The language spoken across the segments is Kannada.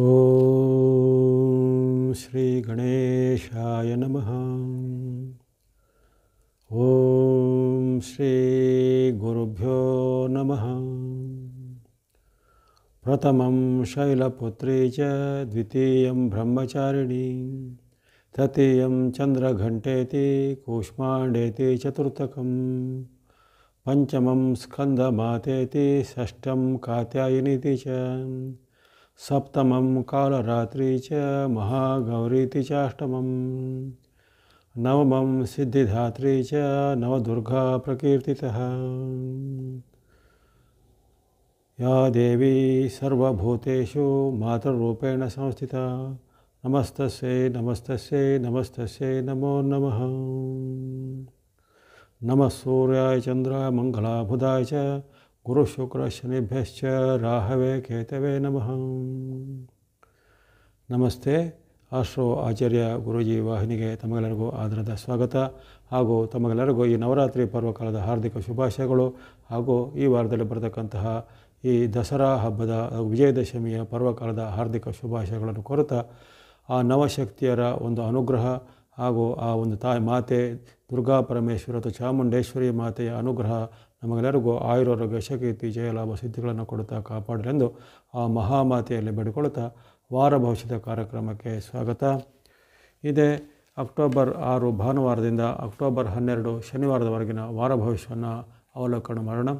ॐ श्रीगणेशाय नमः ॐ श्रीगुरुभ्यो नमः प्रथमं शैलपुत्री च द्वितीयं ब्रह्मचारिणी तृतीयं चन्द्रघण्टेति कूष्माण्डेति चतुर्थकं पञ्चमं स्कन्दमातेति षष्ठं कात्यायिनीति च सप्तम कालरात्रि च महागौरी चाष्टम नवमं सिद्धिधात्री च नवदुर्गा प्रकर्ति या देवी सर्वूतेषु मातृपेण संस्थिता नमस्त नमस्त नमस्त नमो नम नम सूर्याय मंगला बुधा च ಗುರು ಶುಕ್ರ ಶನಿಭ್ಯಶ್ಚ ರಾಹವೇ ಕೇತವೇ ನಮಃ ನಮಸ್ತೆ ಆಶ್ರೋ ಆಚಾರ್ಯ ಗುರುಜಿ ವಾಹಿನಿಗೆ ತಮಗೆಲ್ಲರಿಗೂ ಆಧಾರದ ಸ್ವಾಗತ ಹಾಗೂ ತಮಗೆಲ್ಲರಿಗೂ ಈ ನವರಾತ್ರಿ ಪರ್ವಕಾಲದ ಹಾರ್ದಿಕ ಶುಭಾಶಯಗಳು ಹಾಗೂ ಈ ವಾರದಲ್ಲಿ ಬರತಕ್ಕಂತಹ ಈ ದಸರಾ ಹಬ್ಬದ ವಿಜಯದಶಮಿಯ ಪರ್ವಕಾಲದ ಹಾರ್ದಿಕ ಶುಭಾಶಯಗಳನ್ನು ಕೋರುತ್ತಾ ಆ ನವಶಕ್ತಿಯರ ಒಂದು ಅನುಗ್ರಹ ಹಾಗೂ ಆ ಒಂದು ತಾಯಿ ಮಾತೆ ದುರ್ಗಾ ಪರಮೇಶ್ವರ ಅಥವಾ ಚಾಮುಂಡೇಶ್ವರಿ ಮಾತೆಯ ಅನುಗ್ರಹ ನಮಗೆಲ್ಲರಿಗೂ ಆಯುರಾರೋಗ್ಯ ಶಕೀರ್ತಿ ಜಯಲಾಭ ಸಿದ್ಧಿಗಳನ್ನು ಕೊಡುತ್ತಾ ಕಾಪಾಡಲೆಂದು ಆ ಮಹಾಮಾತೆಯಲ್ಲಿ ಬೇಡಿಕೊಳ್ಳುತ್ತಾ ವಾರ ಭವಿಷ್ಯದ ಕಾರ್ಯಕ್ರಮಕ್ಕೆ ಸ್ವಾಗತ ಇದೇ ಅಕ್ಟೋಬರ್ ಆರು ಭಾನುವಾರದಿಂದ ಅಕ್ಟೋಬರ್ ಹನ್ನೆರಡು ಶನಿವಾರದವರೆಗಿನ ವಾರ ಭವಿಷ್ಯವನ್ನು ಅವಲೋಕನ ಮಾಡೋಣ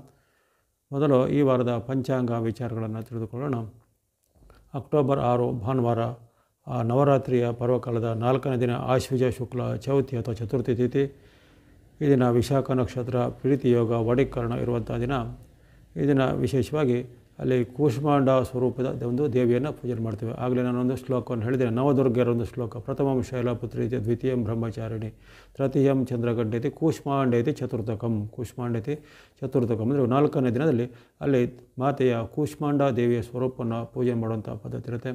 ಮೊದಲು ಈ ವಾರದ ಪಂಚಾಂಗ ವಿಚಾರಗಳನ್ನು ತಿಳಿದುಕೊಳ್ಳೋಣ ಅಕ್ಟೋಬರ್ ಆರು ಭಾನುವಾರ ನವರಾತ್ರಿಯ ಪರ್ವಕಾಲದ ನಾಲ್ಕನೇ ದಿನ ಆಶ್ವಿಜ ಶುಕ್ಲ ಚೌತಿ ಅಥವಾ ಚತುರ್ಥಿ ತಿಥಿ ಈ ದಿನ ವಿಶಾಖ ನಕ್ಷತ್ರ ಪ್ರೀತಿಯೋಗ ವಡೀಕರಣ ಇರುವಂಥ ದಿನ ಈ ದಿನ ವಿಶೇಷವಾಗಿ ಅಲ್ಲಿ ಕೂಷ್ಮಾಂಡ ಸ್ವರೂಪದ ಒಂದು ದೇವಿಯನ್ನು ಪೂಜೆ ಮಾಡ್ತೇವೆ ಆಗಲೇ ನಾನೊಂದು ಶ್ಲೋಕವನ್ನು ಹೇಳಿದ್ದೇನೆ ನವದುರ್ಗೆಯರ ಒಂದು ಶ್ಲೋಕ ಪ್ರಥಮಂ ಶೈಲಾಪುತ್ರಿ ಇದೆ ದ್ವಿತೀಯಂ ಬ್ರಹ್ಮಚಾರಿಣಿ ತೃತೀಯಂ ಕೂಷ್ಮಾಂಡ ಕೂಷ್ಮಾಂಡೈತಿ ಚತುರ್ಥಕಂ ಇದೆ ಚತುರ್ಥಕಂ ಅಂದರೆ ನಾಲ್ಕನೇ ದಿನದಲ್ಲಿ ಅಲ್ಲಿ ಮಾತೆಯ ಕೂಷ್ಮಾಂಡ ದೇವಿಯ ಸ್ವರೂಪವನ್ನು ಪೂಜೆ ಮಾಡುವಂಥ ಪದ್ಧತಿ ಇರುತ್ತೆ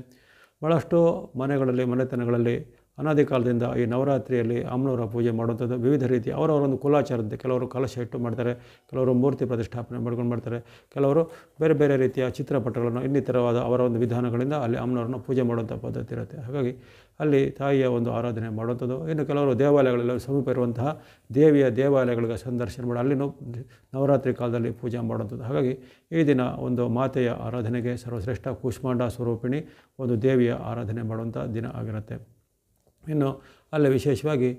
ಭಾಳಷ್ಟು ಮನೆಗಳಲ್ಲಿ ಮನೆತನಗಳಲ್ಲಿ ಅನಾದಿ ಕಾಲದಿಂದ ಈ ನವರಾತ್ರಿಯಲ್ಲಿ ಅಮ್ಮನವರ ಪೂಜೆ ಮಾಡುವಂಥದ್ದು ವಿವಿಧ ರೀತಿ ಅವರವರೊಂದು ಕುಲಾಚಾರದ್ದು ಕೆಲವರು ಕಲಶ ಇಟ್ಟು ಮಾಡ್ತಾರೆ ಕೆಲವರು ಮೂರ್ತಿ ಪ್ರತಿಷ್ಠಾಪನೆ ಮಾಡ್ಕೊಂಡು ಮಾಡ್ತಾರೆ ಕೆಲವರು ಬೇರೆ ಬೇರೆ ರೀತಿಯ ಚಿತ್ರಪಟಗಳನ್ನು ಇನ್ನಿತರವಾದ ಅವರ ಒಂದು ವಿಧಾನಗಳಿಂದ ಅಲ್ಲಿ ಅಮ್ಮನವ್ರನ್ನ ಪೂಜೆ ಮಾಡುವಂಥ ಪದ್ಧತಿ ಇರುತ್ತೆ ಹಾಗಾಗಿ ಅಲ್ಲಿ ತಾಯಿಯ ಒಂದು ಆರಾಧನೆ ಮಾಡುವಂಥದ್ದು ಇನ್ನು ಕೆಲವರು ದೇವಾಲಯಗಳಲ್ಲಿ ಸಮೀಪ ಇರುವಂತಹ ದೇವಿಯ ದೇವಾಲಯಗಳಿಗೆ ಸಂದರ್ಶನ ಮಾಡಿ ಅಲ್ಲಿನೂ ನವರಾತ್ರಿ ಕಾಲದಲ್ಲಿ ಪೂಜೆ ಮಾಡುವಂಥದ್ದು ಹಾಗಾಗಿ ಈ ದಿನ ಒಂದು ಮಾತೆಯ ಆರಾಧನೆಗೆ ಸರ್ವಶ್ರೇಷ್ಠ ಕೂಷ್ಮಾಂಡ ಸ್ವರೂಪಿಣಿ ಒಂದು ದೇವಿಯ ಆರಾಧನೆ ಮಾಡುವಂಥ ದಿನ ಆಗಿರುತ್ತೆ ಇನ್ನು ಅಲ್ಲಿ ವಿಶೇಷವಾಗಿ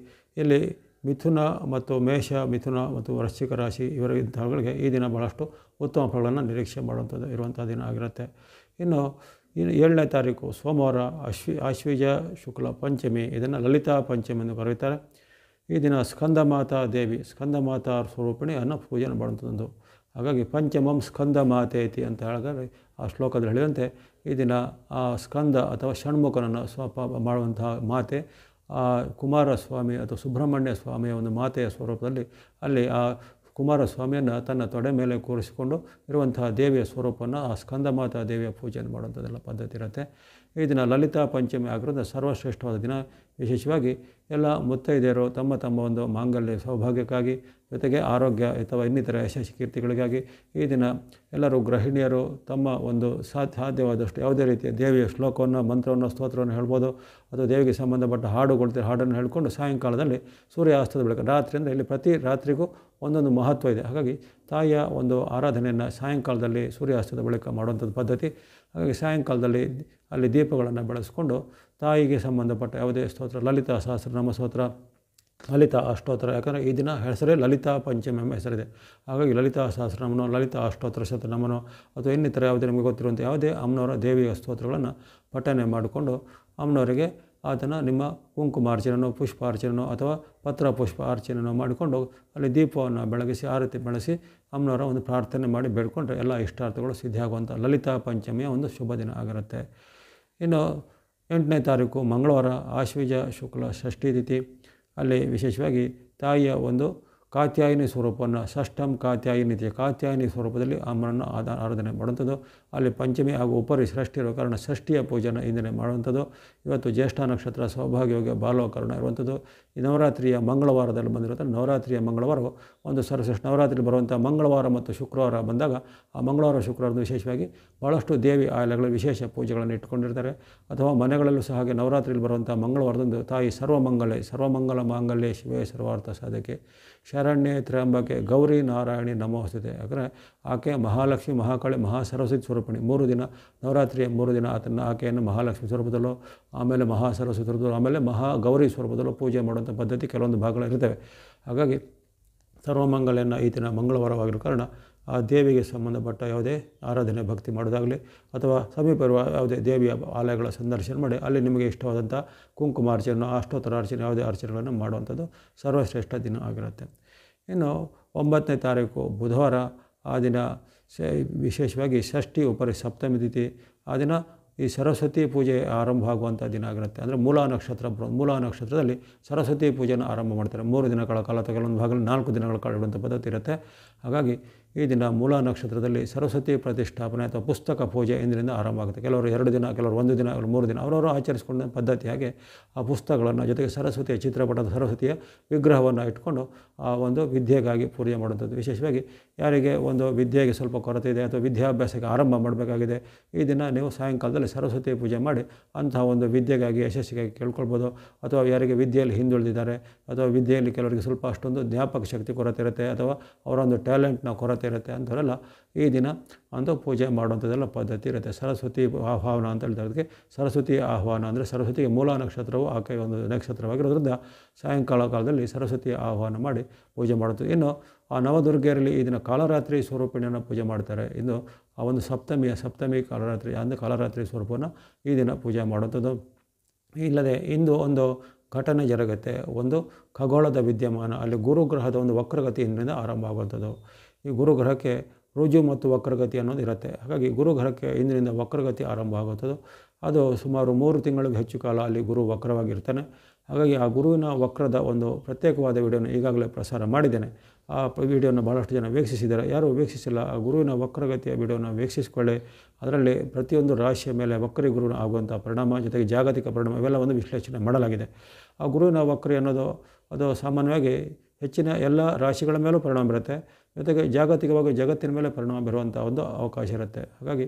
ಇಲ್ಲಿ ಮಿಥುನ ಮತ್ತು ಮೇಷ ಮಿಥುನ ಮತ್ತು ವೃಶ್ಚಿಕ ರಾಶಿ ಇವರ ಇಂಥಗಳಿಗೆ ಈ ದಿನ ಭಾಳಷ್ಟು ಉತ್ತಮ ಫಲಗಳನ್ನು ನಿರೀಕ್ಷೆ ಮಾಡುವಂಥದ್ದು ಇರುವಂಥ ದಿನ ಆಗಿರುತ್ತೆ ಇನ್ನು ಇನ್ನು ಏಳನೇ ತಾರೀಕು ಸೋಮವಾರ ಅಶ್ವಿ ಆಶ್ವೀಜ ಶುಕ್ಲ ಪಂಚಮಿ ಇದನ್ನು ಲಲಿತಾ ಪಂಚಮಿ ಎಂದು ಕರೆಯುತ್ತಾರೆ ಈ ದಿನ ಸ್ಕಂದಮಾತಾ ದೇವಿ ಸ್ಕಂದಮಾತಾ ಅನ್ನು ಪೂಜೆ ಮಾಡುವಂಥದ್ದು ಹಾಗಾಗಿ ಪಂಚಮಂ ಸ್ಕಂದ ಮಾತೆ ಐತಿ ಅಂತ ಹೇಳಿದ್ರೆ ಆ ಶ್ಲೋಕದಲ್ಲಿ ಹೇಳಿದಂತೆ ಈ ದಿನ ಆ ಸ್ಕಂದ ಅಥವಾ ಷಣ್ಮುಖನನ್ನು ಸ್ವಪ ಮಾಡುವಂತಹ ಮಾತೆ ಆ ಕುಮಾರಸ್ವಾಮಿ ಅಥವಾ ಸುಬ್ರಹ್ಮಣ್ಯ ಸ್ವಾಮಿಯ ಒಂದು ಮಾತೆಯ ಸ್ವರೂಪದಲ್ಲಿ ಅಲ್ಲಿ ಆ ಕುಮಾರಸ್ವಾಮಿಯನ್ನು ತನ್ನ ತೊಡೆ ಮೇಲೆ ಕೂರಿಸಿಕೊಂಡು ಇರುವಂತಹ ದೇವಿಯ ಸ್ವರೂಪವನ್ನು ಆ ಸ್ಕಂದ ಮಾತಾ ದೇವಿಯ ಪೂಜೆಯನ್ನು ಮಾಡುವಂಥದ್ದೆಲ್ಲ ಪದ್ಧತಿ ಇರುತ್ತೆ ಈ ದಿನ ಲಲಿತಾ ಪಂಚಮಿ ಆಗಿರೋದು ಸರ್ವಶ್ರೇಷ್ಠವಾದ ದಿನ ವಿಶೇಷವಾಗಿ ಎಲ್ಲ ಮುತ್ತೈದೆಯರು ತಮ್ಮ ತಮ್ಮ ಒಂದು ಮಾಂಗಲ್ಯ ಸೌಭಾಗ್ಯಕ್ಕಾಗಿ ಜೊತೆಗೆ ಆರೋಗ್ಯ ಅಥವಾ ಇನ್ನಿತರ ಯಶಸ್ವಿ ಕೀರ್ತಿಗಳಿಗಾಗಿ ಈ ದಿನ ಎಲ್ಲರೂ ಗೃಹಿಣಿಯರು ತಮ್ಮ ಒಂದು ಸಾಧ್ಯವಾದಷ್ಟು ಯಾವುದೇ ರೀತಿಯ ದೇವಿಯ ಶ್ಲೋಕವನ್ನು ಮಂತ್ರವನ್ನು ಸ್ತೋತ್ರವನ್ನು ಹೇಳ್ಬೋದು ಅಥವಾ ದೇವಿಗೆ ಸಂಬಂಧಪಟ್ಟ ಹಾಡುಗಳು ಹಾಡನ್ನು ಹೇಳ್ಕೊಂಡು ಸಾಯಂಕಾಲದಲ್ಲಿ ಸೂರ್ಯಾಸ್ತದ ಬಳಿಕ ರಾತ್ರಿ ಅಂದರೆ ಇಲ್ಲಿ ಪ್ರತಿ ರಾತ್ರಿಗೂ ಒಂದೊಂದು ಮಹತ್ವ ಇದೆ ಹಾಗಾಗಿ ತಾಯಿಯ ಒಂದು ಆರಾಧನೆಯನ್ನು ಸಾಯಂಕಾಲದಲ್ಲಿ ಸೂರ್ಯಾಸ್ತದ ಬಳಿಕ ಮಾಡುವಂಥದ್ದು ಪದ್ಧತಿ ಹಾಗಾಗಿ ಸಾಯಂಕಾಲದಲ್ಲಿ ಅಲ್ಲಿ ದೀಪಗಳನ್ನು ಬೆಳೆಸ್ಕೊಂಡು ತಾಯಿಗೆ ಸಂಬಂಧಪಟ್ಟ ಯಾವುದೇ ಸ್ತೋತ್ರ ಲಲಿತಾ ಸಹಸ್ರನಾಮ ಸ್ತೋತ್ರ ಲಲಿತಾ ಅಷ್ಟೋತ್ತರ ಯಾಕಂದರೆ ಈ ದಿನ ಹೆಸರೇ ಲಲಿತಾ ಪಂಚಮಿ ಎಂಬ ಹೆಸರಿದೆ ಹಾಗಾಗಿ ಲಲಿತಾ ಸಹಸ್ರನಾಮನೋ ಲಲಿತಾ ಅಷ್ಟೋತ್ತರ ಶತನಾಮನೋ ಅಥವಾ ಇನ್ನಿತರ ಯಾವುದೇ ನಿಮಗೆ ಗೊತ್ತಿರುವಂಥ ಯಾವುದೇ ಅಮ್ಮನವರ ದೇವಿಯ ಸ್ತೋತ್ರಗಳನ್ನು ಪಠನೆ ಮಾಡಿಕೊಂಡು ಅಮ್ಮನವರಿಗೆ ಆತನ ನಿಮ್ಮ ಪುಷ್ಪ ಪುಷ್ಪಾರ್ಚನೆನೋ ಅಥವಾ ಪತ್ರ ಪುಷ್ಪ ಅರ್ಚನೆನೋ ಮಾಡಿಕೊಂಡು ಅಲ್ಲಿ ದೀಪವನ್ನು ಬೆಳಗಿಸಿ ಆರತಿ ಬೆಳೆಸಿ ಅಮ್ಮನವರ ಒಂದು ಪ್ರಾರ್ಥನೆ ಮಾಡಿ ಬೇಡ್ಕೊಂಡ್ರೆ ಎಲ್ಲ ಇಷ್ಟಾರ್ಥಗಳು ಸಿದ್ಧಿಯಾಗುವಂಥ ಲಲಿತಾ ಪಂಚಮಿಯ ಒಂದು ಶುಭ ದಿನ ಆಗಿರುತ್ತೆ ಇನ್ನು ಎಂಟನೇ ತಾರೀಕು ಮಂಗಳವಾರ ಆಶ್ವೀಜ ಶುಕ್ಲ ಷಷ್ಠಿ ತಿಥಿ ಅಲ್ಲಿ ವಿಶೇಷವಾಗಿ ತಾಯಿಯ ಒಂದು ಕಾತ್ಯಾಯಿನಿ ಸ್ವರೂಪವನ್ನು ಷಷ್ಠಂ ಕಾತ್ಯಾಯಿನಿತಿಯ ಕಾತ್ಯಾಯಿನಿ ಸ್ವರೂಪದಲ್ಲಿ ಅಮ್ಮನನ್ನು ಆರಾಧನೆ ಮಾಡುವಂಥದ್ದು ಅಲ್ಲಿ ಪಂಚಮಿ ಹಾಗೂ ಉಪರಿ ಸೃಷ್ಟಿ ಇರುವ ಕಾರಣ ಷಷ್ಠಿಯ ಪೂಜೆಯನ್ನು ಇಂದನೆ ಮಾಡುವಂಥದ್ದು ಇವತ್ತು ಜ್ಯೇಷ್ಠ ನಕ್ಷತ್ರ ಸೌಭಾಗ್ಯವಾಗಿ ಬಾಲೋಕರಣ ಇರುವಂಥದ್ದು ಈ ನವರಾತ್ರಿಯ ಮಂಗಳವಾರದಲ್ಲಿ ಬಂದಿರುವಂಥ ನವರಾತ್ರಿಯ ಮಂಗಳವಾರವು ಒಂದು ಸರಶ್ರೇಷ್ಠ ನವರಾತ್ರಿ ಬರುವಂಥ ಮಂಗಳವಾರ ಮತ್ತು ಶುಕ್ರವಾರ ಬಂದಾಗ ಆ ಮಂಗಳವಾರ ಶುಕ್ರವಾರದ ವಿಶೇಷವಾಗಿ ಭಾಳಷ್ಟು ದೇವಿ ಆಲಯಗಳ ವಿಶೇಷ ಪೂಜೆಗಳನ್ನು ಇಟ್ಟುಕೊಂಡಿರ್ತಾರೆ ಅಥವಾ ಮನೆಗಳಲ್ಲೂ ಸಹ ಹಾಗೆ ನವರಾತ್ರಿಯಲ್ಲಿ ಬರುವಂಥ ಮಂಗಳವಾರದಂದು ತಾಯಿ ಸರ್ವಮಂಗಲೇ ಸರ್ವಮಂಗಲ ಮಾಂಗಲ್ಯ ಶಿವೇ ಸರ್ವಾರ್ಥ ಸಾಧಕ್ಕೆ ಶರಣ್ಯ ತ್ರಯಂಬಕೆ ಗೌರಿ ನಾರಾಯಣಿ ನಮೋಸ್ತಿದೆ ಯಾಕಂದರೆ ಆಕೆ ಮಹಾಲಕ್ಷ್ಮಿ ಮಹಾಕಾಳಿ ಮಹಾ ಸರಸ್ವತಿ ಸ್ವರೂಪಣಿ ಮೂರು ದಿನ ನವರಾತ್ರಿಯ ಮೂರು ದಿನ ಆತನ ಆಕೆಯನ್ನು ಮಹಾಲಕ್ಷ್ಮಿ ಸ್ವರೂಪದಲ್ಲೂ ಆಮೇಲೆ ಮಹಾ ಸರಸ್ವತಿ ಸ್ವರೂಪದಲ್ಲೂ ಆಮೇಲೆ ಮಹಾ ಗೌರಿ ಸ್ವರೂಪದಲ್ಲೂ ಪೂಜೆ ಮಾಡುವಂಥ ಪದ್ಧತಿ ಕೆಲವೊಂದು ಭಾಗಗಳಿರ್ತವೆ ಹಾಗಾಗಿ ಈ ದಿನ ಮಂಗಳವಾರವಾಗಿರೋ ಕಾರಣ ಆ ದೇವಿಗೆ ಸಂಬಂಧಪಟ್ಟ ಯಾವುದೇ ಆರಾಧನೆ ಭಕ್ತಿ ಮಾಡೋದಾಗಲಿ ಅಥವಾ ಸಮೀಪ ಇರುವ ಯಾವುದೇ ದೇವಿಯ ಆಲಯಗಳ ಸಂದರ್ಶನ ಮಾಡಿ ಅಲ್ಲಿ ನಿಮಗೆ ಇಷ್ಟವಾದಂಥ ಕುಂಕುಮಾರ್ಚನೆ ಅಷ್ಟೋತ್ತರ ಅರ್ಚನೆ ಯಾವುದೇ ಅರ್ಚನೆಗಳನ್ನು ಮಾಡುವಂಥದ್ದು ಸರ್ವಶ್ರೇಷ್ಠ ದಿನ ಆಗಿರುತ್ತೆ ಇನ್ನು ಒಂಬತ್ತನೇ ತಾರೀಕು ಬುಧವಾರ ಆ ದಿನ ವಿಶೇಷವಾಗಿ ಷಷ್ಠಿ ಉಪರಿ ಸಪ್ತಮಿ ತಿಥಿ ಆ ದಿನ ಈ ಸರಸ್ವತಿ ಪೂಜೆ ಆರಂಭ ಆಗುವಂಥ ದಿನ ಆಗಿರುತ್ತೆ ಅಂದರೆ ಮೂಲ ನಕ್ಷತ್ರ ಮೂಲ ನಕ್ಷತ್ರದಲ್ಲಿ ಸರಸ್ವತಿ ಪೂಜೆಯನ್ನು ಆರಂಭ ಮಾಡ್ತಾರೆ ಮೂರು ದಿನಗಳ ಕಾಲ ಕೆಲವೊಂದು ಭಾಗದಲ್ಲಿ ನಾಲ್ಕು ದಿನಗಳ ಕಾಲ ಇಡುವಂಥ ಪದ್ಧತಿ ಇರುತ್ತೆ ಹಾಗಾಗಿ ಈ ದಿನ ಮೂಲ ನಕ್ಷತ್ರದಲ್ಲಿ ಸರಸ್ವತಿ ಪ್ರತಿಷ್ಠಾಪನೆ ಅಥವಾ ಪುಸ್ತಕ ಪೂಜೆ ಇಂದಿನಿಂದ ಆರಂಭ ಆಗುತ್ತೆ ಕೆಲವರು ಎರಡು ದಿನ ಕೆಲವರು ಒಂದು ದಿನ ಕೆಲವರು ಮೂರು ದಿನ ಅವರವರು ಆಚರಿಸಿಕೊಂಡ ಪದ್ಧತಿಯಾಗಿ ಆ ಪುಸ್ತಕಗಳನ್ನು ಜೊತೆಗೆ ಸರಸ್ವತಿಯ ಚಿತ್ರಪಟದ ಸರಸ್ವತಿಯ ವಿಗ್ರಹವನ್ನು ಇಟ್ಕೊಂಡು ಆ ಒಂದು ವಿದ್ಯೆಗಾಗಿ ಪೂಜೆ ಮಾಡುವಂಥದ್ದು ವಿಶೇಷವಾಗಿ ಯಾರಿಗೆ ಒಂದು ವಿದ್ಯೆಗೆ ಸ್ವಲ್ಪ ಕೊರತೆ ಇದೆ ಅಥವಾ ವಿದ್ಯಾಭ್ಯಾಸಕ್ಕೆ ಆರಂಭ ಮಾಡಬೇಕಾಗಿದೆ ಈ ದಿನ ನೀವು ಸಾಯಂಕಾಲದಲ್ಲಿ ಸರಸ್ವತಿ ಪೂಜೆ ಮಾಡಿ ಅಂತಹ ಒಂದು ವಿದ್ಯೆಗಾಗಿ ಯಶಸ್ಸಿಗಾಗಿ ಕೇಳ್ಕೊಳ್ಬೋದು ಅಥವಾ ಯಾರಿಗೆ ವಿದ್ಯೆಯಲ್ಲಿ ಹಿಂದುಳಿದಿದ್ದಾರೆ ಅಥವಾ ವಿದ್ಯೆಯಲ್ಲಿ ಕೆಲವರಿಗೆ ಸ್ವಲ್ಪ ಅಷ್ಟೊಂದು ಜ್ಞಾಪಕ ಶಕ್ತಿ ಕೊರತೆ ಇರುತ್ತೆ ಅಥವಾ ಅವರೊಂದು ಟ್ಯಾಲೆಂಟ್ನ ಕೊರತೆ ಭಾವತೆ ಇರುತ್ತೆ ಅಂತಾರಲ್ಲ ಈ ದಿನ ಒಂದು ಪೂಜೆ ಮಾಡುವಂಥದ್ದೆಲ್ಲ ಪದ್ಧತಿ ಇರುತ್ತೆ ಸರಸ್ವತಿ ಆಹ್ವಾನ ಅಂತ ಹೇಳ್ತಾರೆ ಸರಸ್ವತಿ ಆಹ್ವಾನ ಅಂದರೆ ಸರಸ್ವತಿಗೆ ಮೂಲ ನಕ್ಷತ್ರವು ಆಕೆ ಒಂದು ನಕ್ಷತ್ರವಾಗಿರೋದ್ರಿಂದ ಸಾಯಂಕಾಲ ಕಾಲದಲ್ಲಿ ಸರಸ್ವತಿ ಆಹ್ವಾನ ಮಾಡಿ ಪೂಜೆ ಮಾಡುತ್ತೆ ಇನ್ನು ಆ ಈ ದಿನ ಕಾಲರಾತ್ರಿ ಸ್ವರೂಪಿಣಿಯನ್ನು ಪೂಜೆ ಮಾಡ್ತಾರೆ ಇನ್ನು ಆ ಒಂದು ಸಪ್ತಮಿಯ ಸಪ್ತಮಿ ಕಾಲರಾತ್ರಿ ಅಂದು ಕಾಲರಾತ್ರಿ ಸ್ವರೂಪವನ್ನು ಈ ದಿನ ಪೂಜೆ ಮಾಡುವಂಥದ್ದು ಇಲ್ಲದೆ ಇಂದು ಒಂದು ಘಟನೆ ಜರುಗುತ್ತೆ ಒಂದು ಖಗೋಳದ ವಿದ್ಯಮಾನ ಅಲ್ಲಿ ಗುರುಗ್ರಹದ ಒಂದು ವಕ್ರಗತಿಯಿಂದ ಆರಂಭ ಆಗುವಂಥದ್ದು ಈ ಗುರುಗ್ರಹಕ್ಕೆ ರುಜು ಮತ್ತು ವಕ್ರಗತಿ ಅನ್ನೋದು ಇರುತ್ತೆ ಹಾಗಾಗಿ ಗುರುಗ್ರಹಕ್ಕೆ ಇಂದಿನಿಂದ ವಕ್ರಗತಿ ಆರಂಭ ಆಗುತ್ತದೆ ಅದು ಸುಮಾರು ಮೂರು ತಿಂಗಳಿಗೆ ಹೆಚ್ಚು ಕಾಲ ಅಲ್ಲಿ ಗುರು ವಕ್ರವಾಗಿರ್ತಾನೆ ಹಾಗಾಗಿ ಆ ಗುರುವಿನ ವಕ್ರದ ಒಂದು ಪ್ರತ್ಯೇಕವಾದ ವಿಡಿಯೋನ ಈಗಾಗಲೇ ಪ್ರಸಾರ ಮಾಡಿದ್ದೇನೆ ಆ ವಿಡಿಯೋನ ಭಾಳಷ್ಟು ಜನ ವೀಕ್ಷಿಸಿದ್ದಾರೆ ಯಾರೂ ವೀಕ್ಷಿಸಿಲ್ಲ ಆ ಗುರುವಿನ ವಕ್ರಗತಿಯ ವಿಡಿಯೋನ ವೀಕ್ಷಿಸಿಕೊಳ್ಳಿ ಅದರಲ್ಲಿ ಪ್ರತಿಯೊಂದು ರಾಶಿಯ ಮೇಲೆ ವಕ್ರಿ ಗುರುವಿನ ಆಗುವಂಥ ಪರಿಣಾಮ ಜೊತೆಗೆ ಜಾಗತಿಕ ಪರಿಣಾಮ ಇವೆಲ್ಲ ಒಂದು ವಿಶ್ಲೇಷಣೆ ಮಾಡಲಾಗಿದೆ ಆ ಗುರುವಿನ ವಕ್ರಿ ಅನ್ನೋದು ಅದು ಸಾಮಾನ್ಯವಾಗಿ ಹೆಚ್ಚಿನ ಎಲ್ಲ ರಾಶಿಗಳ ಮೇಲೂ ಪರಿಣಾಮ ಬೀರುತ್ತೆ ಜೊತೆಗೆ ಜಾಗತಿಕವಾಗಿ ಜಗತ್ತಿನ ಮೇಲೆ ಪರಿಣಾಮ ಬೀರುವಂಥ ಒಂದು ಅವಕಾಶ ಇರುತ್ತೆ ಹಾಗಾಗಿ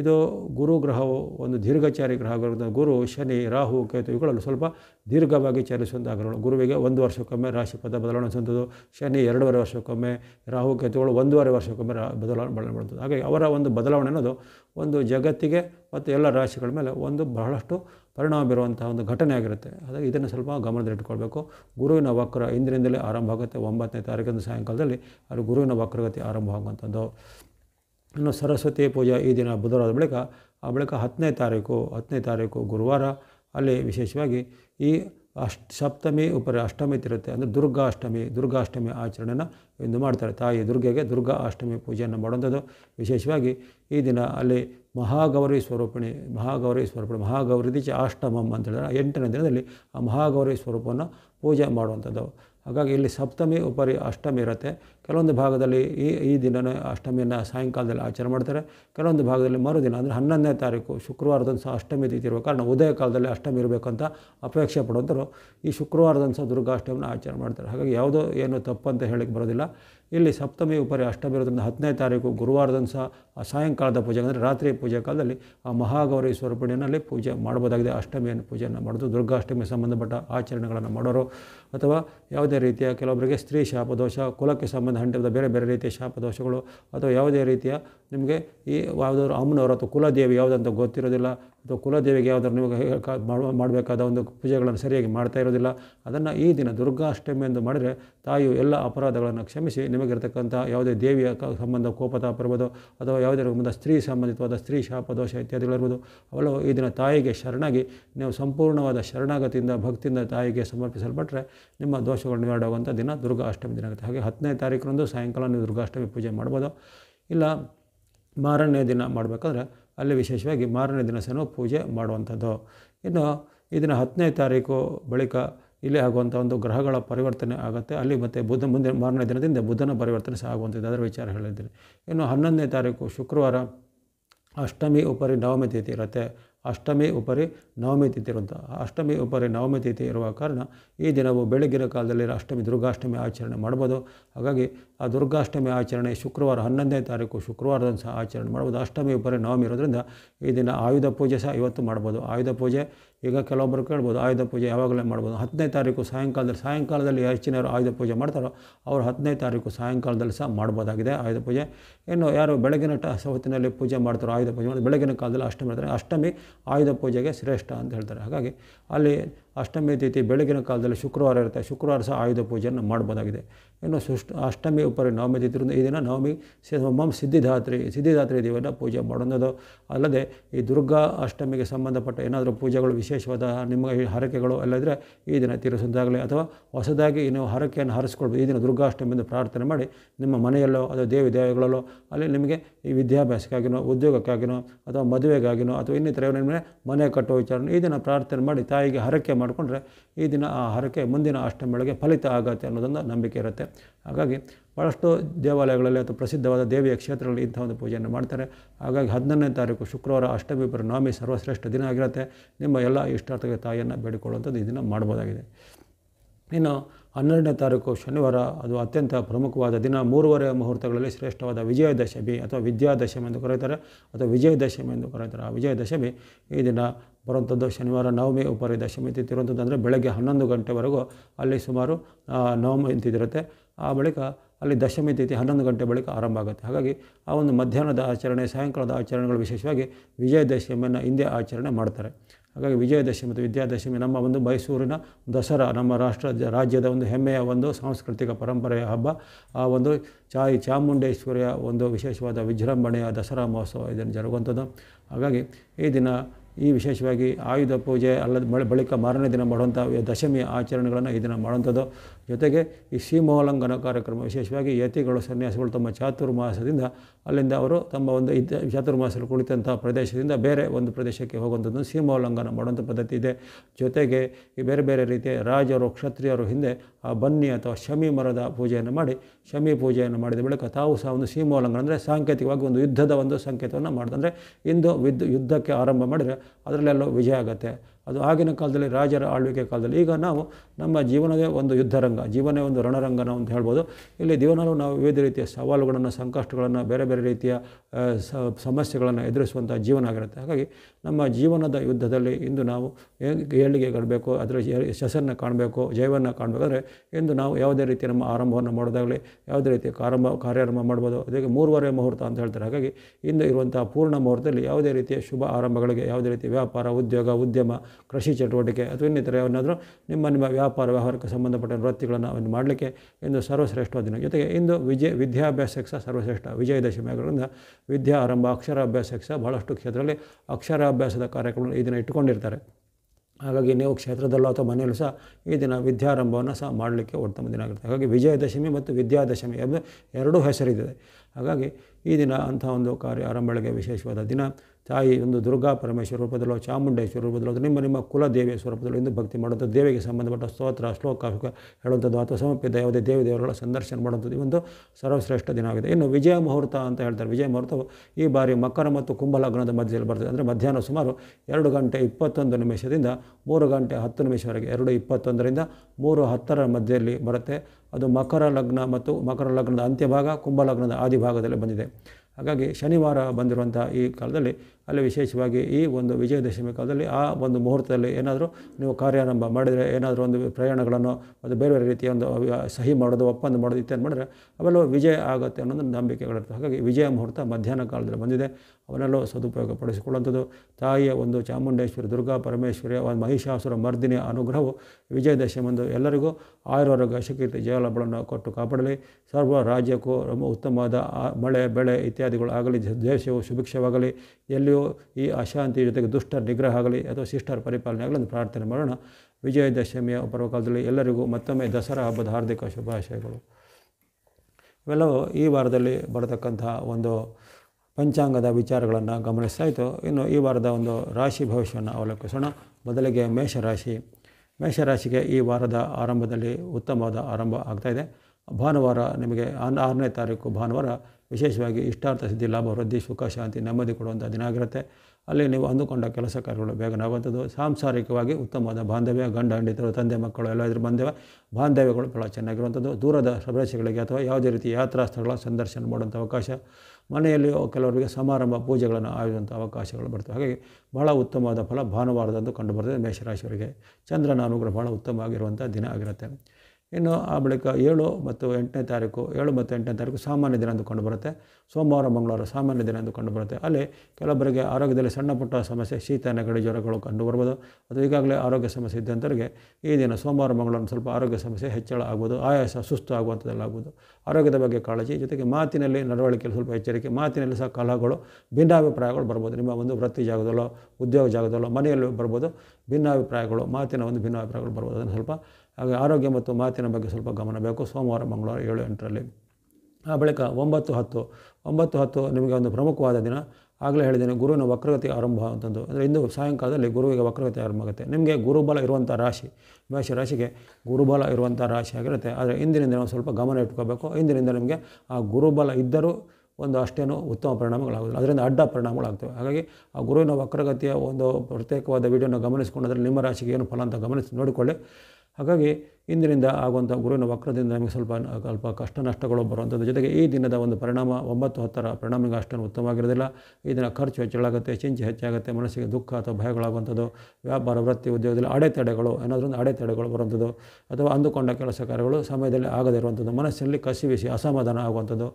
ಇದು ಗುರು ಗ್ರಹವು ಒಂದು ದೀರ್ಘಚಾರಿ ಗ್ರಹ ಗುರು ಶನಿ ರಾಹು ಕೇತು ಇವುಗಳಲ್ಲಿ ಸ್ವಲ್ಪ ದೀರ್ಘವಾಗಿ ಚಲಿಸುವಂಥ ಗ್ರಹಗಳು ಗುರುವಿಗೆ ಒಂದು ವರ್ಷಕ್ಕೊಮ್ಮೆ ರಾಶಿ ಪದ ಬದಲಾವಣೆಸುವಂಥದ್ದು ಶನಿ ಎರಡೂವರೆ ವರ್ಷಕ್ಕೊಮ್ಮೆ ರಾಹು ಕೇತುಗಳು ಒಂದೂವರೆ ವರ್ಷಕ್ಕೊಮ್ಮೆ ರಾ ಬದಲಾವಣೆ ಬದಲಾವಣೆ ಹಾಗಾಗಿ ಅವರ ಒಂದು ಬದಲಾವಣೆ ಅನ್ನೋದು ಒಂದು ಜಗತ್ತಿಗೆ ಮತ್ತು ಎಲ್ಲ ರಾಶಿಗಳ ಮೇಲೆ ಒಂದು ಬಹಳಷ್ಟು ಪರಿಣಾಮ ಬೀರುವಂತಹ ಒಂದು ಘಟನೆ ಆಗಿರುತ್ತೆ ಹಾಗಾಗಿ ಇದನ್ನು ಸ್ವಲ್ಪ ಗಮನದಲ್ಲಿಟ್ಟುಕೊಳ್ಬೇಕು ಗುರುವಿನ ವಕ್ರ ಇಂದಿನಿಂದಲೇ ಆರಂಭ ಆಗುತ್ತೆ ಒಂಬತ್ತನೇ ತಾರೀಕಂದು ಸಾಯಂಕಾಲದಲ್ಲಿ ಅಲ್ಲಿ ಗುರುವಿನ ವಕ್ರಗತಿ ಆಗುವಂಥದ್ದು ಇನ್ನು ಸರಸ್ವತಿ ಪೂಜಾ ಈ ದಿನ ಬುಧವಾರದ ಬಳಿಕ ಆ ಬಳಿಕ ಹತ್ತನೇ ತಾರೀಕು ಹತ್ತನೇ ತಾರೀಕು ಗುರುವಾರ ಅಲ್ಲಿ ವಿಶೇಷವಾಗಿ ಈ ಅಷ್ಟ ಸಪ್ತಮಿ ಉಪರಿ ಅಷ್ಟಮಿ ತಿರುತ್ತೆ ಅಂದರೆ ದುರ್ಗಾಷ್ಟಮಿ ದುರ್ಗಾಷ್ಟಮಿ ಆಚರಣೆನ ಇಂದು ಮಾಡ್ತಾರೆ ತಾಯಿ ದುರ್ಗೆಗೆ ದುರ್ಗಾ ಅಷ್ಟಮಿ ಪೂಜೆಯನ್ನು ಮಾಡುವಂಥದ್ದು ವಿಶೇಷವಾಗಿ ಈ ದಿನ ಅಲ್ಲಿ ಮಹಾಗೌರಿ ಸ್ವರೂಪಿಣಿ ಮಹಾಗೌರಿ ಸ್ವರೂಪಿಣಿ ಮಹಾಗೌರಿ ದೀಚ ಅಷ್ಟಮಂ ಅಂತ ಹೇಳಿದ್ರೆ ಎಂಟನೇ ದಿನದಲ್ಲಿ ಆ ಮಹಾಗೌರಿ ಸ್ವರೂಪವನ್ನು ಪೂಜೆ ಮಾಡುವಂಥದ್ದು ಹಾಗಾಗಿ ಇಲ್ಲಿ ಸಪ್ತಮಿ ಉಪರಿ ಅಷ್ಟಮಿ ಇರುತ್ತೆ ಕೆಲವೊಂದು ಭಾಗದಲ್ಲಿ ಈ ಈ ದಿನವೇ ಅಷ್ಟಮಿಯನ್ನು ಸಾಯಂಕಾಲದಲ್ಲಿ ಆಚರಣೆ ಮಾಡ್ತಾರೆ ಕೆಲವೊಂದು ಭಾಗದಲ್ಲಿ ಮರುದಿನ ಅಂದರೆ ಹನ್ನೊಂದನೇ ತಾರೀಕು ಶುಕ್ರವಾರದಂದು ಸಹ ಅಷ್ಟಮಿ ತಿಥಿ ಇರುವ ಕಾರಣ ಉದಯ ಕಾಲದಲ್ಲಿ ಅಷ್ಟಮಿ ಇರಬೇಕಂತ ಅಪೇಕ್ಷೆ ಪಡುವಂಥರು ಈ ಶುಕ್ರವಾರದಂದು ಸಹ ದುರ್ಗಾಷ್ಟಮಿನ ಆಚರಣೆ ಮಾಡ್ತಾರೆ ಹಾಗಾಗಿ ಯಾವುದೋ ಏನು ತಪ್ಪು ಅಂತ ಹೇಳಕ್ಕೆ ಬರೋದಿಲ್ಲ ಇಲ್ಲಿ ಸಪ್ತಮಿ ಉಪರಿ ಅಷ್ಟಮಿ ಇರೋದ್ರಿಂದ ಹತ್ತನೇ ತಾರೀಕು ಗುರುವಾರದಂದು ಸಹ ಸಾಯಂಕಾಲದ ಪೂಜೆ ಅಂದರೆ ರಾತ್ರಿ ಪೂಜೆ ಕಾಲದಲ್ಲಿ ಆ ಮಹಾಗೌರಿ ಸ್ವರೂಪಣಿಯಲ್ಲಿ ಪೂಜೆ ಮಾಡ್ಬೋದಾಗಿದೆ ಅಷ್ಟಮಿಯನ್ನು ಪೂಜೆಯನ್ನು ಮಾಡೋದು ದುರ್ಗಾಷ್ಟಮಿ ಸಂಬಂಧಪಟ್ಟ ಆಚರಣೆಗಳನ್ನು ಮಾಡೋರು ಅಥವಾ ಯಾವುದೇ ರೀತಿಯ ಕೆಲವೊಬ್ಬರಿಗೆ ಸ್ತ್ರೀ ಶಾಪದೋಷ ಕುಲಕ್ಕೆ ಸಂಬಂಧ ಹಂಟಿದ ಬೇರೆ ಬೇರೆ ರೀತಿಯ ಶಾಪದೋಷಗಳು ಅಥವಾ ಯಾವುದೇ ರೀತಿಯ ನಿಮಗೆ ಈ ಯಾವುದಾದ್ರು ಅಮ್ಮನವರು ಅಥವಾ ಕುಲದೇವಿ ಯಾವುದಂತ ಗೊತ್ತಿರೋದಿಲ್ಲ ಅಥವಾ ಕುಲದೇವಿಗೆ ಯಾವುದಾದ್ರು ನಿಮಗೆ ಮಾಡಬೇಕಾದ ಒಂದು ಪೂಜೆಗಳನ್ನು ಸರಿಯಾಗಿ ಮಾಡ್ತಾ ಇರೋದಿಲ್ಲ ಅದನ್ನು ಈ ದಿನ ದುರ್ಗಾಷ್ಟಮಿ ಎಂದು ಮಾಡಿದರೆ ತಾಯಿಯು ಎಲ್ಲ ಅಪರಾಧಗಳನ್ನು ಕ್ಷಮಿಸಿ ನಿಮಗಿರ್ತಕ್ಕಂಥ ಯಾವುದೇ ದೇವಿಯ ಸಂಬಂಧ ಕೋಪತಾಪ ಇರ್ಬೋದು ಅಥವಾ ಯಾವುದೇ ಸಂಬಂಧ ಸ್ತ್ರೀ ಸಂಬಂಧಿತವಾದ ಸ್ತ್ರೀ ಶಾಪ ದೋಷ ಇತ್ಯಾದಿಗಳಿರ್ಬೋದು ಅವಳು ಈ ದಿನ ತಾಯಿಗೆ ಶರಣಾಗಿ ನೀವು ಸಂಪೂರ್ಣವಾದ ಶರಣಾಗತಿಯಿಂದ ಭಕ್ತಿಯಿಂದ ತಾಯಿಗೆ ಸಮರ್ಪಿಸಲ್ಪಟ್ಟರೆ ನಿಮ್ಮ ದೋಷಗಳು ನಿವಾರಣೆ ದಿನ ದುರ್ಗಾಷ್ಟಮಿ ದಿನ ಆಗುತ್ತೆ ಹಾಗೆ ಹತ್ತನೇ ತಾರೀಕರಂದು ಸಾಯಂಕಾಲ ನೀವು ದುರ್ಗಾಷ್ಟಮಿ ಪೂಜೆ ಮಾಡ್ಬೋದು ಇಲ್ಲ ಮಾರನೇ ದಿನ ಮಾಡಬೇಕಾದ್ರೆ ಅಲ್ಲಿ ವಿಶೇಷವಾಗಿ ಮಾರನೇ ದಿನ ಸಹ ಪೂಜೆ ಮಾಡುವಂಥದ್ದು ಇನ್ನು ಇದನ್ನು ಹತ್ತನೇ ತಾರೀಕು ಬಳಿಕ ಇಲ್ಲಿ ಆಗುವಂಥ ಒಂದು ಗ್ರಹಗಳ ಪರಿವರ್ತನೆ ಆಗುತ್ತೆ ಅಲ್ಲಿ ಮತ್ತು ಬುಧ ಮುಂದೆ ಮಾರನೇ ದಿನದಿಂದ ಬುಧನ ಪರಿವರ್ತನೆ ಸಹ ಆಗುವಂಥದ್ದು ಅದರ ವಿಚಾರ ಹೇಳಿದ್ದೀನಿ ಇನ್ನು ಹನ್ನೊಂದನೇ ತಾರೀಕು ಶುಕ್ರವಾರ ಅಷ್ಟಮಿ ಉಪರಿ ನವಮಿ ತಿಥಿ ಇರುತ್ತೆ ಅಷ್ಟಮಿ ಉಪರಿ ನವಮಿ ತಿಥಿ ಇರುವಂಥ ಅಷ್ಟಮಿ ಉಪರಿ ನವಮಿ ತಿಥಿ ಇರುವ ಕಾರಣ ಈ ದಿನವು ಬೆಳಗಿನ ಕಾಲದಲ್ಲಿ ಅಷ್ಟಮಿ ದುರ್ಗಾಷ್ಟಮಿ ಆಚರಣೆ ಮಾಡ್ಬೋದು ಹಾಗಾಗಿ ಆ ದುರ್ಗಾಷ್ಟಮಿ ಆಚರಣೆ ಶುಕ್ರವಾರ ಹನ್ನೊಂದನೇ ತಾರೀಕು ಶುಕ್ರವಾರದಂದು ಸಹ ಆಚರಣೆ ಮಾಡ್ಬೋದು ಅಷ್ಟಮಿ ಉಪರಿ ನವಮಿ ಇರೋದ್ರಿಂದ ಈ ದಿನ ಆಯುಧ ಪೂಜೆ ಸಹ ಇವತ್ತು ಮಾಡ್ಬೋದು ಆಯುಧ ಪೂಜೆ ಈಗ ಕೆಲವೊಬ್ಬರು ಕೇಳ್ಬೋದು ಆಯುಧ ಪೂಜೆ ಯಾವಾಗಲೇ ಮಾಡ್ಬೋದು ಹತ್ತನೇ ತಾರೀಕು ಸಾಯಂಕಾಲದಲ್ಲಿ ಸಾಯಂಕಾಲದಲ್ಲಿ ಹೆಚ್ಚಿನವರು ಆಯುಧ ಪೂಜೆ ಮಾಡ್ತಾರೋ ಅವರು ಹದಿನೈದು ತಾರೀಕು ಸಾಯಂಕಾಲದಲ್ಲಿ ಸಹ ಮಾಡ್ಬೋದಾಗಿದೆ ಆಯುಧ ಪೂಜೆ ಇನ್ನು ಯಾರು ಬೆಳಗಿನ ಟ ಹೊತ್ತಿನಲ್ಲಿ ಪೂಜೆ ಮಾಡ್ತಾರೋ ಆಯುಧ ಪೂಜೆ ಮಾಡಿ ಬೆಳಗಿನ ಕಾಲದಲ್ಲಿ ಅಷ್ಟಮಿ ಮಾಡ್ತಾರೆ ಅಷ್ಟಮಿ ಆಯುಧ ಪೂಜೆಗೆ ಶ್ರೇಷ್ಠ ಅಂತ ಹೇಳ್ತಾರೆ ಹಾಗಾಗಿ ಅಲ್ಲಿ ಅಷ್ಟಮಿ ತಿಥಿ ಬೆಳಗಿನ ಕಾಲದಲ್ಲಿ ಶುಕ್ರವಾರ ಇರುತ್ತೆ ಶುಕ್ರವಾರ ಸಹ ಆಯುಧ ಪೂಜೆಯನ್ನು ಮಾಡ್ಬೋದಾಗಿದೆ ಇನ್ನು ಸುಷ್ಟ ಅಷ್ಟಮಿ ಉಪರಿ ನವಮಿ ತಿಥಿ ಈ ದಿನ ನವಮಿ ಮಮ್ ಸಿದ್ಧಿದಾತ್ರಿ ಸಿದ್ಧಿದಾತ್ರಿ ದೇವನ ಪೂಜೆ ಮಾಡೋದು ಅಲ್ಲದೆ ಈ ದುರ್ಗಾ ಅಷ್ಟಮಿಗೆ ಸಂಬಂಧಪಟ್ಟ ಏನಾದರೂ ಪೂಜೆಗಳು ವಿಶೇಷವಾದ ನಿಮಗೆ ಹರಕೆಗಳು ಅಲ್ಲದ್ರೆ ಈ ದಿನ ತೀರಿಸೋದಾಗಲಿ ಅಥವಾ ಹೊಸದಾಗಿ ನೀವು ಹರಕೆಯನ್ನು ಹರಿಸ್ಕೊಳ್ಬೋದು ಈ ದಿನ ದುರ್ಗಾಷ್ಟಮಿಯಿಂದ ಪ್ರಾರ್ಥನೆ ಮಾಡಿ ನಿಮ್ಮ ಮನೆಯಲ್ಲೋ ಅಥವಾ ದೇವಿ ದೇವಗಳಲ್ಲೋ ಅಲ್ಲಿ ನಿಮಗೆ ಈ ವಿದ್ಯಾಭ್ಯಾಸಕ್ಕಾಗಿನೋ ಉದ್ಯೋಗಕ್ಕಾಗಿನೋ ಅಥವಾ ಮದುವೆಗಾಗಿನೋ ಅಥವಾ ಇನ್ನಿತರ ಏನೇನು ಮನೆ ಕಟ್ಟೋ ವಿಚಾರನೋ ಈ ದಿನ ಪ್ರಾರ್ಥನೆ ಮಾಡಿ ತಾಯಿಗೆ ಹರಕೆ ಮಾಡಿಕೊಂಡ್ರೆ ಈ ದಿನ ಆ ಹರಕೆ ಮುಂದಿನ ಅಷ್ಟಮಿಗಳಿಗೆ ಫಲಿತ ಆಗತ್ತೆ ಅನ್ನೋದೊಂದು ನಂಬಿಕೆ ಇರುತ್ತೆ ಹಾಗಾಗಿ ಭಾಳಷ್ಟು ದೇವಾಲಯಗಳಲ್ಲಿ ಅಥವಾ ಪ್ರಸಿದ್ಧವಾದ ದೇವಿಯ ಕ್ಷೇತ್ರಗಳಲ್ಲಿ ಇಂಥ ಒಂದು ಪೂಜೆಯನ್ನು ಮಾಡ್ತಾರೆ ಹಾಗಾಗಿ ಹದಿನೆಂಟನೇ ತಾರೀಕು ಶುಕ್ರವಾರ ಅಷ್ಟಮಿ ಪರಿಣಾಮಿ ಸರ್ವಶ್ರೇಷ್ಠ ದಿನ ಆಗಿರುತ್ತೆ ನಿಮ್ಮ ಎಲ್ಲ ಇಷ್ಟಾರ್ಥಗಳ ತಾಯಿಯನ್ನು ಬೇಡಿಕೊಳ್ಳುವಂಥದ್ದು ಈ ದಿನ ಮಾಡ್ಬೋದಾಗಿದೆ ಇನ್ನು ಹನ್ನೆರಡನೇ ತಾರೀಕು ಶನಿವಾರ ಅದು ಅತ್ಯಂತ ಪ್ರಮುಖವಾದ ದಿನ ಮೂರುವರೆ ಮುಹೂರ್ತಗಳಲ್ಲಿ ಶ್ರೇಷ್ಠವಾದ ವಿಜಯದಶಮಿ ಅಥವಾ ವಿದ್ಯಾದಶಮಿ ಎಂದು ಕರೆಯುತ್ತಾರೆ ಅಥವಾ ವಿಜಯದಶಮಿ ಎಂದು ಕರೆಯುತ್ತಾರೆ ಆ ವಿಜಯದಶಮಿ ಈ ದಿನ ಬರುವಂಥದ್ದು ಶನಿವಾರ ನವಮಿ ಉಪರಿ ದಶಮಿ ತಿರುವಂಥದ್ದು ಅಂದರೆ ಬೆಳಗ್ಗೆ ಹನ್ನೊಂದು ಗಂಟೆವರೆಗೂ ಅಲ್ಲಿ ಸುಮಾರು ನವಮಿ ಅಂತಿದ್ದಿರುತ್ತೆ ಆ ಬಳಿಕ ಅಲ್ಲಿ ದಶಮಿ ತಿಥಿ ಹನ್ನೊಂದು ಗಂಟೆ ಬಳಿಕ ಆರಂಭ ಆಗುತ್ತೆ ಹಾಗಾಗಿ ಆ ಒಂದು ಮಧ್ಯಾಹ್ನದ ಆಚರಣೆ ಸಾಯಂಕಾಲದ ಆಚರಣೆಗಳು ವಿಶೇಷವಾಗಿ ವಿಜಯದಶಮಿಯನ್ನು ಹಿಂದೆ ಆಚರಣೆ ಮಾಡ್ತಾರೆ ಹಾಗಾಗಿ ವಿಜಯದಶಮಿ ಮತ್ತು ವಿದ್ಯಾದಶಮಿ ನಮ್ಮ ಒಂದು ಮೈಸೂರಿನ ದಸರಾ ನಮ್ಮ ರಾಷ್ಟ್ರ ರಾಜ್ಯದ ಒಂದು ಹೆಮ್ಮೆಯ ಒಂದು ಸಾಂಸ್ಕೃತಿಕ ಪರಂಪರೆಯ ಹಬ್ಬ ಆ ಒಂದು ಚಾಯಿ ಚಾಮುಂಡೇಶ್ವರಿಯ ಒಂದು ವಿಶೇಷವಾದ ವಿಜೃಂಭಣೆಯ ದಸರಾ ಮಹೋತ್ಸವ ಇದನ್ನು ಜರುಗುವಂಥದ್ದು ಹಾಗಾಗಿ ಈ ದಿನ ಈ ವಿಶೇಷವಾಗಿ ಆಯುಧ ಪೂಜೆ ಅಲ್ಲದ ಬಳಿಕ ಮಾರನೇ ದಿನ ಮಾಡುವಂಥ ದಶಮಿ ಆಚರಣೆಗಳನ್ನು ಈ ದಿನ ಮಾಡುವಂಥದ್ದು ಜೊತೆಗೆ ಈ ಸೀಮೋಲ್ಲಂಘನ ಕಾರ್ಯಕ್ರಮ ವಿಶೇಷವಾಗಿ ಯತಿಗಳು ಸನ್ಯಾಸಿಗಳು ತಮ್ಮ ಚಾತುರ್ಮಾಸದಿಂದ ಅಲ್ಲಿಂದ ಅವರು ತಮ್ಮ ಒಂದು ಇದ್ದ ಚಾತುರ್ಮಾಸದಲ್ಲಿ ಕುಳಿತಂಥ ಪ್ರದೇಶದಿಂದ ಬೇರೆ ಒಂದು ಪ್ರದೇಶಕ್ಕೆ ಹೋಗುವಂಥದ್ದು ಸೀಮೋಲ್ಲಂಘನ ಮಾಡುವಂಥ ಪದ್ಧತಿ ಇದೆ ಜೊತೆಗೆ ಈ ಬೇರೆ ಬೇರೆ ರೀತಿಯ ರಾಜರು ಕ್ಷತ್ರಿಯರು ಹಿಂದೆ ಆ ಬನ್ನಿ ಅಥವಾ ಶಮಿ ಮರದ ಪೂಜೆಯನ್ನು ಮಾಡಿ ಶಮಿ ಪೂಜೆಯನ್ನು ಮಾಡಿದ ಬಳಿಕ ತಾವು ಸಹ ಒಂದು ಸೀಮೋಲ್ಲಂಘನ ಅಂದರೆ ಸಾಂಕೇತಿಕವಾಗಿ ಒಂದು ಯುದ್ಧದ ಒಂದು ಸಂಕೇತವನ್ನು ಮಾಡಿದಂದರೆ ಇಂದು ವಿದ್ ಯುದ್ಧಕ್ಕೆ ಆರಂಭ ಮಾಡಿದರೆ ಅದರಲ್ಲೆಲ್ಲೋ ವಿಜಯ ಆಗುತ್ತೆ ಅದು ಆಗಿನ ಕಾಲದಲ್ಲಿ ರಾಜರ ಆಳ್ವಿಕೆ ಕಾಲದಲ್ಲಿ ಈಗ ನಾವು ನಮ್ಮ ಜೀವನವೇ ಒಂದು ಯುದ್ಧರಂಗ ಜೀವನೇ ಒಂದು ರಣರಂಗನ ಅಂತ ಹೇಳ್ಬೋದು ಇಲ್ಲಿ ಜೀವನಲ್ಲೂ ನಾವು ವಿವಿಧ ರೀತಿಯ ಸವಾಲುಗಳನ್ನು ಸಂಕಷ್ಟಗಳನ್ನು ಬೇರೆ ಬೇರೆ ರೀತಿಯ ಸಮಸ್ಯೆಗಳನ್ನು ಎದುರಿಸುವಂಥ ಜೀವನ ಆಗಿರುತ್ತೆ ಹಾಗಾಗಿ ನಮ್ಮ ಜೀವನದ ಯುದ್ಧದಲ್ಲಿ ಇಂದು ನಾವು ಏಳಿಗೆ ಕಾಣಬೇಕು ಅದರ ಯಶಸ್ಸನ್ನು ಕಾಣಬೇಕು ಜಯವನ್ನು ಕಾಣಬೇಕಾದ್ರೆ ಇಂದು ನಾವು ಯಾವುದೇ ರೀತಿಯ ನಮ್ಮ ಆರಂಭವನ್ನು ಮಾಡೋದಾಗಲಿ ಯಾವುದೇ ರೀತಿಯ ಆರಂಭ ಕಾರ್ಯಾರಂಭ ಮಾಡ್ಬೋದು ಅದಕ್ಕೆ ಮೂರುವರೆ ಮುಹೂರ್ತ ಅಂತ ಹೇಳ್ತಾರೆ ಹಾಗಾಗಿ ಇಂದು ಇರುವಂಥ ಪೂರ್ಣ ಮುಹೂರ್ತದಲ್ಲಿ ಯಾವುದೇ ರೀತಿಯ ಶುಭ ಆರಂಭಗಳಿಗೆ ಯಾವುದೇ ರೀತಿಯ ವ್ಯಾಪಾರ ಉದ್ಯೋಗ ಉದ್ಯಮ ಕೃಷಿ ಚಟುವಟಿಕೆ ಅಥವಾ ಇನ್ನಿತರ ಏನಾದರೂ ನಿಮ್ಮ ನಿಮ್ಮ ವ್ಯಾಪಾರ ವ್ಯವಹಾರಕ್ಕೆ ಸಂಬಂಧಪಟ್ಟ ವೃತ್ತಿಗಳನ್ನು ಒಂದು ಮಾಡಲಿಕ್ಕೆ ಇಂದು ಸರ್ವಶ್ರೇಷ್ಠ ದಿನ ಜೊತೆಗೆ ಇಂದು ವಿಜಯ ವಿದ್ಯಾಭ್ಯಾಸಕ್ಕೆ ಸಹ ಸರ್ವಶ್ರೇಷ್ಠ ವಿಜಯದಶಮಿ ಆಗೋದ್ರಿಂದ ವಿದ್ಯಾ ಆರಂಭ ಅಕ್ಷರಾಭ್ಯಾಸಕ್ಕೆ ಸಹ ಭಾಳಷ್ಟು ಕ್ಷೇತ್ರದಲ್ಲಿ ಅಕ್ಷರಾಭ್ಯಾಸದ ಕಾರ್ಯಕ್ರಮ ಈ ದಿನ ಇಟ್ಟುಕೊಂಡಿರ್ತಾರೆ ಹಾಗಾಗಿ ನೀವು ಕ್ಷೇತ್ರದಲ್ಲೂ ಅಥವಾ ಮನೆಯಲ್ಲೂ ಸಹ ಈ ದಿನ ವಿದ್ಯಾರಂಭವನ್ನು ಸಹ ಮಾಡಲಿಕ್ಕೆ ಉತ್ತಮ ದಿನ ಆಗಿರುತ್ತೆ ಹಾಗಾಗಿ ವಿಜಯದಶಮಿ ಮತ್ತು ವಿದ್ಯಾದಶಮಿ ಎಂಬ ಎರಡೂ ಹೆಸರಿದೆ ಹಾಗಾಗಿ ಈ ದಿನ ಅಂಥ ಒಂದು ಕಾರ್ಯ ಆರಂಭಗಳಿಗೆ ವಿಶೇಷವಾದ ದಿನ ತಾಯಿ ಒಂದು ದುರ್ಗಾ ಪರಮೇಶ್ವರ ರೂಪದಲ್ಲೋ ಚಾಮುಂಡೇಶ್ವರ ರೂಪದಲ್ಲೋ ನಿಮ್ಮ ನಿಮ್ಮ ಕುಲ ದೇವಿಯ ಸ್ವರೂಪದಲ್ಲೋ ಇಂದು ಭಕ್ತಿ ಮಾಡುವಂಥ ದೇವಿಗೆ ಸಂಬಂಧಪಟ್ಟ ಸ್ತೋತ್ರ ಶ್ಲೋಕ ಹೇಳುವಂಥದ್ದು ಅಥವಾ ಸಮರ್ಪಿತ ಯಾವುದೇ ದೇವಿ ದೇವರುಗಳ ಸಂದರ್ಶನ ಮಾಡುವಂಥದ್ದು ಒಂದು ಸರ್ವಶ್ರೇಷ್ಠ ದಿನವಾಗಿದೆ ಇನ್ನು ವಿಜಯ ಮುಹೂರ್ತ ಅಂತ ಹೇಳ್ತಾರೆ ವಿಜಯ ಮುಹೂರ್ತವು ಈ ಬಾರಿ ಮಕರ ಮತ್ತು ಕುಂಭಲಗ್ನದ ಮಧ್ಯದಲ್ಲಿ ಬರ್ತದೆ ಅಂದರೆ ಮಧ್ಯಾಹ್ನ ಸುಮಾರು ಎರಡು ಗಂಟೆ ಇಪ್ಪತ್ತೊಂದು ನಿಮಿಷದಿಂದ ಮೂರು ಗಂಟೆ ಹತ್ತು ನಿಮಿಷವರೆಗೆ ಎರಡು ಇಪ್ಪತ್ತೊಂದರಿಂದ ಮೂರು ಹತ್ತರ ಮಧ್ಯದಲ್ಲಿ ಬರುತ್ತೆ ಅದು ಮಕರ ಲಗ್ನ ಮತ್ತು ಮಕರ ಲಗ್ನದ ಅಂತ್ಯಭಾಗ ಕುಂಭಲಗ್ನದ ಆದಿಭಾಗದಲ್ಲಿ ಬಂದಿದೆ ಹಾಗಾಗಿ ಶನಿವಾರ ಬಂದಿರುವಂಥ ಈ ಕಾಲದಲ್ಲಿ ಅಲ್ಲಿ ವಿಶೇಷವಾಗಿ ಈ ಒಂದು ವಿಜಯದಶಮಿ ಕಾಲದಲ್ಲಿ ಆ ಒಂದು ಮುಹೂರ್ತದಲ್ಲಿ ಏನಾದರೂ ನೀವು ಕಾರ್ಯಾರಂಭ ಮಾಡಿದರೆ ಏನಾದರೂ ಒಂದು ಪ್ರಯಾಣಗಳನ್ನು ಅದು ಬೇರೆ ಬೇರೆ ರೀತಿಯ ಒಂದು ಸಹಿ ಮಾಡೋದು ಒಪ್ಪಂದ ಮಾಡೋದು ಇತ್ಯಾದಿ ಮಾಡಿದರೆ ಅವೆಲ್ಲೋ ವಿಜಯ ಆಗುತ್ತೆ ಅನ್ನೋದು ನಂಬಿಕೆಗಳಿರ್ತದೆ ಹಾಗಾಗಿ ವಿಜಯ ಮುಹೂರ್ತ ಮಧ್ಯಾಹ್ನ ಕಾಲದಲ್ಲಿ ಬಂದಿದೆ ಅವನೆಲ್ಲೋ ಸದುಪಯೋಗ ಪಡಿಸಿಕೊಳ್ಳುವಂಥದ್ದು ತಾಯಿಯ ಒಂದು ಚಾಮುಂಡೇಶ್ವರಿ ದುರ್ಗಾ ಪರಮೇಶ್ವರಿಯ ಒಂದು ಮಹಿಷಾಸುರ ಮರ್ದಿನಿಯ ಅನುಗ್ರಹವು ಒಂದು ಎಲ್ಲರಿಗೂ ಆಯುರ್ವರ್ಗ ಶಕೀರ್ತಿ ಜಯಲಾಭಗಳನ್ನು ಕೊಟ್ಟು ಕಾಪಾಡಲಿ ಸರ್ವ ರಾಜ್ಯಕ್ಕೂ ಉತ್ತಮವಾದ ಮಳೆ ಬೆಳೆ ಇತ್ಯಾದಿಗಳು ಆಗಲಿ ದೇಶವು ಸುಭಿಕ್ಷವಾಗಲಿ ಎಲ್ಲಿ ಎಲ್ಲರಿಗೂ ಈ ಅಶಾಂತಿ ಜೊತೆಗೆ ದುಷ್ಟರ ನಿಗ್ರಹ ಆಗಲಿ ಅಥವಾ ಶಿಷ್ಟರ ಪರಿಪಾಲನೆ ಆಗಲಿ ಅಂತ ಪ್ರಾರ್ಥನೆ ಮಾಡೋಣ ವಿಜಯದಶಮಿಯ ಪರ್ವಕಾಲದಲ್ಲಿ ಎಲ್ಲರಿಗೂ ಮತ್ತೊಮ್ಮೆ ದಸರಾ ಹಬ್ಬದ ಹಾರ್ದಿಕ ಶುಭಾಶಯಗಳು ಇವೆಲ್ಲವೂ ಈ ವಾರದಲ್ಲಿ ಬರತಕ್ಕಂತಹ ಒಂದು ಪಂಚಾಂಗದ ವಿಚಾರಗಳನ್ನು ಗಮನಿಸ್ತಾಯಿತು ಇನ್ನು ಈ ವಾರದ ಒಂದು ರಾಶಿ ಭವಿಷ್ಯವನ್ನು ಅವಲೋಕಿಸೋಣ ಮೊದಲಿಗೆ ಮೇಷರಾಶಿ ಮೇಷರಾಶಿಗೆ ಈ ವಾರದ ಆರಂಭದಲ್ಲಿ ಉತ್ತಮವಾದ ಆರಂಭ ಆಗ್ತಾಯಿದೆ ಭಾನುವಾರ ನಿಮಗೆ ಆರನೇ ತಾರೀಕು ಭಾನುವಾರ ವಿಶೇಷವಾಗಿ ಇಷ್ಟಾರ್ಥ ಸಿದ್ಧಿ ಲಾಭ ವೃದ್ಧಿ ಸುಖ ಶಾಂತಿ ನೆಮ್ಮದಿ ಕೊಡುವಂಥ ದಿನ ಆಗಿರುತ್ತೆ ಅಲ್ಲಿ ನೀವು ಅಂದುಕೊಂಡ ಕೆಲಸ ಕಾರ್ಯಗಳು ಬೇಗ ಸಾಂಸಾರಿಕವಾಗಿ ಉತ್ತಮವಾದ ಬಾಂಧವ್ಯ ಗಂಡ ಹಂಡಿತರು ತಂದೆ ಮಕ್ಕಳು ಎಲ್ಲ ಬಂದೇವೆ ಬಾಂಧವ್ಯಗಳು ಭಾಳ ಚೆನ್ನಾಗಿರುವಂಥದ್ದು ದೂರದ ಪ್ರದೇಶಗಳಿಗೆ ಅಥವಾ ಯಾವುದೇ ರೀತಿ ಯಾತ್ರಾ ಸ್ಥಳಗಳ ಸಂದರ್ಶನ ಮಾಡುವಂಥ ಅವಕಾಶ ಮನೆಯಲ್ಲಿ ಕೆಲವರಿಗೆ ಸಮಾರಂಭ ಪೂಜೆಗಳನ್ನು ಆಯುವಂಥ ಅವಕಾಶಗಳು ಬರ್ತವೆ ಹಾಗಾಗಿ ಬಹಳ ಉತ್ತಮವಾದ ಫಲ ಭಾನುವಾರದಂದು ಕಂಡುಬರ್ತದೆ ಮೇಷರಾಶಿಯವರಿಗೆ ಚಂದ್ರನ ಅನುಗ್ರಹ ಬಹಳ ಉತ್ತಮವಾಗಿರುವಂಥ ದಿನ ಆಗಿರುತ್ತೆ ಇನ್ನು ಆ ಬಳಿಕ ಏಳು ಮತ್ತು ಎಂಟನೇ ತಾರೀಕು ಏಳು ಮತ್ತು ಎಂಟನೇ ತಾರೀಕು ಸಾಮಾನ್ಯ ದಿನ ಕಂಡು ಬರುತ್ತೆ ಸೋಮವಾರ ಮಂಗಳವಾರ ಸಾಮಾನ್ಯ ದಿನ ಎಂದು ಬರುತ್ತೆ ಅಲ್ಲಿ ಕೆಲವೊಬ್ಬರಿಗೆ ಆರೋಗ್ಯದಲ್ಲಿ ಸಣ್ಣ ಪುಟ್ಟ ಸಮಸ್ಯೆ ಶೀತ ನೆಗಡಿ ಜ್ವರಗಳು ಕಂಡು ಬರ್ಬೋದು ಈಗಾಗಲೇ ಆರೋಗ್ಯ ಸಮಸ್ಯೆ ಇದ್ದಂಥವ್ರಿಗೆ ಈ ದಿನ ಸೋಮವಾರ ಮಂಗಳವಾರ ಸ್ವಲ್ಪ ಆರೋಗ್ಯ ಸಮಸ್ಯೆ ಹೆಚ್ಚಳ ಆಗ್ಬೋದು ಆಯಾಸ ಸುಸ್ತು ಆಗುವಂಥದ್ದೆಲ್ಲ ಆರೋಗ್ಯದ ಬಗ್ಗೆ ಕಾಳಜಿ ಜೊತೆಗೆ ಮಾತಿನಲ್ಲಿ ನಡವಳಿಕೆಯಲ್ಲಿ ಸ್ವಲ್ಪ ಎಚ್ಚರಿಕೆ ಮಾತಿನಲ್ಲಿ ಸಹ ಕಲಹಗಳು ಭಿನ್ನಾಭಿಪ್ರಾಯಗಳು ಬರ್ಬೋದು ನಿಮ್ಮ ಒಂದು ವೃತ್ತಿ ಜಾಗದಲ್ಲೋ ಉದ್ಯೋಗ ಜಾಗದಲ್ಲೋ ಮನೆಯಲ್ಲೂ ಬರ್ಬೋದು ಭಿನ್ನಾಭಿಪ್ರಾಯಗಳು ಮಾತಿನ ಒಂದು ಭಿನ್ನಾಭಿಪ್ರಾಯಗಳು ಬರ್ಬೋದು ಅದನ್ನು ಸ್ವಲ್ಪ ಹಾಗೆ ಆರೋಗ್ಯ ಮತ್ತು ಮಾತಿನ ಬಗ್ಗೆ ಸ್ವಲ್ಪ ಗಮನ ಬೇಕು ಸೋಮವಾರ ಮಂಗಳವಾರ ಏಳು ಎಂಟರಲ್ಲಿ ಆ ಬಳಿಕ ಒಂಬತ್ತು ಹತ್ತು ಒಂಬತ್ತು ಹತ್ತು ನಿಮಗೆ ಒಂದು ಪ್ರಮುಖವಾದ ದಿನ ಆಗಲೇ ಹೇಳಿದ್ದೇನೆ ಗುರುವಿನ ವಕ್ರಗತಿ ಆರಂಭ ಅಂತಂದು ಅಂದರೆ ಇಂದು ಸಾಯಂಕಾಲದಲ್ಲಿ ಗುರುವಿಗೆ ವಕ್ರಗತಿ ಆರಂಭ ಆಗುತ್ತೆ ನಿಮಗೆ ಗುರುಬಲ ಇರುವಂಥ ರಾಶಿ ಮೇಷ ರಾಶಿಗೆ ಗುರುಬಲ ಇರುವಂಥ ರಾಶಿ ಆಗಿರುತ್ತೆ ಆದರೆ ಇಂದಿನಿಂದ ನಾವು ಸ್ವಲ್ಪ ಗಮನ ಇಟ್ಕೋಬೇಕು ಇಂದಿನಿಂದ ನಿಮಗೆ ಆ ಗುರುಬಲ ಇದ್ದರೂ ಒಂದು ಅಷ್ಟೇನು ಉತ್ತಮ ಪರಿಣಾಮಗಳಾಗೋದಿಲ್ಲ ಅದರಿಂದ ಅಡ್ಡ ಪರಿಣಾಮಗಳಾಗ್ತವೆ ಹಾಗಾಗಿ ಆ ಗುರುವಿನ ವಕ್ರಗತಿಯ ಒಂದು ಪ್ರತ್ಯೇಕವಾದ ವಿಡಿಯೋನ ಅದರಲ್ಲಿ ನಿಮ್ಮ ರಾಶಿಗೆ ಏನು ಫಲ ಅಂತ ಗಮನಿಸಿ ನೋಡಿಕೊಳ್ಳಿ ಹಾಗಾಗಿ ಇಂದಿನಿಂದ ಆಗುವಂಥ ಗುರುವಿನ ವಕ್ರದಿಂದ ನಮಗೆ ಸ್ವಲ್ಪ ಸ್ವಲ್ಪ ಕಷ್ಟ ನಷ್ಟಗಳು ಬರುವಂಥದ್ದು ಜೊತೆಗೆ ಈ ದಿನದ ಒಂದು ಪರಿಣಾಮ ಒಂಬತ್ತು ಹತ್ತರ ಪರಿಣಾಮಗಳು ಅಷ್ಟೊಂದು ಉತ್ತಮವಾಗಿರೋದಿಲ್ಲ ಈ ದಿನ ಖರ್ಚು ಹೆಚ್ಚಳಾಗುತ್ತೆ ಚಿಂಚೆ ಹೆಚ್ಚಾಗುತ್ತೆ ಮನಸ್ಸಿಗೆ ದುಃಖ ಅಥವಾ ಭಯಗಳಾಗುವಂಥದ್ದು ವ್ಯಾಪಾರ ವೃತ್ತಿ ಉದ್ಯೋಗದಲ್ಲಿ ಅಡೆತಡೆಗಳು ಏನಾದರೂ ಒಂದು ಅಡೆತಡೆಗಳು ಬರುವಂಥದ್ದು ಅಥವಾ ಅಂದುಕೊಂಡ ಕೆಲಸ ಕಾರ್ಯಗಳು ಸಮಯದಲ್ಲಿ ಆಗದೇ ಇರುವಂಥದ್ದು ಮನಸ್ಸಿನಲ್ಲಿ ಕಸಿವಿಸಿ ಅಸಮಾಧಾನ ಆಗುವಂಥದ್ದು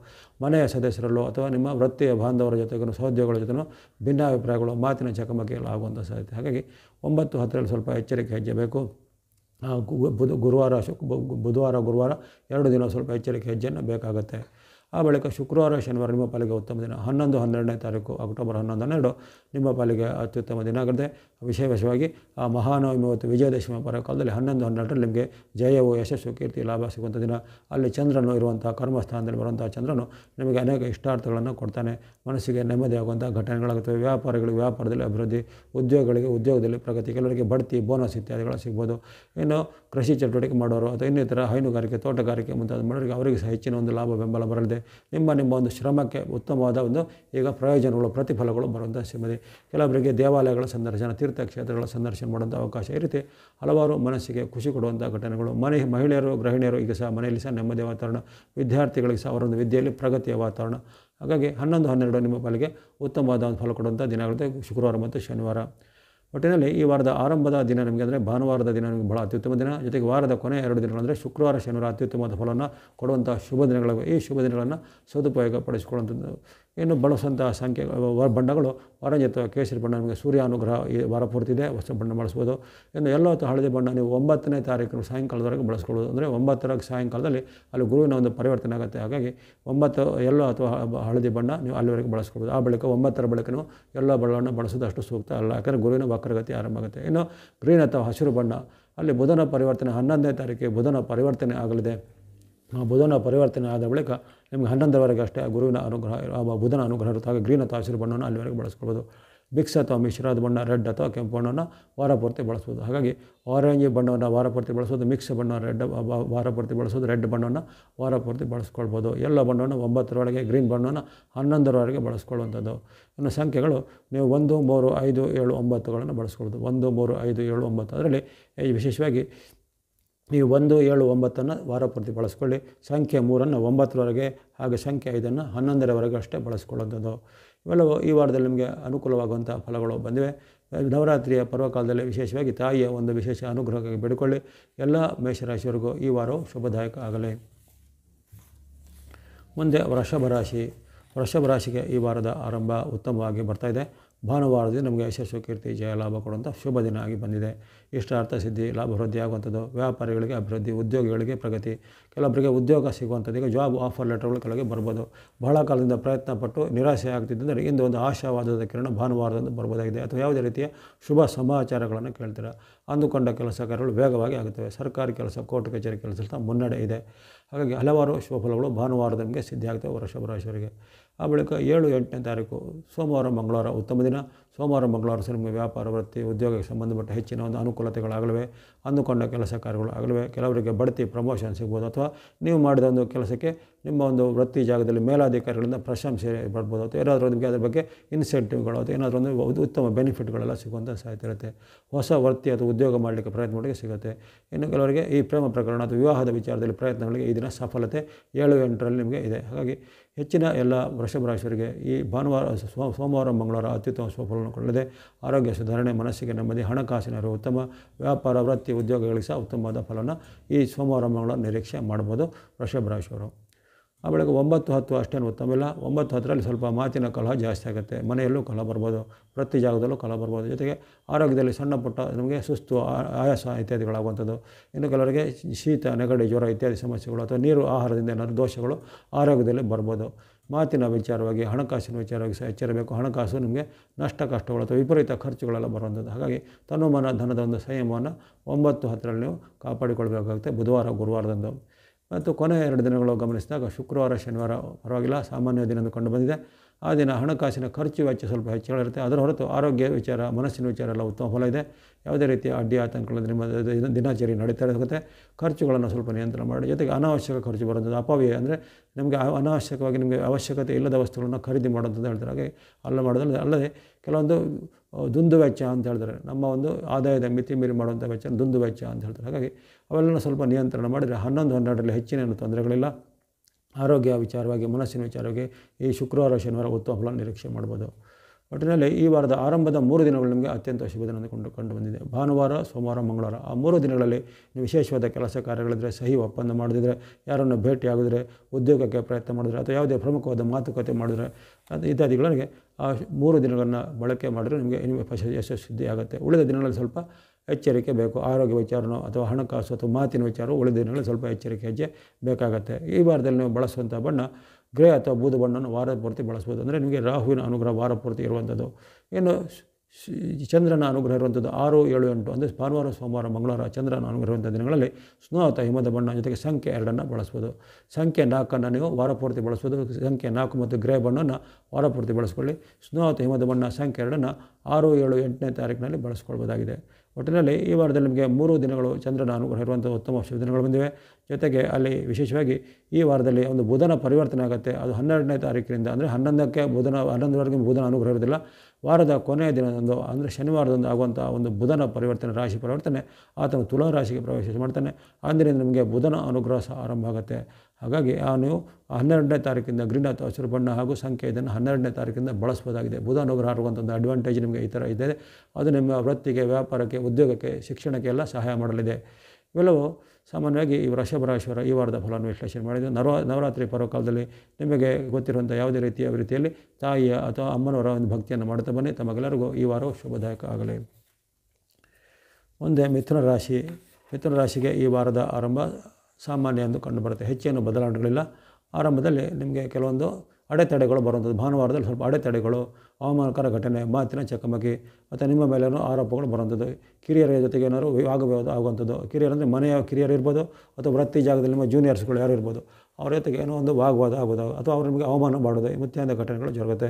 ಮನೆಯ ಸದಸ್ಯರಲ್ಲೂ ಅಥವಾ ನಿಮ್ಮ ವೃತ್ತಿಯ ಬಾಂಧವರ ಜೊತೆಗೂ ಸಹೋದ್ಯೋಗಗಳ ಜೊತೆಗೂ ಭಿನ್ನಾಭಿಪ್ರಾಯಗಳು ಮಾತಿನ ಚಕಮಕಿಗಳು ಆಗುವಂಥ ಸಾಧ್ಯತೆ ಹಾಗಾಗಿ ಒಂಬತ್ತು ಹತ್ತರಲ್ಲಿ ಸ್ವಲ್ಪ ಎಚ್ಚರಿಕೆ ಹೆಜ್ಜೆ ಬೇಕು ಬುಧ ಗುರುವಾರ ಶುಕ್ ಬುಧವಾರ ಗುರುವಾರ ಎರಡು ದಿನ ಸ್ವಲ್ಪ ಎಚ್ಚರಿಕೆ ಹೆಜ್ಜೆಯನ್ನು ಬೇಕಾಗುತ್ತೆ ಆ ಬಳಿಕ ಶುಕ್ರವಾರ ಶನಿವಾರ ನಿಮ್ಮ ಪಾಲಿಗೆ ಉತ್ತಮ ದಿನ ಹನ್ನೊಂದು ಹನ್ನೆರಡನೇ ತಾರೀಕು ಅಕ್ಟೋಬರ್ ಹನ್ನೊಂದು ಹನ್ನೆರಡು ನಿಮ್ಮ ಪಾಲಿಗೆ ಅತ್ಯುತ್ತಮ ದಿನ ಆಗಿದೆ ವಿಶೇಷವಾಗಿ ಆ ಮಹಾನವಮಿ ಮತ್ತು ವಿಜಯದಶಮಿ ಪರ ಕಾಲದಲ್ಲಿ ಹನ್ನೊಂದು ಹನ್ನೆರಡರಲ್ಲಿ ನಿಮಗೆ ಜಯವು ಯಶಸ್ಸು ಕೀರ್ತಿ ಲಾಭ ಸಿಗುವಂಥ ದಿನ ಅಲ್ಲಿ ಚಂದ್ರನು ಇರುವಂಥ ಕರ್ಮಸ್ಥಾನದಲ್ಲಿ ಬರುವಂಥ ಚಂದ್ರನು ನಿಮಗೆ ಅನೇಕ ಇಷ್ಟಾರ್ಥಗಳನ್ನು ಕೊಡ್ತಾನೆ ಮನಸ್ಸಿಗೆ ನೆಮ್ಮದಿಯಾಗುವಂಥ ಘಟನೆಗಳಾಗುತ್ತವೆ ವ್ಯಾಪಾರಗಳಿಗೆ ವ್ಯಾಪಾರದಲ್ಲಿ ಅಭಿವೃದ್ಧಿ ಉದ್ಯೋಗಗಳಿಗೆ ಉದ್ಯೋಗದಲ್ಲಿ ಪ್ರಗತಿ ಕೆಲವರಿಗೆ ಬಡ್ತಿ ಬೋನಸ್ ಇತ್ಯಾದಿಗಳು ಸಿಗ್ಬೋದು ಇನ್ನು ಕೃಷಿ ಚಟುವಟಿಕೆ ಮಾಡೋರು ಅಥವಾ ಇನ್ನಿತರ ಹೈನುಗಾರಿಕೆ ತೋಟಗಾರಿಕೆ ಮುಂತಾದ ಮಾಡೋರಿಗೆ ಅವರಿಗೆ ಸಹ ಹೆಚ್ಚಿನ ಒಂದು ಲಾಭ ಬೆಂಬಲ ಬರಲಿದೆ ನಿಮ್ಮ ನಿಮ್ಮ ಒಂದು ಶ್ರಮಕ್ಕೆ ಉತ್ತಮವಾದ ಒಂದು ಈಗ ಪ್ರಯೋಜನಗಳು ಪ್ರತಿಫಲಗಳು ಬರುವಂಥ ಸಿಬ್ಬಂದಿ ಕೆಲವರಿಗೆ ದೇವಾಲಯಗಳ ಸಂದರ್ಶನ ತೀರ್ಥಕ್ಷೇತ್ರಗಳ ಸಂದರ್ಶನ ಮಾಡುವಂಥ ಅವಕಾಶ ಈ ರೀತಿ ಹಲವಾರು ಮನಸ್ಸಿಗೆ ಖುಷಿ ಕೊಡುವಂಥ ಘಟನೆಗಳು ಮನೆ ಮಹಿಳೆಯರು ಗೃಹಿಣಿಯರು ಈಗ ಸಹ ಮನೆಯಲ್ಲಿ ಸಹ ನೆಮ್ಮದಿಯ ವಾತಾವರಣ ವಿದ್ಯಾರ್ಥಿಗಳಿಗೆ ಸಹ ಅವರೊಂದು ವಿದ್ಯೆಯಲ್ಲಿ ಪ್ರಗತಿಯ ವಾತಾವರಣ ಹಾಗಾಗಿ ಹನ್ನೊಂದು ಹನ್ನೆರಡು ನಿಮ್ಮ ಪಾಲಿಗೆ ಉತ್ತಮವಾದ ಒಂದು ಫಲ ಕೊಡುವಂಥ ದಿನಗಳಿದೆ ಶುಕ್ರವಾರ ಮತ್ತು ಶನಿವಾರ ಒಟ್ಟಿನಲ್ಲಿ ಈ ವಾರದ ಆರಂಭದ ದಿನ ನಮಗೆ ಅಂದರೆ ಭಾನುವಾರದ ದಿನ ನಿಮಗೆ ಬಹಳ ಅತ್ಯುತ್ತಮ ದಿನ ಜೊತೆಗೆ ವಾರದ ಕೊನೆ ಎರಡು ದಿನಗಳು ಅಂದರೆ ಶುಕ್ರವಾರ ಶನಿವಾರ ಅತ್ಯುತ್ತಮವಾದ ಫಲವನ್ನು ಕೊಡುವಂಥ ಶುಭ ದಿನಗಳ ಈ ಶುಭ ದಿನಗಳನ್ನು ಸದುಪಯೋಗ ಪಡಿಸಿಕೊಳ್ಳುವಂಥದ್ದು ಇನ್ನು ಬಳಸುವಂಥ ಸಂಖ್ಯೆ ಬಣ್ಣಗಳು ಆರೆಂಜ್ ಅಥವಾ ಕೇಸರಿ ಬಣ್ಣ ನಿಮಗೆ ಸೂರ್ಯ ಅನುಗ್ರಹ ಈ ವಾರ ಪೂರ್ತಿ ಇದೆ ಹೊಸ ಬಣ್ಣ ಬಳಸ್ಬೋದು ಇನ್ನು ಎಲ್ಲೋ ಅಥವಾ ಹಳದಿ ಬಣ್ಣ ನೀವು ಒಂಬತ್ತನೇ ತಾರೀಕು ಸಾಯಂಕಾಲದವರೆಗೆ ಬಳಸ್ಕೊಳ್ಬೋದು ಅಂದರೆ ಒಂಬತ್ತರ ಸಾಯಂಕಾಲದಲ್ಲಿ ಅಲ್ಲಿ ಗುರುವಿನ ಒಂದು ಪರಿವರ್ತನೆ ಆಗುತ್ತೆ ಹಾಗಾಗಿ ಒಂಬತ್ತು ಎಲ್ಲೋ ಅಥವಾ ಹಳದಿ ಬಣ್ಣ ನೀವು ಅಲ್ಲಿವರೆಗೆ ಬಳಸ್ಕೊಳ್ಬೋದು ಆ ಬಳಿಕ ಒಂಬತ್ತರ ಬಳಿಕ ನೀವು ಎಲ್ಲೋ ಬಣ್ಣವನ್ನು ಬಳಸೋದು ಅಷ್ಟು ಸೂಕ್ತ ಅಲ್ಲ ಯಾಕಂದರೆ ಗುರುವಿನ ವಕ್ರಗತಿ ಆರಂಭ ಆಗುತ್ತೆ ಇನ್ನು ಗ್ರೀನ್ ಅಥವಾ ಹಸಿರು ಬಣ್ಣ ಅಲ್ಲಿ ಬುಧನ ಪರಿವರ್ತನೆ ಹನ್ನೊಂದನೇ ತಾರೀಕಿಗೆ ಬುಧನ ಪರಿವರ್ತನೆ ಆಗಲಿದೆ ಆ ಬುಧನ ಪರಿವರ್ತನೆ ಆದ ಬಳಿಕ ನಿಮಗೆ ಹನ್ನೊಂದರವರೆಗೆ ಅಷ್ಟೇ ಆ ಗುರುವಿನ ಅನುಗ್ರಹ ಆ ಬುಧನ ಅನುಗ್ರಹ ಇರುತ್ತೆ ಹಾಗೆ ಗ್ರೀನ್ ಅಥವಾ ಹಸಿರು ಬಣ್ಣವನ್ನು ಅಲ್ಲಿವರೆಗೆ ಬಳಸ್ಕೊಳ್ಬೋದು ಮಿಕ್ಸ್ ಅಥವಾ ಮಿಶ್ರಾದ ಬಣ್ಣ ರೆಡ್ ಅಥವಾ ಕೆಂಪು ಬಣ್ಣವನ್ನು ವಾರಪೂರ್ತಿ ಬಳಸ್ಬೋದು ಹಾಗಾಗಿ ಆರೆಂಜ್ ಬಣ್ಣವನ್ನು ವಾರಪೂರ್ತಿ ಬಳಸೋದು ಮಿಕ್ಸ್ ಬಣ್ಣ ರೆಡ್ ವಾರಪೂರ್ತಿ ಬಳಸೋದು ರೆಡ್ ಬಣ್ಣವನ್ನು ವಾರಪೂರ್ತಿ ಬಳಸ್ಕೊಳ್ಬೋದು ಎಲ್ಲ ಬಣ್ಣವನ್ನು ಒಂಬತ್ತರೊಳಗೆ ಗ್ರೀನ್ ಬಣ್ಣವನ್ನು ಹನ್ನೊಂದರವರೆಗೆ ಬಳಸ್ಕೊಳ್ಳುವಂಥದ್ದು ಇನ್ನು ಸಂಖ್ಯೆಗಳು ನೀವು ಒಂದು ಮೂರು ಐದು ಏಳು ಒಂಬತ್ತುಗಳನ್ನು ಬಳಸ್ಕೊಳ್ಬೋದು ಒಂದು ಮೂರು ಐದು ಏಳು ಒಂಬತ್ತು ಅದರಲ್ಲಿ ವಿಶೇಷವಾಗಿ ನೀವು ಒಂದು ಏಳು ಒಂಬತ್ತನ್ನು ವಾರಪೂರ್ತಿ ಬಳಸ್ಕೊಳ್ಳಿ ಸಂಖ್ಯೆ ಮೂರನ್ನು ಒಂಬತ್ತರವರೆಗೆ ಹಾಗೆ ಸಂಖ್ಯೆ ಐದನ್ನು ಹನ್ನೊಂದರವರೆಗೆ ಅಷ್ಟೇ ಬಳಸ್ಕೊಳ್ಳೋಂಥದ್ದು ಇವೆಲ್ಲವೂ ಈ ವಾರದಲ್ಲಿ ನಿಮಗೆ ಅನುಕೂಲವಾಗುವಂಥ ಫಲಗಳು ಬಂದಿವೆ ನವರಾತ್ರಿಯ ಪರ್ವಕಾಲದಲ್ಲಿ ವಿಶೇಷವಾಗಿ ತಾಯಿಯ ಒಂದು ವಿಶೇಷ ಅನುಗ್ರಹಕ್ಕಾಗಿ ಬಿಡ್ಕೊಳ್ಳಿ ಎಲ್ಲ ಮೇಷರಾಶಿಯವರಿಗೂ ಈ ವಾರವು ಶುಭದಾಯಕ ಆಗಲಿ ಮುಂದೆ ವೃಷಭ ರಾಶಿ ವೃಷಭ ರಾಶಿಗೆ ಈ ವಾರದ ಆರಂಭ ಉತ್ತಮವಾಗಿ ಬರ್ತಾ ಇದೆ ಭಾನುವಾರದಿಂದ ನಮಗೆ ಯಶಸ್ಸು ಕೀರ್ತಿ ಜಯ ಲಾಭ ಕೊಡುವಂಥ ಶುಭ ದಿನ ಆಗಿ ಬಂದಿದೆ ಇಷ್ಟಾರ್ಥ ಸಿದ್ಧಿ ಲಾಭವೃದ್ಧಿ ಆಗುವಂಥದ್ದು ವ್ಯಾಪಾರಿಗಳಿಗೆ ಅಭಿವೃದ್ಧಿ ಉದ್ಯೋಗಿಗಳಿಗೆ ಪ್ರಗತಿ ಕೆಲವೊಬ್ಬರಿಗೆ ಉದ್ಯೋಗ ಸಿಗುವಂಥದ್ದು ಈಗ ಜಾಬ್ ಆಫರ್ ಲೆಟರ್ಗಳು ಕೆಳಗೆ ಬರ್ಬೋದು ಬಹಳ ಕಾಲದಿಂದ ಪ್ರಯತ್ನಪಟ್ಟು ನಿರಾಶೆ ಆಗ್ತಿದ್ದಂದರೆ ಇಂದು ಒಂದು ಆಶಾವಾದದ ಕಿರಣ ಭಾನುವಾರದಂದು ಬರ್ಬೋದಾಗಿದೆ ಅಥವಾ ಯಾವುದೇ ರೀತಿಯ ಶುಭ ಸಮಾಚಾರಗಳನ್ನು ಕೇಳ್ತೀರಾ ಅಂದುಕೊಂಡ ಕೆಲಸ ಕಾರ್ಯಗಳು ವೇಗವಾಗಿ ಆಗುತ್ತವೆ ಸರ್ಕಾರಿ ಕೆಲಸ ಕೋರ್ಟ್ ಕಚೇರಿ ಕೆಲಸ ಮುನ್ನಡೆ ಇದೆ ಹಾಗಾಗಿ ಹಲವಾರು ಶುಭ ಫಲಗಳು ಭಾನುವಾರದ ನಮಗೆ ಸಿದ್ಧಿಯಾಗ್ತವೆ ವೃಷಭರಾಶಿಯವರಿಗೆ ಆ ಬಳಿಕ ಏಳು ಎಂಟನೇ ತಾರೀಕು ಸೋಮವಾರ ಮಂಗಳವಾರ ಉತ್ತಮ ದಿನ ಸೋಮವಾರ ಮಂಗಳವಾರ ಸರ್ ನಿಮಗೆ ವ್ಯಾಪಾರ ವೃತ್ತಿ ಉದ್ಯೋಗಕ್ಕೆ ಸಂಬಂಧಪಟ್ಟ ಹೆಚ್ಚಿನ ಒಂದು ಅನುಕೂಲತೆಗಳಾಗಲಿವೆ ಅಂದುಕೊಂಡ ಕೆಲಸ ಕಾರ್ಯಗಳು ಆಗಲಿವೆ ಕೆಲವರಿಗೆ ಬಡ್ತಿ ಪ್ರಮೋಷನ್ ಸಿಗ್ಬೋದು ಅಥವಾ ನೀವು ಮಾಡಿದ ಒಂದು ಕೆಲಸಕ್ಕೆ ನಿಮ್ಮ ಒಂದು ವೃತ್ತಿ ಜಾಗದಲ್ಲಿ ಮೇಲಾಧಿಕಾರಿಗಳಿಂದ ಪ್ರಶಂಸೆ ಬರ್ಬೋದು ಅಥವಾ ಏನಾದರೂ ನಿಮಗೆ ಅದರ ಬಗ್ಗೆ ಇನ್ಸೆಂಟಿವ್ಗಳು ಅಥವಾ ಏನಾದರೂ ಒಂದು ಉತ್ತಮ ಬೆನಿಫಿಟ್ಗಳೆಲ್ಲ ಸಿಗುವಂಥ ಸಾಧ್ಯತೆ ಇರುತ್ತೆ ಹೊಸ ವೃತ್ತಿ ಅಥವಾ ಉದ್ಯೋಗ ಮಾಡಲಿಕ್ಕೆ ಪ್ರಯತ್ನ ಮಾಡಿ ಸಿಗುತ್ತೆ ಇನ್ನು ಕೆಲವರಿಗೆ ಈ ಪ್ರೇಮ ಪ್ರಕರಣ ಅಥವಾ ವಿವಾಹದ ವಿಚಾರದಲ್ಲಿ ಪ್ರಯತ್ನಗಳಿಗೆ ಈ ದಿನ ಸಫಲತೆ ಏಳು ಎಂಟರಲ್ಲಿ ನಿಮಗೆ ಇದೆ ಹಾಗಾಗಿ ಹೆಚ್ಚಿನ ಎಲ್ಲ ವೃಷಭ ರಾಶಿಯರಿಗೆ ಈ ಭಾನುವಾರ ಸೋಮವಾರ ಮಂಗಳವಾರ ಅತ್ಯುತ್ತಮ ಸ್ವಫಲವನ್ನು ಕೊಡಲಿದೆ ಆರೋಗ್ಯ ಸುಧಾರಣೆ ಮನಸ್ಸಿಗೆ ನೆಮ್ಮದಿ ಹಣಕಾಸಿನ ಉತ್ತಮ ವ್ಯಾಪಾರ ವೃತ್ತಿ ಉದ್ಯೋಗಗಳಿಗೆ ಸಹ ಉತ್ತಮವಾದ ಫಲವನ್ನು ಈ ಸೋಮವಾರ ಮಂಗಳವಾರ ನಿರೀಕ್ಷೆ ಮಾಡ್ಬೋದು ರಾಶಿಯವರು ಆ ಬೆಳಗ್ಗೆ ಒಂಬತ್ತು ಹತ್ತು ಅಷ್ಟೇನು ಉತ್ತಮವಿಲ್ಲ ಒಂಬತ್ತು ಹತ್ತರಲ್ಲಿ ಸ್ವಲ್ಪ ಮಾತಿನ ಕಲಹ ಜಾಸ್ತಿ ಆಗುತ್ತೆ ಮನೆಯಲ್ಲೂ ಕಲಹ ಬರ್ಬೋದು ಪ್ರತಿ ಜಾಗದಲ್ಲೂ ಕಲಹ ಬರ್ಬೋದು ಜೊತೆಗೆ ಆರೋಗ್ಯದಲ್ಲಿ ಸಣ್ಣ ಪುಟ್ಟ ನಮಗೆ ಸುಸ್ತು ಆಯಾಸ ಇತ್ಯಾದಿಗಳಾಗುವಂಥದ್ದು ಇನ್ನು ಕೆಲವರಿಗೆ ಶೀತ ನೆಗಡಿ ಜ್ವರ ಇತ್ಯಾದಿ ಸಮಸ್ಯೆಗಳು ಅಥವಾ ನೀರು ಆಹಾರದಿಂದ ಏನಾದರೂ ದೋಷಗಳು ಆರೋಗ್ಯದಲ್ಲಿ ಬರ್ಬೋದು ಮಾತಿನ ವಿಚಾರವಾಗಿ ಹಣಕಾಸಿನ ವಿಚಾರವಾಗಿ ಸಹ ಎಚ್ಚರಬೇಕು ಹಣಕಾಸು ನಿಮಗೆ ನಷ್ಟ ಕಷ್ಟಗಳು ಅಥವಾ ವಿಪರೀತ ಖರ್ಚುಗಳೆಲ್ಲ ಬರುವಂಥದ್ದು ಹಾಗಾಗಿ ತನುಮಾನ ಧನದ ಒಂದು ಸಂಯಮವನ್ನು ಒಂಬತ್ತು ಹತ್ತರಲ್ಲಿ ನೀವು ಕಾಪಾಡಿಕೊಳ್ಬೇಕಾಗುತ್ತೆ ಬುಧವಾರ ಗುರುವಾರದಂದು ಮತ್ತು ಕೊನೆ ಎರಡು ದಿನಗಳು ಗಮನಿಸಿದಾಗ ಶುಕ್ರವಾರ ಶನಿವಾರ ಪರವಾಗಿಲ್ಲ ಸಾಮಾನ್ಯ ದಿನ ಕಂಡು ಬಂದಿದೆ ಆ ದಿನ ಹಣಕಾಸಿನ ಖರ್ಚು ವೆಚ್ಚ ಸ್ವಲ್ಪ ಹೆಚ್ಚಳಿರುತ್ತೆ ಅದರ ಹೊರತು ಆರೋಗ್ಯ ವಿಚಾರ ಮನಸ್ಸಿನ ವಿಚಾರ ಎಲ್ಲ ಉತ್ತಮ ಫಲ ಇದೆ ಯಾವುದೇ ರೀತಿಯ ಅಡ್ಡಿ ಆತಂಕಗಳು ನಿಮ್ಮ ದಿನಚರಿ ನಡೀತಾ ಇರುತ್ತೆ ಖರ್ಚುಗಳನ್ನು ಸ್ವಲ್ಪ ನಿಯಂತ್ರಣ ಮಾಡಿ ಜೊತೆಗೆ ಅನಾವಶ್ಯಕ ಖರ್ಚು ಬರೋದು ಅಪವ್ಯಯ ಅಂದರೆ ನಿಮಗೆ ಅನಾವಶ್ಯಕವಾಗಿ ನಿಮಗೆ ಅವಶ್ಯಕತೆ ಇಲ್ಲದ ವಸ್ತುಗಳನ್ನು ಖರೀದಿ ಮಾಡೋದಂತ ಹೇಳ್ತಾರೆ ಹಾಗೆ ಅಲ್ಲ ಮಾಡೋದಲ್ಲ ಅಲ್ಲದೆ ಕೆಲವೊಂದು ದುಂದು ವೆಚ್ಚ ಅಂತ ಹೇಳ್ತಾರೆ ನಮ್ಮ ಒಂದು ಆದಾಯದ ಮಿತಿ ಮೀರಿ ಮಾಡುವಂಥ ವೆಚ್ಚ ದುಂದು ವೆಚ್ಚ ಅಂತ ಹೇಳ್ತಾರೆ ಹಾಗಾಗಿ ಅವೆಲ್ಲನೂ ಸ್ವಲ್ಪ ನಿಯಂತ್ರಣ ಮಾಡಿದರೆ ಹನ್ನೊಂದು ಹನ್ನೆರಡರಲ್ಲಿ ಹೆಚ್ಚಿನ ತೊಂದರೆಗಳಿಲ್ಲ ಆರೋಗ್ಯ ವಿಚಾರವಾಗಿ ಮನಸ್ಸಿನ ವಿಚಾರವಾಗಿ ಈ ಶುಕ್ರವಾರ ಶನಿವಾರ ಉತ್ತಮ ಫಲ ನಿರೀಕ್ಷೆ ಮಾಡ್ಬೋದು ಒಟ್ಟಿನಲ್ಲಿ ಈ ವಾರದ ಆರಂಭದ ಮೂರು ದಿನಗಳು ನಿಮಗೆ ಅತ್ಯಂತ ಶುಭ ದಿನ ಕಂಡು ಕಂಡು ಬಂದಿದೆ ಭಾನುವಾರ ಸೋಮವಾರ ಮಂಗಳವಾರ ಆ ಮೂರು ದಿನಗಳಲ್ಲಿ ವಿಶೇಷವಾದ ಕೆಲಸ ಕಾರ್ಯಗಳಿದ್ರೆ ಸಹಿ ಒಪ್ಪಂದ ಮಾಡಿದರೆ ಯಾರನ್ನು ಭೇಟಿಯಾಗಿದ್ರೆ ಉದ್ಯೋಗಕ್ಕೆ ಪ್ರಯತ್ನ ಮಾಡಿದ್ರೆ ಅಥವಾ ಯಾವುದೇ ಪ್ರಮುಖವಾದ ಮಾತುಕತೆ ಮಾಡಿದರೆ ಅದು ಇತ್ಯಾದಿಗಳಿಗೆ ಆ ಮೂರು ದಿನಗಳನ್ನು ಬಳಕೆ ಮಾಡಿದರೆ ನಿಮಗೆ ಯಶಸ್ವಿ ಸುದ್ದಿ ಆಗುತ್ತೆ ಉಳಿದ ದಿನಗಳಲ್ಲಿ ಸ್ವಲ್ಪ ಎಚ್ಚರಿಕೆ ಬೇಕು ಆರೋಗ್ಯ ವಿಚಾರನೋ ಅಥವಾ ಹಣಕಾಸು ಅಥವಾ ಮಾತಿನ ವಿಚಾರ ದಿನಗಳಲ್ಲಿ ಸ್ವಲ್ಪ ಎಚ್ಚರಿಕೆ ಹೆಜ್ಜೆ ಬೇಕಾಗುತ್ತೆ ಈ ವಾರದಲ್ಲಿ ನೀವು ಬಳಸುವಂಥ ಬಣ್ಣ ಗ್ರೇ ಅಥವಾ ಬೂದು ಬಣ್ಣವನ್ನು ವಾರ ಪೂರ್ತಿ ಬಳಸ್ಬೋದು ಅಂದರೆ ನಿಮಗೆ ರಾಹುವಿನ ಅನುಗ್ರಹ ವಾರ ಪೂರ್ತಿ ಇರುವಂಥದ್ದು ಇನ್ನು ಚಂದ್ರನ ಅನುಗ್ರಹ ಇರುವಂಥದ್ದು ಆರು ಏಳು ಎಂಟು ಅಂದರೆ ಭಾನುವಾರ ಸೋಮವಾರ ಮಂಗಳವಾರ ಚಂದ್ರನ ಅನುಗ್ರಹ ಇರುವಂಥ ದಿನಗಳಲ್ಲಿ ಸ್ನೋ ಅಥವಾ ಹಿಮದ ಬಣ್ಣ ಜೊತೆಗೆ ಸಂಖ್ಯೆ ಎರಡನ್ನು ಬಳಸ್ಬೋದು ಸಂಖ್ಯೆ ನಾಲ್ಕನ್ನು ನೀವು ವಾರಪೂರ್ತಿ ಬಳಸ್ಬೋದು ಸಂಖ್ಯೆ ನಾಲ್ಕು ಮತ್ತು ಗ್ರೇ ಬಣ್ಣವನ್ನು ವಾರಪೂರ್ತಿ ಬಳಸ್ಕೊಳ್ಳಿ ಸ್ನೋ ಅಥವಾ ಹಿಮದ ಬಣ್ಣ ಸಂಖ್ಯೆ ಎರಡನ್ನು ಆರು ಏಳು ಎಂಟನೇ ತಾರೀಕಿನಲ್ಲಿ ಬಳಸ್ಕೊಳ್ಬೋದಾಗಿದೆ ಒಟ್ಟಿನಲ್ಲಿ ಈ ವಾರದಲ್ಲಿ ನಿಮಗೆ ಮೂರು ದಿನಗಳು ಚಂದ್ರನ ಅನುಗ್ರಹ ಇರುವಂಥ ಉತ್ತಮ ಶುಭ ದಿನಗಳು ಬಂದಿವೆ ಜೊತೆಗೆ ಅಲ್ಲಿ ವಿಶೇಷವಾಗಿ ಈ ವಾರದಲ್ಲಿ ಒಂದು ಬುಧನ ಪರಿವರ್ತನೆ ಆಗುತ್ತೆ ಅದು ಹನ್ನೆರಡನೇ ತಾರೀಕಿನಿಂದ ಅಂದರೆ ಹನ್ನೊಂದಕ್ಕೆ ಬುಧನ ಹನ್ನೊಂದರವರೆಗೆ ಬುಧನ ಅನುಗ್ರಹ ಇರೋದಿಲ್ಲ ವಾರದ ಕೊನೆಯ ದಿನದಂದು ಅಂದರೆ ಶನಿವಾರದಂದು ಆಗುವಂಥ ಒಂದು ಬುಧನ ಪರಿವರ್ತನೆ ರಾಶಿ ಪರಿವರ್ತನೆ ಆತನು ತುಲಾ ರಾಶಿಗೆ ಪ್ರವೇಶ ಮಾಡ್ತಾನೆ ಆದ್ದರಿಂದ ನಿಮಗೆ ಬುಧನ ಅನುಗ್ರಹ ಸಹ ಆರಂಭ ಆಗುತ್ತೆ ಹಾಗಾಗಿ ನೀವು ಹನ್ನೆರಡನೇ ತಾರೀಕಿಂದ ಗ್ರೀನ್ ಅಥವಾ ಹಸಿರು ಬಣ್ಣ ಹಾಗೂ ಸಂಖ್ಯೆ ಇದನ್ನು ಹನ್ನೆರಡನೇ ತಾರೀಕಿಂದ ಬಳಸ್ಬೋದಾಗಿದೆ ಬುಧ ಒಂದು ಅಡ್ವಾಂಟೇಜ್ ನಿಮಗೆ ಈ ಥರ ಇದೆ ಅದು ನಿಮ್ಮ ವೃತ್ತಿಗೆ ವ್ಯಾಪಾರಕ್ಕೆ ಉದ್ಯೋಗಕ್ಕೆ ಶಿಕ್ಷಣಕ್ಕೆ ಎಲ್ಲ ಸಹಾಯ ಮಾಡಲಿದೆ ಇವೆಲ್ಲವೂ ಸಾಮಾನ್ಯವಾಗಿ ಈ ವೃಷಭರಾಶ್ವರ ಈ ವಾರದ ಫಲವನ್ನು ವಿಶ್ಲೇಷಣೆ ಮಾಡಿದ್ದು ನವ ನವರಾತ್ರಿ ಪರ್ವಕಾಲದಲ್ಲಿ ನಿಮಗೆ ಗೊತ್ತಿರುವಂಥ ಯಾವುದೇ ರೀತಿಯ ರೀತಿಯಲ್ಲಿ ತಾಯಿಯ ಅಥವಾ ಅಮ್ಮನವರ ಒಂದು ಭಕ್ತಿಯನ್ನು ಮಾಡ್ತಾ ಬನ್ನಿ ತಮಗೆಲ್ಲರಿಗೂ ಈ ವಾರವು ಶುಭದಾಯಕ ಆಗಲಿ ಮುಂದೆ ಮಿಥುನ ರಾಶಿ ಮಿಥುನ ರಾಶಿಗೆ ಈ ವಾರದ ಆರಂಭ ಸಾಮಾನ್ಯ ಎಂದು ಕಂಡುಬರುತ್ತೆ ಹೆಚ್ಚೇನು ಬದಲಾವಣೆಗಳಿಲ್ಲ ಆರಂಭದಲ್ಲಿ ನಿಮಗೆ ಕೆಲವೊಂದು ಅಡೆತಡೆಗಳು ಬರುವಂಥದ್ದು ಭಾನುವಾರದಲ್ಲಿ ಸ್ವಲ್ಪ ಅಡೆತಡೆಗಳು ಅವಮಾನಕರ ಘಟನೆ ಮಾತಿನ ಚಕಮಕಿ ಮತ್ತು ನಿಮ್ಮ ಮೇಲೇನೋ ಆರೋಪಗಳು ಬರುವಂಥದ್ದು ಕಿರಿಯರ ಜೊತೆಗೆ ಏನಾದ್ರು ಆಗಬಹುದು ಆಗುವಂಥದ್ದು ಕಿರಿಯರ್ ಅಂದರೆ ಮನೆಯ ಕಿರಿಯರು ಇರ್ಬೋದು ಅಥವಾ ವೃತ್ತಿ ಜಾಗದಲ್ಲಿ ನಿಮ್ಮ ಜೂನಿಯರ್ಸ್ಗಳು ಯಾರು ಇರ್ಬೋದು ಅವ್ರ ಜೊತೆಗೆ ಏನೋ ಒಂದು ವಾಗ್ವಾದ ಆಗೋದು ಅಥವಾ ಅವ್ರು ನಿಮಗೆ ಅವಮಾನ ಮಾಡೋದು ಇತ್ಯಾದಿ ಘಟನೆಗಳು ಜರುಗುತ್ತೆ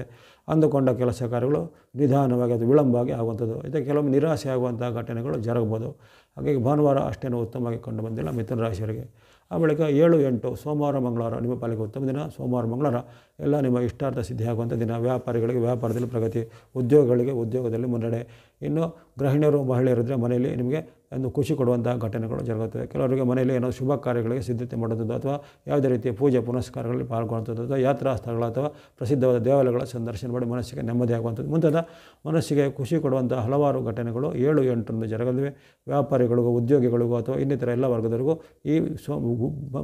ಅಂದುಕೊಂಡ ಕೆಲಸ ಕಾರ್ಯಗಳು ನಿಧಾನವಾಗಿ ಅದು ವಿಳಂಬವಾಗಿ ಆಗುವಂಥದ್ದು ಇದಕ್ಕೆ ಕೆಲವೊಮ್ಮೆ ನಿರಾಸೆ ಆಗುವಂಥ ಘಟನೆಗಳು ಜರುಗಬಹುದು ಹಾಗಾಗಿ ಭಾನುವಾರ ಅಷ್ಟೇನು ಉತ್ತಮವಾಗಿ ಕಂಡು ಬಂದಿಲ್ಲ ಮಿಥುನ ರಾಶಿಯವರಿಗೆ ಆ ಬಳಿಕ ಏಳು ಎಂಟು ಸೋಮವಾರ ಮಂಗಳವಾರ ನಿಮ್ಮ ಪಾಲಿಗೆ ಉತ್ತಮ ದಿನ ಸೋಮವಾರ ಮಂಗಳವಾರ ಎಲ್ಲ ನಿಮ್ಮ ಇಷ್ಟಾರ್ಥ ಸಿದ್ಧಿಯಾಗುವಂಥ ದಿನ ವ್ಯಾಪಾರಿಗಳಿಗೆ ವ್ಯಾಪಾರದಲ್ಲಿ ಪ್ರಗತಿ ಉದ್ಯೋಗಗಳಿಗೆ ಉದ್ಯೋಗದಲ್ಲಿ ಮುನ್ನಡೆ ಇನ್ನು ಗೃಹಿಣಿಯರು ಮಹಿಳೆಯರಿದ್ದರೆ ಮನೆಯಲ್ಲಿ ನಿಮಗೆ ಒಂದು ಖುಷಿ ಕೊಡುವಂಥ ಘಟನೆಗಳು ಜರುಗುತ್ತವೆ ಕೆಲವರಿಗೆ ಮನೆಯಲ್ಲಿ ಏನೋ ಶುಭ ಕಾರ್ಯಗಳಿಗೆ ಸಿದ್ಧತೆ ಮಾಡುವಂಥದ್ದು ಅಥವಾ ಯಾವುದೇ ರೀತಿಯ ಪೂಜೆ ಪುನಸ್ಕಾರಗಳಲ್ಲಿ ಪಾಲ್ಗೊಳ್ಳುವಂಥದ್ದು ಅಥವಾ ಯಾತ್ರಾ ಸ್ಥಳಗಳು ಅಥವಾ ಪ್ರಸಿದ್ಧವಾದ ದೇವಾಲಯಗಳ ಸಂದರ್ಶನ ಮಾಡಿ ಮನಸ್ಸಿಗೆ ನೆಮ್ಮದಿ ಆಗುವಂಥದ್ದು ಮುಂತಾದ ಮನಸ್ಸಿಗೆ ಖುಷಿ ಕೊಡುವಂಥ ಹಲವಾರು ಘಟನೆಗಳು ಏಳು ಎಂಟರಿಂದ ಜರುಗಲಿವೆ ವ್ಯಾಪಾರಿಗಳಿಗೂ ಉದ್ಯೋಗಿಗಳಿಗೂ ಅಥವಾ ಇನ್ನಿತರ ಎಲ್ಲ ವರ್ಗದವರಿಗೂ ಈ ಸೋಮವಾರ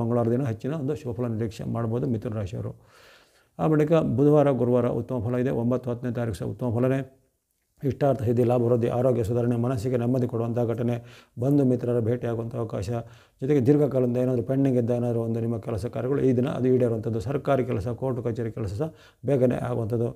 ಮಂಗಳವಾರ ದಿನ ಹೆಚ್ಚಿನ ಒಂದು ಶುಭಫಲ ನಿರೀಕ್ಷೆ ಮಾಡ್ಬೋದು ಮಿಥುನ ರಾಶಿಯವರು ಆ ಬಳಿಕ ಬುಧವಾರ ಗುರುವಾರ ಉತ್ತಮ ಫಲ ಇದೆ ಒಂಬತ್ತು ಹತ್ತನೇ ತಾರೀಕು ಸಹ ಉತ್ತಮ ಫಲನೇ ಇಷ್ಟಾರ್ಥ ಸಿದ್ಧಿ ಲಾಭವೃದ್ಧಿ ಆರೋಗ್ಯ ಸುಧಾರಣೆ ಮನಸ್ಸಿಗೆ ನೆಮ್ಮದಿ ಕೊಡುವಂಥ ಘಟನೆ ಬಂಧು ಮಿತ್ರರ ಭೇಟಿಯಾಗುವಂಥ ಅವಕಾಶ ಜೊತೆಗೆ ದೀರ್ಘಕಾಲದಿಂದ ಏನಾದರೂ ಪೆಂಡಿಂಗ್ ಇದ್ದ ಏನಾದರೂ ಒಂದು ನಿಮ್ಮ ಕೆಲಸ ಕಾರ್ಯಗಳು ಈ ದಿನ ಅದು ಈಡೇರುವಂಥದ್ದು ಸರ್ಕಾರಿ ಕೆಲಸ ಕೋರ್ಟ್ ಕಚೇರಿ ಕೆಲಸ ಸಹ ಬೇಗನೆ ಆಗುವಂಥದ್ದು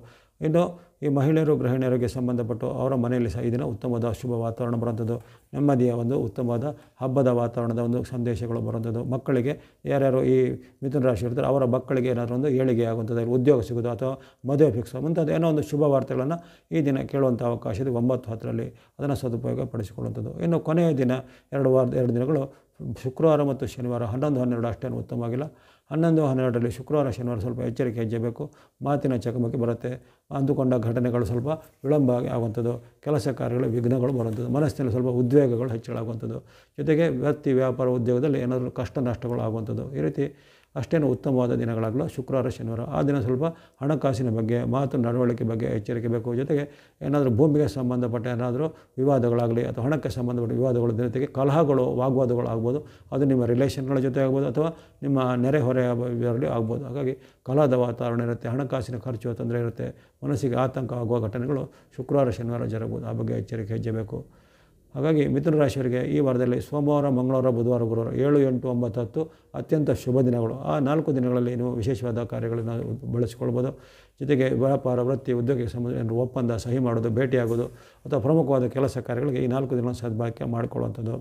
ಇನ್ನು ಈ ಮಹಿಳೆಯರು ಗೃಹಿಣಿಯರಿಗೆ ಸಂಬಂಧಪಟ್ಟು ಅವರ ಮನೆಯಲ್ಲಿ ಸಹ ಈ ದಿನ ಉತ್ತಮವಾದ ಶುಭ ವಾತಾವರಣ ಬರುವಂಥದ್ದು ನೆಮ್ಮದಿಯ ಒಂದು ಉತ್ತಮವಾದ ಹಬ್ಬದ ವಾತಾವರಣದ ಒಂದು ಸಂದೇಶಗಳು ಬರುವಂಥದ್ದು ಮಕ್ಕಳಿಗೆ ಯಾರ್ಯಾರು ಈ ಮಿಥುನ ರಾಶಿ ಇರ್ತಾರೆ ಅವರ ಮಕ್ಕಳಿಗೆ ಏನಾದರೂ ಒಂದು ಏಳಿಗೆ ಆಗುವಂಥದ್ದು ಉದ್ಯೋಗ ಸಿಗೋದು ಅಥವಾ ಮದುವೆ ಫಿಕ್ಸ್ ಮುಂತಾದ ಏನೋ ಒಂದು ಶುಭ ವಾರ್ತೆಗಳನ್ನು ಈ ದಿನ ಕೇಳುವಂಥ ಅವಕಾಶ ಇದೆ ಒಂಬತ್ತು ಹತ್ತರಲ್ಲಿ ಅದನ್ನು ಸದುಪಯೋಗ ಪಡಿಸಿಕೊಳ್ಳುವಂಥದ್ದು ಇನ್ನು ಕೊನೆಯ ದಿನ ಎರಡು ವಾರ ಎರಡು ದಿನಗಳು ಶುಕ್ರವಾರ ಮತ್ತು ಶನಿವಾರ ಹನ್ನೊಂದು ಹನ್ನೆರಡು ಅಷ್ಟೇನು ಉತ್ತಮವಾಗಿಲ್ಲ ಹನ್ನೊಂದು ಹನ್ನೆರಡರಲ್ಲಿ ಶುಕ್ರವಾರ ಶನಿವಾರ ಸ್ವಲ್ಪ ಎಚ್ಚರಿಕೆ ಹೆಜ್ಜೆ ಬೇಕು ಮಾತಿನ ಚಕಮಕಿ ಬರುತ್ತೆ ಅಂದುಕೊಂಡ ಘಟನೆಗಳು ಸ್ವಲ್ಪ ವಿಳಂಬ ಆಗುವಂಥದ್ದು ಕೆಲಸ ಕಾರ್ಯಗಳ ವಿಘ್ನಗಳು ಬರುವಂಥದ್ದು ಮನಸ್ಸಿನಲ್ಲಿ ಸ್ವಲ್ಪ ಉದ್ವೇಗಗಳು ಹೆಚ್ಚಳಾಗುವಂಥದ್ದು ಜೊತೆಗೆ ವ್ಯಕ್ತಿ ವ್ಯಾಪಾರ ಉದ್ಯೋಗದಲ್ಲಿ ಏನಾದರೂ ಕಷ್ಟ ನಷ್ಟಗಳು ಆಗುವಂಥದ್ದು ಈ ರೀತಿ ಅಷ್ಟೇನು ಉತ್ತಮವಾದ ದಿನಗಳಾಗಲು ಶುಕ್ರವಾರ ಶನಿವಾರ ಆ ದಿನ ಸ್ವಲ್ಪ ಹಣಕಾಸಿನ ಬಗ್ಗೆ ಮಾತು ನಡವಳಿಕೆ ಬಗ್ಗೆ ಎಚ್ಚರಿಕೆ ಬೇಕು ಜೊತೆಗೆ ಏನಾದರೂ ಭೂಮಿಗೆ ಸಂಬಂಧಪಟ್ಟ ಏನಾದರೂ ವಿವಾದಗಳಾಗಲಿ ಅಥವಾ ಹಣಕ್ಕೆ ಸಂಬಂಧಪಟ್ಟ ವಿವಾದಗಳ ಜೊತೆಗೆ ಕಲಹಗಳು ವಾಗ್ವಾದಗಳು ಆಗ್ಬೋದು ಅದು ನಿಮ್ಮ ರಿಲೇಷನ್ಗಳ ಜೊತೆ ಆಗ್ಬೋದು ಅಥವಾ ನಿಮ್ಮ ನೆರೆಹೊರೆಯ ಇದರಲ್ಲಿ ಆಗ್ಬೋದು ಹಾಗಾಗಿ ಕಲಹದ ವಾತಾವರಣ ಇರುತ್ತೆ ಹಣಕಾಸಿನ ಖರ್ಚು ತೊಂದರೆ ಇರುತ್ತೆ ಮನಸ್ಸಿಗೆ ಆತಂಕ ಆಗುವ ಘಟನೆಗಳು ಶುಕ್ರವಾರ ಶನಿವಾರ ಜರಬಹುದು ಆ ಬಗ್ಗೆ ಎಚ್ಚರಿಕೆ ಹೆಜ್ಜೆ ಬೇಕು ಹಾಗಾಗಿ ಮಿಥುನ ರಾಶಿಯವರಿಗೆ ಈ ವಾರದಲ್ಲಿ ಸೋಮವಾರ ಮಂಗಳವಾರ ಬುಧವಾರ ಗುರುವಾರ ಏಳು ಎಂಟು ಒಂಬತ್ತು ಹತ್ತು ಅತ್ಯಂತ ಶುಭ ದಿನಗಳು ಆ ನಾಲ್ಕು ದಿನಗಳಲ್ಲಿ ನೀವು ವಿಶೇಷವಾದ ಕಾರ್ಯಗಳನ್ನು ಬಳಸಿಕೊಳ್ಬೋದು ಜೊತೆಗೆ ವ್ಯಾಪಾರ ವೃತ್ತಿ ಉದ್ಯೋಗಕ್ಕೆ ಸಂಬಂಧ ಒಪ್ಪಂದ ಸಹಿ ಮಾಡೋದು ಭೇಟಿಯಾಗೋದು ಅಥವಾ ಪ್ರಮುಖವಾದ ಕೆಲಸ ಕಾರ್ಯಗಳಿಗೆ ಈ ನಾಲ್ಕು ದಿನಗಳನ್ನು ಸದ್ಬಳಕೆ ಮಾಡಿಕೊಳ್ಳುವಂಥದ್ದು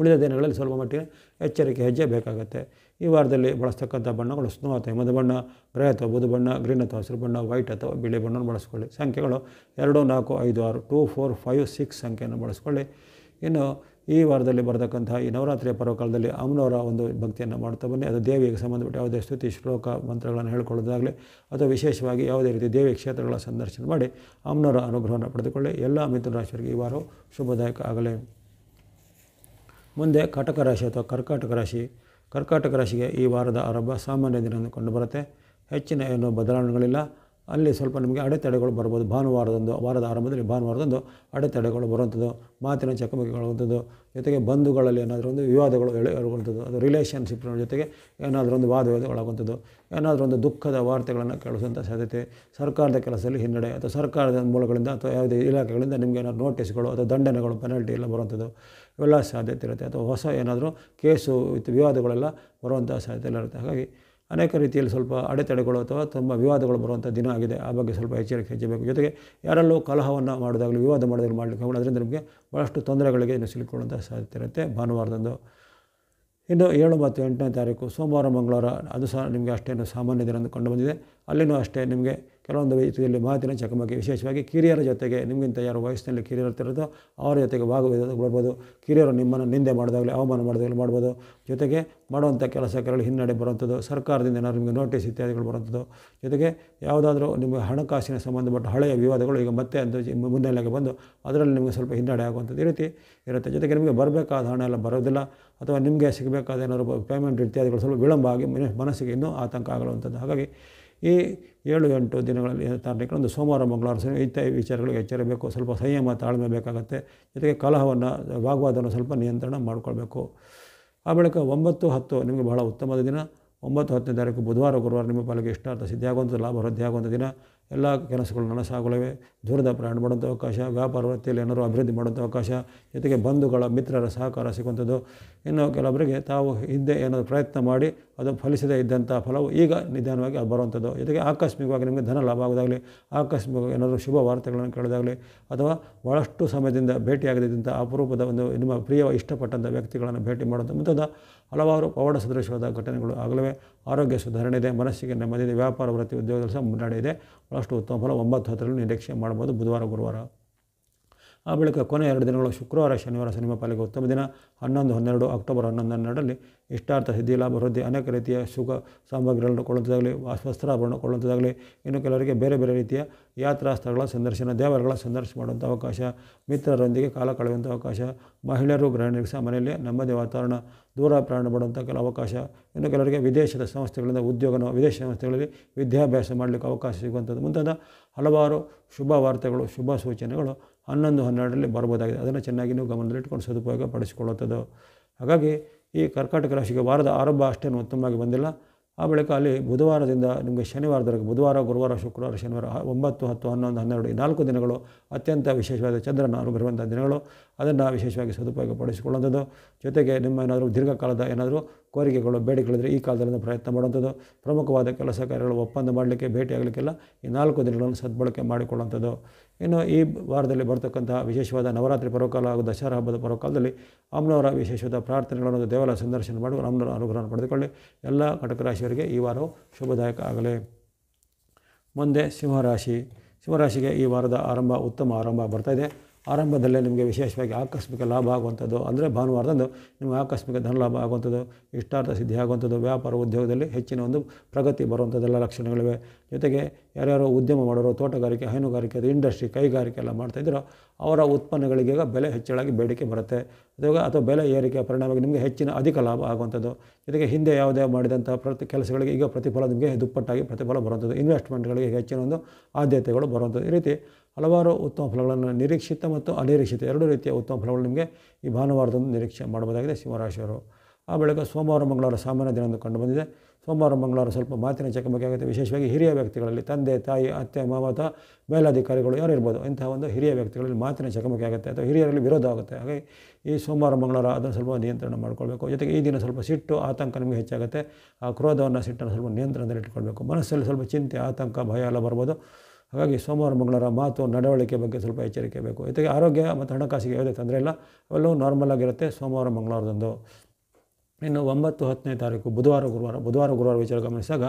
ಉಳಿದ ದಿನಗಳಲ್ಲಿ ಸ್ವಲ್ಪ ಮಟ್ಟಿಗೆ ಎಚ್ಚರಿಕೆ ಹೆಜ್ಜೆ ಬೇಕಾಗುತ್ತೆ ಈ ವಾರದಲ್ಲಿ ಬಳಸ್ತಕ್ಕಂಥ ಬಣ್ಣಗಳು ಸ್ನೋ ಅಥವಾ ಹಿಮದ ಬಣ್ಣ ಗ್ರೇ ಅಥವಾ ಬುಧ ಬಣ್ಣ ಗ್ರೀನ್ ಅಥವಾ ಹಸಿರು ಬಣ್ಣ ವೈಟ್ ಅಥವಾ ಬಿಳಿ ಬಣ್ಣವನ್ನು ಬಳಸ್ಕೊಳ್ಳಿ ಸಂಖ್ಯೆಗಳು ಎರಡು ನಾಲ್ಕು ಐದು ಆರು ಟೂ ಫೋರ್ ಫೈವ್ ಸಿಕ್ಸ್ ಸಂಖ್ಯೆಯನ್ನು ಬಳಸ್ಕೊಳ್ಳಿ ಇನ್ನು ಈ ವಾರದಲ್ಲಿ ಬರತಕ್ಕಂಥ ಈ ನವರಾತ್ರಿಯ ಪರ್ವಕಾಲದಲ್ಲಿ ಅಮ್ಮನವರ ಒಂದು ಭಕ್ತಿಯನ್ನು ಮಾಡ್ತಾ ಬನ್ನಿ ಅದು ದೇವಿಗೆ ಸಂಬಂಧಪಟ್ಟ ಯಾವುದೇ ಸ್ತುತಿ ಶ್ಲೋಕ ಮಂತ್ರಗಳನ್ನು ಹೇಳ್ಕೊಳ್ಳೋದಾಗಲಿ ಅಥವಾ ವಿಶೇಷವಾಗಿ ಯಾವುದೇ ರೀತಿ ದೇವಿ ಕ್ಷೇತ್ರಗಳ ಸಂದರ್ಶನ ಮಾಡಿ ಅಮ್ಮನವರ ಅನುಗ್ರಹವನ್ನು ಪಡೆದುಕೊಳ್ಳಿ ಎಲ್ಲ ಮಿಥುನ ಈ ವಾರವು ಶುಭದಾಯಕ ಆಗಲಿ ಮುಂದೆ ಕಟಕ ರಾಶಿ ಅಥವಾ ಕರ್ಕಾಟಕ ರಾಶಿ ಕರ್ಕಾಟಕ ರಾಶಿಗೆ ಈ ವಾರದ ಆರಂಭ ಸಾಮಾನ್ಯ ದಿನವನ್ನು ಕಂಡುಬರುತ್ತೆ ಹೆಚ್ಚಿನ ಏನು ಬದಲಾವಣೆಗಳಿಲ್ಲ ಅಲ್ಲಿ ಸ್ವಲ್ಪ ನಿಮಗೆ ಅಡೆತಡೆಗಳು ಬರ್ಬೋದು ಭಾನುವಾರದಂದು ವಾರದ ಆರಂಭದಲ್ಲಿ ಭಾನುವಾರದೊಂದು ಅಡೆತಡೆಗಳು ಬರುವಂಥದ್ದು ಮಾತಿನ ಚಕಮಕಿಗಳುವಂಥದ್ದು ಜೊತೆಗೆ ಬಂಧುಗಳಲ್ಲಿ ಏನಾದರೂ ಒಂದು ವಿವಾದಗಳು ಇರುವಂಥದ್ದು ಅದು ರಿಲೇಷನ್ಶಿಪ್ನ ಜೊತೆಗೆ ಏನಾದರೂ ಒಂದು ವಾದ ವಿವಾದಗಳಾಗುವಂಥದ್ದು ಏನಾದರೂ ಒಂದು ದುಃಖದ ವಾರ್ತೆಗಳನ್ನು ಕೇಳಿಸುವಂಥ ಸಾಧ್ಯತೆ ಸರ್ಕಾರದ ಕೆಲಸದಲ್ಲಿ ಹಿನ್ನಡೆ ಅಥವಾ ಸರ್ಕಾರದ ಮೂಲಗಳಿಂದ ಅಥವಾ ಯಾವುದೇ ಇಲಾಖೆಗಳಿಂದ ನಿಮಗೆ ಏನಾದರೂ ನೋಟಿಸ್ಗಳು ಅಥವಾ ದಂಡನೆಗಳು ಪೆನಾಲ್ಟಿ ಎಲ್ಲ ಬರುವಂಥದ್ದು ಇವೆಲ್ಲ ಸಾಧ್ಯತೆ ಇರುತ್ತೆ ಅಥವಾ ಹೊಸ ಏನಾದರೂ ಕೇಸು ವಿವಾದಗಳೆಲ್ಲ ಬರುವಂಥ ಸಾಧ್ಯತೆ ಇರುತ್ತೆ ಹಾಗಾಗಿ ಅನೇಕ ರೀತಿಯಲ್ಲಿ ಸ್ವಲ್ಪ ಅಡೆತಡೆಗಳು ಅಥವಾ ತುಂಬ ವಿವಾದಗಳು ಬರುವಂಥ ದಿನ ಆಗಿದೆ ಆ ಬಗ್ಗೆ ಸ್ವಲ್ಪ ಎಚ್ಚರಿಕೆ ಹೆಚ್ಚಬೇಕು ಜೊತೆಗೆ ಯಾರಲ್ಲೂ ಕಲಹವನ್ನು ಮಾಡೋದಾಗಲಿ ವಿವಾದ ಮಾಡೋದಾಗಲಿ ಮಾಡಲಿಕ್ಕೆ ಹೋಗಲಿ ಅದರಿಂದ ನಿಮಗೆ ಭಾಳಷ್ಟು ತೊಂದರೆಗಳಿಗೆ ಇನ್ನು ಸಿಲುಕೊಳ್ಳುವಂಥ ಸಾಧ್ಯತೆ ಇರುತ್ತೆ ಭಾನುವಾರದಂದು ಇನ್ನು ಏಳು ಮತ್ತು ಎಂಟನೇ ತಾರೀಕು ಸೋಮವಾರ ಮಂಗಳವಾರ ಅದು ಸಹ ನಿಮಗೆ ಅಷ್ಟೇನು ಸಾಮಾನ್ಯ ದಿನ ಕಂಡುಬಂದಿದೆ ಬಂದಿದೆ ಅಲ್ಲಿನೂ ಅಷ್ಟೇ ನಿಮಗೆ ಕೆಲವೊಂದು ರೀತಿಯಲ್ಲಿ ಮಾತಿನ ಚಕಮಕಿ ವಿಶೇಷವಾಗಿ ಕಿರಿಯರ ಜೊತೆಗೆ ನಿಮಗಿಂತ ಯಾರು ವಯಸ್ಸಿನಲ್ಲಿ ಕಿರಿಯರ್ತಿರೋದೋ ಅವರ ಜೊತೆಗೆ ಭಾಗವಹಿಸೋದು ಬರ್ಬೋದು ಕಿರಿಯರು ನಿಮ್ಮನ್ನು ನಿಂದೆ ಮಾಡಿದಾಗಲಿ ಅವಮಾನ ಮಾಡಿದಾಗಲಿ ಮಾಡ್ಬೋದು ಜೊತೆಗೆ ಮಾಡುವಂಥ ಕೆಲಸಗಳಲ್ಲಿ ಹಿನ್ನಡೆ ಬರುವಂಥದ್ದು ಸರ್ಕಾರದಿಂದ ಏನಾದ್ರು ನಿಮಗೆ ನೋಟಿಸ್ ಇತ್ಯಾದಿಗಳು ಬರುವಂಥದ್ದು ಜೊತೆಗೆ ಯಾವುದಾದ್ರೂ ನಿಮಗೆ ಹಣಕಾಸಿನ ಸಂಬಂಧಪಟ್ಟ ಹಳೆಯ ವಿವಾದಗಳು ಈಗ ಮತ್ತೆ ಅಂತ ಮುನ್ನೆಲೆಗೆ ಬಂದು ಅದರಲ್ಲಿ ನಿಮಗೆ ಸ್ವಲ್ಪ ಹಿನ್ನಡೆ ಆಗುವಂಥದ್ದು ಈ ರೀತಿ ಇರುತ್ತೆ ಜೊತೆಗೆ ನಿಮಗೆ ಬರಬೇಕಾದ ಹಣ ಎಲ್ಲ ಬರೋದಿಲ್ಲ ಅಥವಾ ನಿಮಗೆ ಸಿಗಬೇಕಾದ ಏನಾದರೂ ಪೇಮೆಂಟ್ ಇತ್ಯಾದಿಗಳು ಸ್ವಲ್ಪ ವಿಳಂಬ ಆಗಿ ಮನಸ್ಸಿಗೆ ಇನ್ನೂ ಆತಂಕ ಆಗಲುವಂಥದ್ದು ಹಾಗಾಗಿ ಈ ಏಳು ಎಂಟು ದಿನಗಳಲ್ಲಿ ತಾರೀಕು ಒಂದು ಸೋಮವಾರ ಮಂಗಳವಾರ ಈ ಇತ್ಯಾದಿ ವಿಚಾರಗಳಿಗೆ ಎಚ್ಚರಬೇಕು ಸ್ವಲ್ಪ ಸಂಯಮ ತಾಳ್ಮೆ ಬೇಕಾಗುತ್ತೆ ಜೊತೆಗೆ ಕಲಹವನ್ನು ವಾಗ್ವಾದವನ್ನು ಸ್ವಲ್ಪ ನಿಯಂತ್ರಣ ಮಾಡಿಕೊಳ್ಬೇಕು ಆ ಬಳಿಕ ಒಂಬತ್ತು ಹತ್ತು ನಿಮಗೆ ಬಹಳ ಉತ್ತಮದ ದಿನ ಒಂಬತ್ತು ಹತ್ತನೇ ತಾರೀಕು ಬುಧವಾರ ಗುರುವಾರ ನಿಮ್ಮ ಪಾಲಿಗೆ ಇಷ್ಟಾರ್ಥ ಸಿದ್ಧಿಯಾಗುವಂಥ ಲಾಭ ವೃದ್ಧಿಯಾಗುವಂಥ ದಿನ ಎಲ್ಲ ಕೆಲಸಗಳು ನನಸಾಗಲಿವೆ ದೂರದ ಪ್ರಯಾಣ ಮಾಡುವಂಥ ಅವಕಾಶ ವ್ಯಾಪಾರ ವೃತ್ತಿಯಲ್ಲಿ ಏನಾದರೂ ಅಭಿವೃದ್ಧಿ ಮಾಡುವಂಥ ಅವಕಾಶ ಜೊತೆಗೆ ಬಂಧುಗಳ ಮಿತ್ರರ ಸಹಕಾರ ಸಿಗುವಂಥದ್ದು ಇನ್ನು ಕೆಲವೊಬ್ಬರಿಗೆ ತಾವು ಹಿಂದೆ ಏನಾದರೂ ಪ್ರಯತ್ನ ಮಾಡಿ ಅದು ಫಲಿಸದೇ ಇದ್ದಂಥ ಫಲವು ಈಗ ನಿಧಾನವಾಗಿ ಬರುವಂಥದ್ದು ಜೊತೆಗೆ ಆಕಸ್ಮಿಕವಾಗಿ ನಿಮಗೆ ಧನ ಲಾಭ ಆಗೋದಾಗಲಿ ಆಕಸ್ಮಿಕವಾಗಿ ಏನಾದರೂ ಶುಭ ವಾರ್ತೆಗಳನ್ನು ಕೇಳೋದಾಗಲಿ ಅಥವಾ ಭಾಳಷ್ಟು ಸಮಯದಿಂದ ಭೇಟಿಯಾಗದಿದ್ದಂಥ ಅಪರೂಪದ ಒಂದು ನಿಮ್ಮ ಪ್ರಿಯ ಇಷ್ಟಪಟ್ಟಂಥ ವ್ಯಕ್ತಿಗಳನ್ನು ಭೇಟಿ ಮಾಡುವಂಥ ಮುಂತಾದ ಹಲವಾರು ಪವಾಡ ಸದೃಶವಾದ ಘಟನೆಗಳು ಆಗಲಿವೆ ಆರೋಗ್ಯ ಸುಧಾರಣೆ ಇದೆ ಮನಸ್ಸಿಗೆ ನೆಮ್ಮದಿ ವ್ಯಾಪಾರ ವೃತ್ತಿ ಉದ್ಯೋಗದಲ್ಲಿ ಸಹ ಮುನ್ನಡೆ ಇದೆ ಅಷ್ಟು ಉತ್ತಮ ಫಲ ಒಂಬತ್ತು ಹತ್ತರಲ್ಲಿ ನಿರೀಕ್ಷೆ ಮಾಡ್ಬೋದು ಬುಧವಾರ ಗುರುವಾರ ಆ ಬಳಿಕ ಕೊನೆ ಎರಡು ದಿನಗಳು ಶುಕ್ರವಾರ ಶನಿವಾರ ಸಿನಿಮಾ ಪಾಲಿಗೆ ಉತ್ತಮ ದಿನ ಹನ್ನೊಂದು ಹನ್ನೆರಡು ಅಕ್ಟೋಬರ್ ಹನ್ನೊಂದು ಹನ್ನೆರಡರಲ್ಲಿ ಇಷ್ಟಾರ್ಥ ಸಿದ್ಧಿ ಲಾಭ ವೃದ್ಧಿ ಅನೇಕ ರೀತಿಯ ಸುಖ ಸಾಮಗ್ರಿಗಳನ್ನು ಕೊಳ್ಳುವುದಾಗಲಿ ವಸ್ತ್ರಾಭರಣ ಕೊಳ್ಳುವಂಥದ್ದಾಗಲಿ ಇನ್ನು ಕೆಲವರಿಗೆ ಬೇರೆ ಬೇರೆ ರೀತಿಯ ಯಾತ್ರಾ ಸ್ಥಳಗಳ ಸಂದರ್ಶನ ದೇವರುಗಳ ಸಂದರ್ಶನ ಮಾಡುವಂಥ ಅವಕಾಶ ಮಿತ್ರರೊಂದಿಗೆ ಕಾಲ ಕಳೆಯುವಂಥ ಅವಕಾಶ ಮಹಿಳೆಯರು ಗೃಹಿಣಿಯರಿಗೆ ಸಹ ಮನೆಯಲ್ಲಿ ನೆಮ್ಮದಿ ವಾತಾವರಣ ದೂರ ಪ್ರಯಾಣ ಮಾಡುವಂಥ ಕೆಲ ಅವಕಾಶ ಇನ್ನು ಕೆಲವರಿಗೆ ವಿದೇಶದ ಸಂಸ್ಥೆಗಳಿಂದ ಉದ್ಯೋಗನ ವಿದೇಶ ಸಂಸ್ಥೆಗಳಲ್ಲಿ ವಿದ್ಯಾಭ್ಯಾಸ ಮಾಡಲಿಕ್ಕೆ ಅವಕಾಶ ಸಿಗುವಂಥದ್ದು ಮುಂತಾದ ಹಲವಾರು ಶುಭ ವಾರ್ತೆಗಳು ಶುಭ ಸೂಚನೆಗಳು ಹನ್ನೊಂದು ಹನ್ನೆರಡರಲ್ಲಿ ಬರ್ಬೋದಾಗಿದೆ ಅದನ್ನು ಚೆನ್ನಾಗಿ ನೀವು ಗಮನದಲ್ಲಿಟ್ಕೊಂಡು ಸದುಪಯೋಗ ಪಡಿಸಿಕೊಳ್ಳುತ್ತದೆ ಹಾಗಾಗಿ ಈ ಕರ್ಕಾಟಕ ರಾಶಿಗೆ ವಾರದ ಆರಂಭ ಅಷ್ಟೇನು ಉತ್ತಮವಾಗಿ ಬಂದಿಲ್ಲ ಆ ಬಳಿಕ ಅಲ್ಲಿ ಬುಧವಾರದಿಂದ ನಿಮಗೆ ಶನಿವಾರದವರೆಗೆ ಬುಧವಾರ ಗುರುವಾರ ಶುಕ್ರವಾರ ಶನಿವಾರ ಒಂಬತ್ತು ಹತ್ತು ಹನ್ನೊಂದು ಹನ್ನೆರಡು ಈ ನಾಲ್ಕು ದಿನಗಳು ಅತ್ಯಂತ ವಿಶೇಷವಾದ ಚಂದ್ರನ ಬರುವಂಥ ದಿನಗಳು ಅದನ್ನು ವಿಶೇಷವಾಗಿ ಸದುಪಯೋಗ ಪಡಿಸಿಕೊಳ್ಳುವಂಥದ್ದು ಜೊತೆಗೆ ನಿಮ್ಮ ಏನಾದರೂ ದೀರ್ಘಕಾಲದ ಏನಾದರೂ ಕೋರಿಕೆಗಳು ಬೇಡಿಕೆಗಳಿದ್ರೆ ಈ ಕಾಲದಲ್ಲಿ ಪ್ರಯತ್ನ ಮಾಡುವಂಥದ್ದು ಪ್ರಮುಖವಾದ ಕೆಲಸ ಕಾರ್ಯಗಳು ಒಪ್ಪಂದ ಮಾಡಲಿಕ್ಕೆ ಭೇಟಿಯಾಗಲಿಕ್ಕೆಲ್ಲ ಈ ನಾಲ್ಕು ದಿನಗಳನ್ನು ಸದ್ಬಳಕೆ ಮಾಡಿಕೊಳ್ಳುವಂಥದ್ದು ಇನ್ನು ಈ ವಾರದಲ್ಲಿ ಬರ್ತಕ್ಕಂತಹ ವಿಶೇಷವಾದ ನವರಾತ್ರಿ ಪರ್ವಕಾಲ ಹಾಗೂ ದಸರಾ ಹಬ್ಬದ ಪರ್ವಕಾಲದಲ್ಲಿ ಆಮ್ನೋರ ವಿಶೇಷವಾದ ಪ್ರಾರ್ಥನೆಗಳನ್ನು ದೇವಾಲಯ ಸಂದರ್ಶನ ಮಾಡಿ ಅಮ್ನವರ ಅನುಗ್ರಹವನ್ನು ಪಡೆದುಕೊಳ್ಳಿ ಎಲ್ಲ ಕಟಕ ರಾಶಿಯವರಿಗೆ ಈ ವಾರವು ಶುಭದಾಯಕ ಆಗಲಿ ಮುಂದೆ ಸಿಂಹರಾಶಿ ಸಿಂಹರಾಶಿಗೆ ಈ ವಾರದ ಆರಂಭ ಉತ್ತಮ ಆರಂಭ ಬರ್ತಾಯಿದೆ ಆರಂಭದಲ್ಲೇ ನಿಮಗೆ ವಿಶೇಷವಾಗಿ ಆಕಸ್ಮಿಕ ಲಾಭ ಆಗುವಂಥದ್ದು ಅಂದರೆ ಭಾನುವಾರದಂದು ನಿಮಗೆ ಆಕಸ್ಮಿಕ ಧನ ಲಾಭ ಆಗುವಂಥದ್ದು ಇಷ್ಟಾರ್ಥ ಸಿದ್ಧಿ ಆಗುವಂಥದ್ದು ವ್ಯಾಪಾರ ಉದ್ಯೋಗದಲ್ಲಿ ಹೆಚ್ಚಿನ ಒಂದು ಪ್ರಗತಿ ಬರುವಂಥದ್ದೆಲ್ಲ ಲಕ್ಷಣಗಳಿವೆ ಜೊತೆಗೆ ಯಾರ್ಯಾರು ಉದ್ಯಮ ಮಾಡೋರು ತೋಟಗಾರಿಕೆ ಹೈನುಗಾರಿಕೆ ಅದು ಇಂಡಸ್ಟ್ರಿ ಕೈಗಾರಿಕೆ ಎಲ್ಲ ಮಾಡ್ತಾಯಿದ್ರು ಅವರ ಉತ್ಪನ್ನಗಳಿಗೀಗ ಬೆಲೆ ಹೆಚ್ಚಳಾಗಿ ಬೇಡಿಕೆ ಬರುತ್ತೆ ಜೊತೆಗೆ ಅಥವಾ ಬೆಲೆ ಏರಿಕೆಯ ಪರಿಣಾಮವಾಗಿ ನಿಮಗೆ ಹೆಚ್ಚಿನ ಅಧಿಕ ಲಾಭ ಆಗುವಂಥದ್ದು ಜೊತೆಗೆ ಹಿಂದೆ ಯಾವುದೇ ಮಾಡಿದಂಥ ಪ್ರತಿ ಕೆಲಸಗಳಿಗೆ ಈಗ ಪ್ರತಿಫಲ ನಿಮಗೆ ದುಪ್ಪಟ್ಟಾಗಿ ಪ್ರತಿಫಲ ಬರುವಂಥದ್ದು ಇನ್ವೆಸ್ಟ್ಮೆಂಟ್ಗಳಿಗೆ ಹೆಚ್ಚಿನ ಒಂದು ಆದ್ಯತೆಗಳು ಬರುವಂಥದ್ದು ಈ ರೀತಿ ಹಲವಾರು ಉತ್ತಮ ಫಲಗಳನ್ನು ನಿರೀಕ್ಷಿತ ಮತ್ತು ಅನಿರೀಕ್ಷಿತ ಎರಡು ರೀತಿಯ ಉತ್ತಮ ಫಲಗಳು ನಿಮಗೆ ಈ ಭಾನುವಾರದಂದು ನಿರೀಕ್ಷೆ ಮಾಡಬಹುದಾಗಿದೆ ಸಿಂಹರಾಶಿಯವರು ಆ ಬಳಿಕ ಸೋಮವಾರ ಮಂಗಳವಾರ ಸಾಮಾನ್ಯ ದಿನದಂದು ಕಂಡು ಬಂದಿದೆ ಸೋಮವಾರ ಮಂಗಳವಾರ ಸ್ವಲ್ಪ ಮಾತಿನ ಚಕಮಕಿ ಆಗುತ್ತೆ ವಿಶೇಷವಾಗಿ ಹಿರಿಯ ವ್ಯಕ್ತಿಗಳಲ್ಲಿ ತಂದೆ ತಾಯಿ ಅತ್ತೆ ಮಾವತ ಮೇಲಾಧಿಕಾರಿಗಳು ಯಾರು ಇರ್ಬೋದು ಇಂತಹ ಒಂದು ಹಿರಿಯ ವ್ಯಕ್ತಿಗಳಲ್ಲಿ ಮಾತಿನ ಚಕಮಕಿ ಆಗುತ್ತೆ ಅಥವಾ ಹಿರಿಯರಲ್ಲಿ ವಿರೋಧ ಆಗುತ್ತೆ ಹಾಗಾಗಿ ಈ ಸೋಮವಾರ ಮಂಗಳವಾರ ಅದನ್ನು ಸ್ವಲ್ಪ ನಿಯಂತ್ರಣ ಮಾಡಿಕೊಳ್ಬೇಕು ಜೊತೆಗೆ ಈ ದಿನ ಸ್ವಲ್ಪ ಸಿಟ್ಟು ಆತಂಕ ನಿಮಗೆ ಹೆಚ್ಚಾಗುತ್ತೆ ಆ ಕ್ರೋಧವನ್ನು ಸಿಟ್ಟನ್ನು ಸ್ವಲ್ಪ ನಿಯಂತ್ರಣದಲ್ಲಿ ಇಟ್ಕೊಳ್ಬೇಕು ಮನಸ್ಸಲ್ಲಿ ಸ್ವಲ್ಪ ಚಿಂತೆ ಆತಂಕ ಭಯ ಎಲ್ಲ ಬರ್ಬೋದು ಹಾಗಾಗಿ ಸೋಮವಾರ ಮಂಗಳವಾರ ಮಾತು ನಡವಳಿಕೆ ಬಗ್ಗೆ ಸ್ವಲ್ಪ ಎಚ್ಚರಿಕೆ ಬೇಕು ಜೊತೆಗೆ ಆರೋಗ್ಯ ಮತ್ತು ಹಣಕಾಸಿಗೆ ಯಾವುದೇ ತೊಂದರೆ ಇಲ್ಲ ಅವೆಲ್ಲವೂ ನಾರ್ಮಲ್ ಆಗಿರುತ್ತೆ ಸೋಮವಾರ ಮಂಗಳವಾರದಂದು ಇನ್ನು ಒಂಬತ್ತು ಹತ್ತನೇ ತಾರೀಕು ಬುಧವಾರ ಗುರುವಾರ ಬುಧವಾರ ಗುರುವಾರ ವಿಚಾರ ಗಮನಿಸಿದಾಗ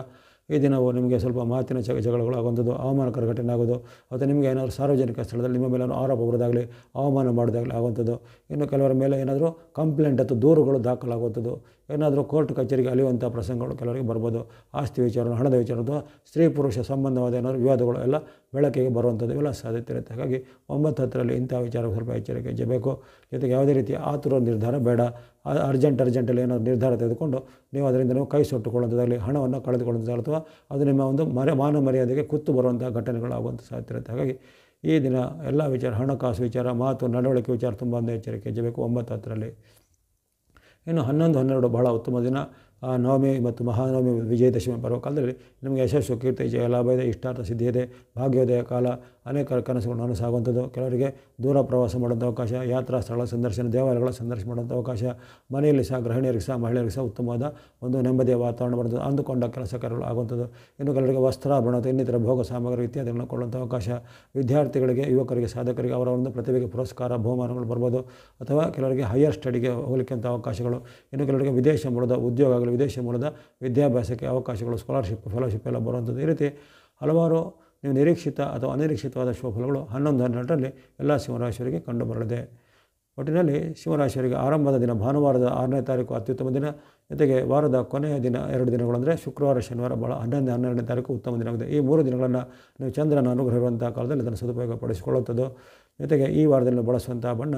ಈ ದಿನವು ನಿಮಗೆ ಸ್ವಲ್ಪ ಮಾತಿನ ಚ ಜಗಳಗಳು ಆಗುವಂಥದ್ದು ಅವಮಾನಕರ ಘಟನೆ ಆಗೋದು ಅಥವಾ ನಿಮಗೆ ಏನಾದರೂ ಸಾರ್ವಜನಿಕ ಸ್ಥಳದಲ್ಲಿ ನಿಮ್ಮ ಮೇಲೆ ಆರೋಪ ಬರೋದಾಗಲಿ ಅವಮಾನ ಮಾಡೋದಾಗಲಿ ಆಗುವಂಥದ್ದು ಇನ್ನು ಕೆಲವರ ಮೇಲೆ ಏನಾದರೂ ಕಂಪ್ಲೇಂಟ್ ಅಥವಾ ದೂರುಗಳು ದಾಖಲಾಗುವಂಥದ್ದು ಏನಾದರೂ ಕೋರ್ಟ್ ಕಚೇರಿಗೆ ಅಲಿಯುವಂಥ ಪ್ರಸಂಗಗಳು ಕೆಲವರಿಗೆ ಬರ್ಬೋದು ಆಸ್ತಿ ವಿಚಾರ ಹಣದ ವಿಚಾರ ಅಥವಾ ಸ್ತ್ರೀ ಪುರುಷ ಸಂಬಂಧವಾದ ಏನಾದರೂ ವಿವಾದಗಳು ಎಲ್ಲ ಬೆಳಕಿಗೆ ಬರುವಂಥದ್ದು ಎಲ್ಲ ಸಾಧ್ಯತೆ ಇರುತ್ತೆ ಹಾಗಾಗಿ ಒಂಬತ್ತು ಹತ್ತರಲ್ಲಿ ಇಂಥ ವಿಚಾರ ಸ್ವಲ್ಪ ಎಚ್ಚರಿಕೆ ಹೆಚ್ಚಬೇಕು ಜೊತೆಗೆ ಯಾವುದೇ ರೀತಿ ಆತುರ ನಿರ್ಧಾರ ಬೇಡ ಅರ್ಜೆಂಟ್ ಅರ್ಜೆಂಟಲ್ಲಿ ಏನಾದ್ರು ನಿರ್ಧಾರ ತೆಗೆದುಕೊಂಡು ನೀವು ಅದರಿಂದ ನೀವು ಕೈ ಸುಟ್ಟುಕೊಳ್ಳುವಂಥದ್ದಾಗಲಿ ಹಣವನ್ನು ಕಳೆದುಕೊಳ್ಳುವಂಥದ್ದು ಅಥವಾ ಅದು ನಿಮ್ಮ ಒಂದು ಮರ ಮಾನ ಮರ್ಯಾದೆಗೆ ಕುತ್ತು ಬರುವಂಥ ಘಟನೆಗಳಾಗುವಂಥ ಸಾಧ್ಯತೆ ಇರುತ್ತೆ ಹಾಗಾಗಿ ಈ ದಿನ ಎಲ್ಲ ವಿಚಾರ ಹಣಕಾಸು ವಿಚಾರ ಮಾತು ನಡವಳಿಕೆ ವಿಚಾರ ತುಂಬ ಒಂದು ಎಚ್ಚರಿಕೆ ಇರಬೇಕು ಒಂಬತ್ತು ಹತ್ತರಲ್ಲಿ ಇನ್ನು ಹನ್ನೊಂದು ಹನ್ನೆರಡು ಬಹಳ ಉತ್ತಮ ದಿನ ನವಮಿ ಮತ್ತು ಮಹಾನವಮಿ ವಿಜಯದಶಮಿ ಬರುವ ಕಾಲದಲ್ಲಿ ನಿಮಗೆ ಯಶಸ್ಸು ಕೀರ್ತಿ ಜಯ ಲಾಭ ಇದೆ ಇಷ್ಟಾರ್ಥ ಸಿದ್ಧಿ ಇದೆ ಭಾಗ್ಯೋದಯ ಕಾಲ ಅನೇಕ ಕನಸುಗಳು ನಾನು ಕೆಲವರಿಗೆ ದೂರ ಪ್ರವಾಸ ಮಾಡುವಂಥ ಅವಕಾಶ ಯಾತ್ರಾ ಸ್ಥಳ ಸಂದರ್ಶನ ದೇವಾಲಯಗಳ ಸಂದರ್ಶನ ಮಾಡೋಂಥ ಅವಕಾಶ ಮನೆಯಲ್ಲಿ ಸಹ ಗೃಹಿಣಿಯರಿಗೆ ಸಹ ಮಹಿಳೆಯರಿಗೆ ಸಹ ಉತ್ತಮವಾದ ಒಂದು ನೆಮ್ಮದಿಯ ವಾತಾವರಣ ಬರ್ತದೆ ಅಂದುಕೊಂಡ ಕೆಲಸ ಕಾರ್ಯಗಳು ಆಗುವಂಥದ್ದು ಇನ್ನು ಕೆಲವರಿಗೆ ವಸ್ತ್ರಾಭರಣ ಇನ್ನಿತರ ಭೋಗ ಸಾಮಗ್ರಿ ಇತ್ಯಾದಿಗಳನ್ನು ಕೊಡುವಂಥ ಅವಕಾಶ ವಿದ್ಯಾರ್ಥಿಗಳಿಗೆ ಯುವಕರಿಗೆ ಸಾಧಕರಿಗೆ ಅವರ ಒಂದು ಪ್ರತಿಭೆಗೆ ಪುರಸ್ಕಾರ ಬಹುಮಾನಗಳು ಬರ್ಬೋದು ಅಥವಾ ಕೆಲವರಿಗೆ ಹೈಯರ್ ಸ್ಟಡಿಗೆ ಹೋಗಲಿಕ್ಕೆಂಥ ಅವಕಾಶಗಳು ಇನ್ನು ಕೆಲವರಿಗೆ ವಿದೇಶ ಮೂಲದ ಉದ್ಯೋಗ ಆಗಲಿ ವಿದೇಶ ಮೂಲದ ವಿದ್ಯಾಭ್ಯಾಸಕ್ಕೆ ಅವಕಾಶಗಳು ಸ್ಕಾಲರ್ಶಿಪ್ ಫೆಲೋಶಿಪ್ ಎಲ್ಲ ಬರುವಂಥದ್ದು ಈ ರೀತಿ ಹಲವಾರು ನೀವು ನಿರೀಕ್ಷಿತ ಅಥವಾ ಅನಿರೀಕ್ಷಿತವಾದ ಶುಭಫಲಗಳು ಹನ್ನೊಂದು ಹನ್ನೆರಡರಲ್ಲಿ ಎಲ್ಲ ಸಿಂಹರಾಶಿಯವರಿಗೆ ಕಂಡುಬರಲಿದೆ ಒಟ್ಟಿನಲ್ಲಿ ಸಿಂಹರಾಶಿಯವರಿಗೆ ಆರಂಭದ ದಿನ ಭಾನುವಾರದ ಆರನೇ ತಾರೀಕು ಅತ್ಯುತ್ತಮ ದಿನ ಜೊತೆಗೆ ವಾರದ ಕೊನೆಯ ದಿನ ಎರಡು ದಿನಗಳಂದರೆ ಶುಕ್ರವಾರ ಶನಿವಾರ ಭಾಳ ಹನ್ನೊಂದು ಹನ್ನೆರಡನೇ ತಾರೀಕು ಉತ್ತಮ ದಿನವಾಗಿದೆ ಈ ಮೂರು ದಿನಗಳನ್ನು ನೀವು ಚಂದ್ರನ ಅನುಗ್ರಹ ಇರುವಂಥ ಕಾಲದಲ್ಲಿ ಅದನ್ನು ಸದುಪಯೋಗ ಪಡಿಸಿಕೊಳ್ಳುತ್ತದೆ ಜೊತೆಗೆ ಈ ವಾರದಲ್ಲಿ ಬಳಸುವಂಥ ಬಣ್ಣ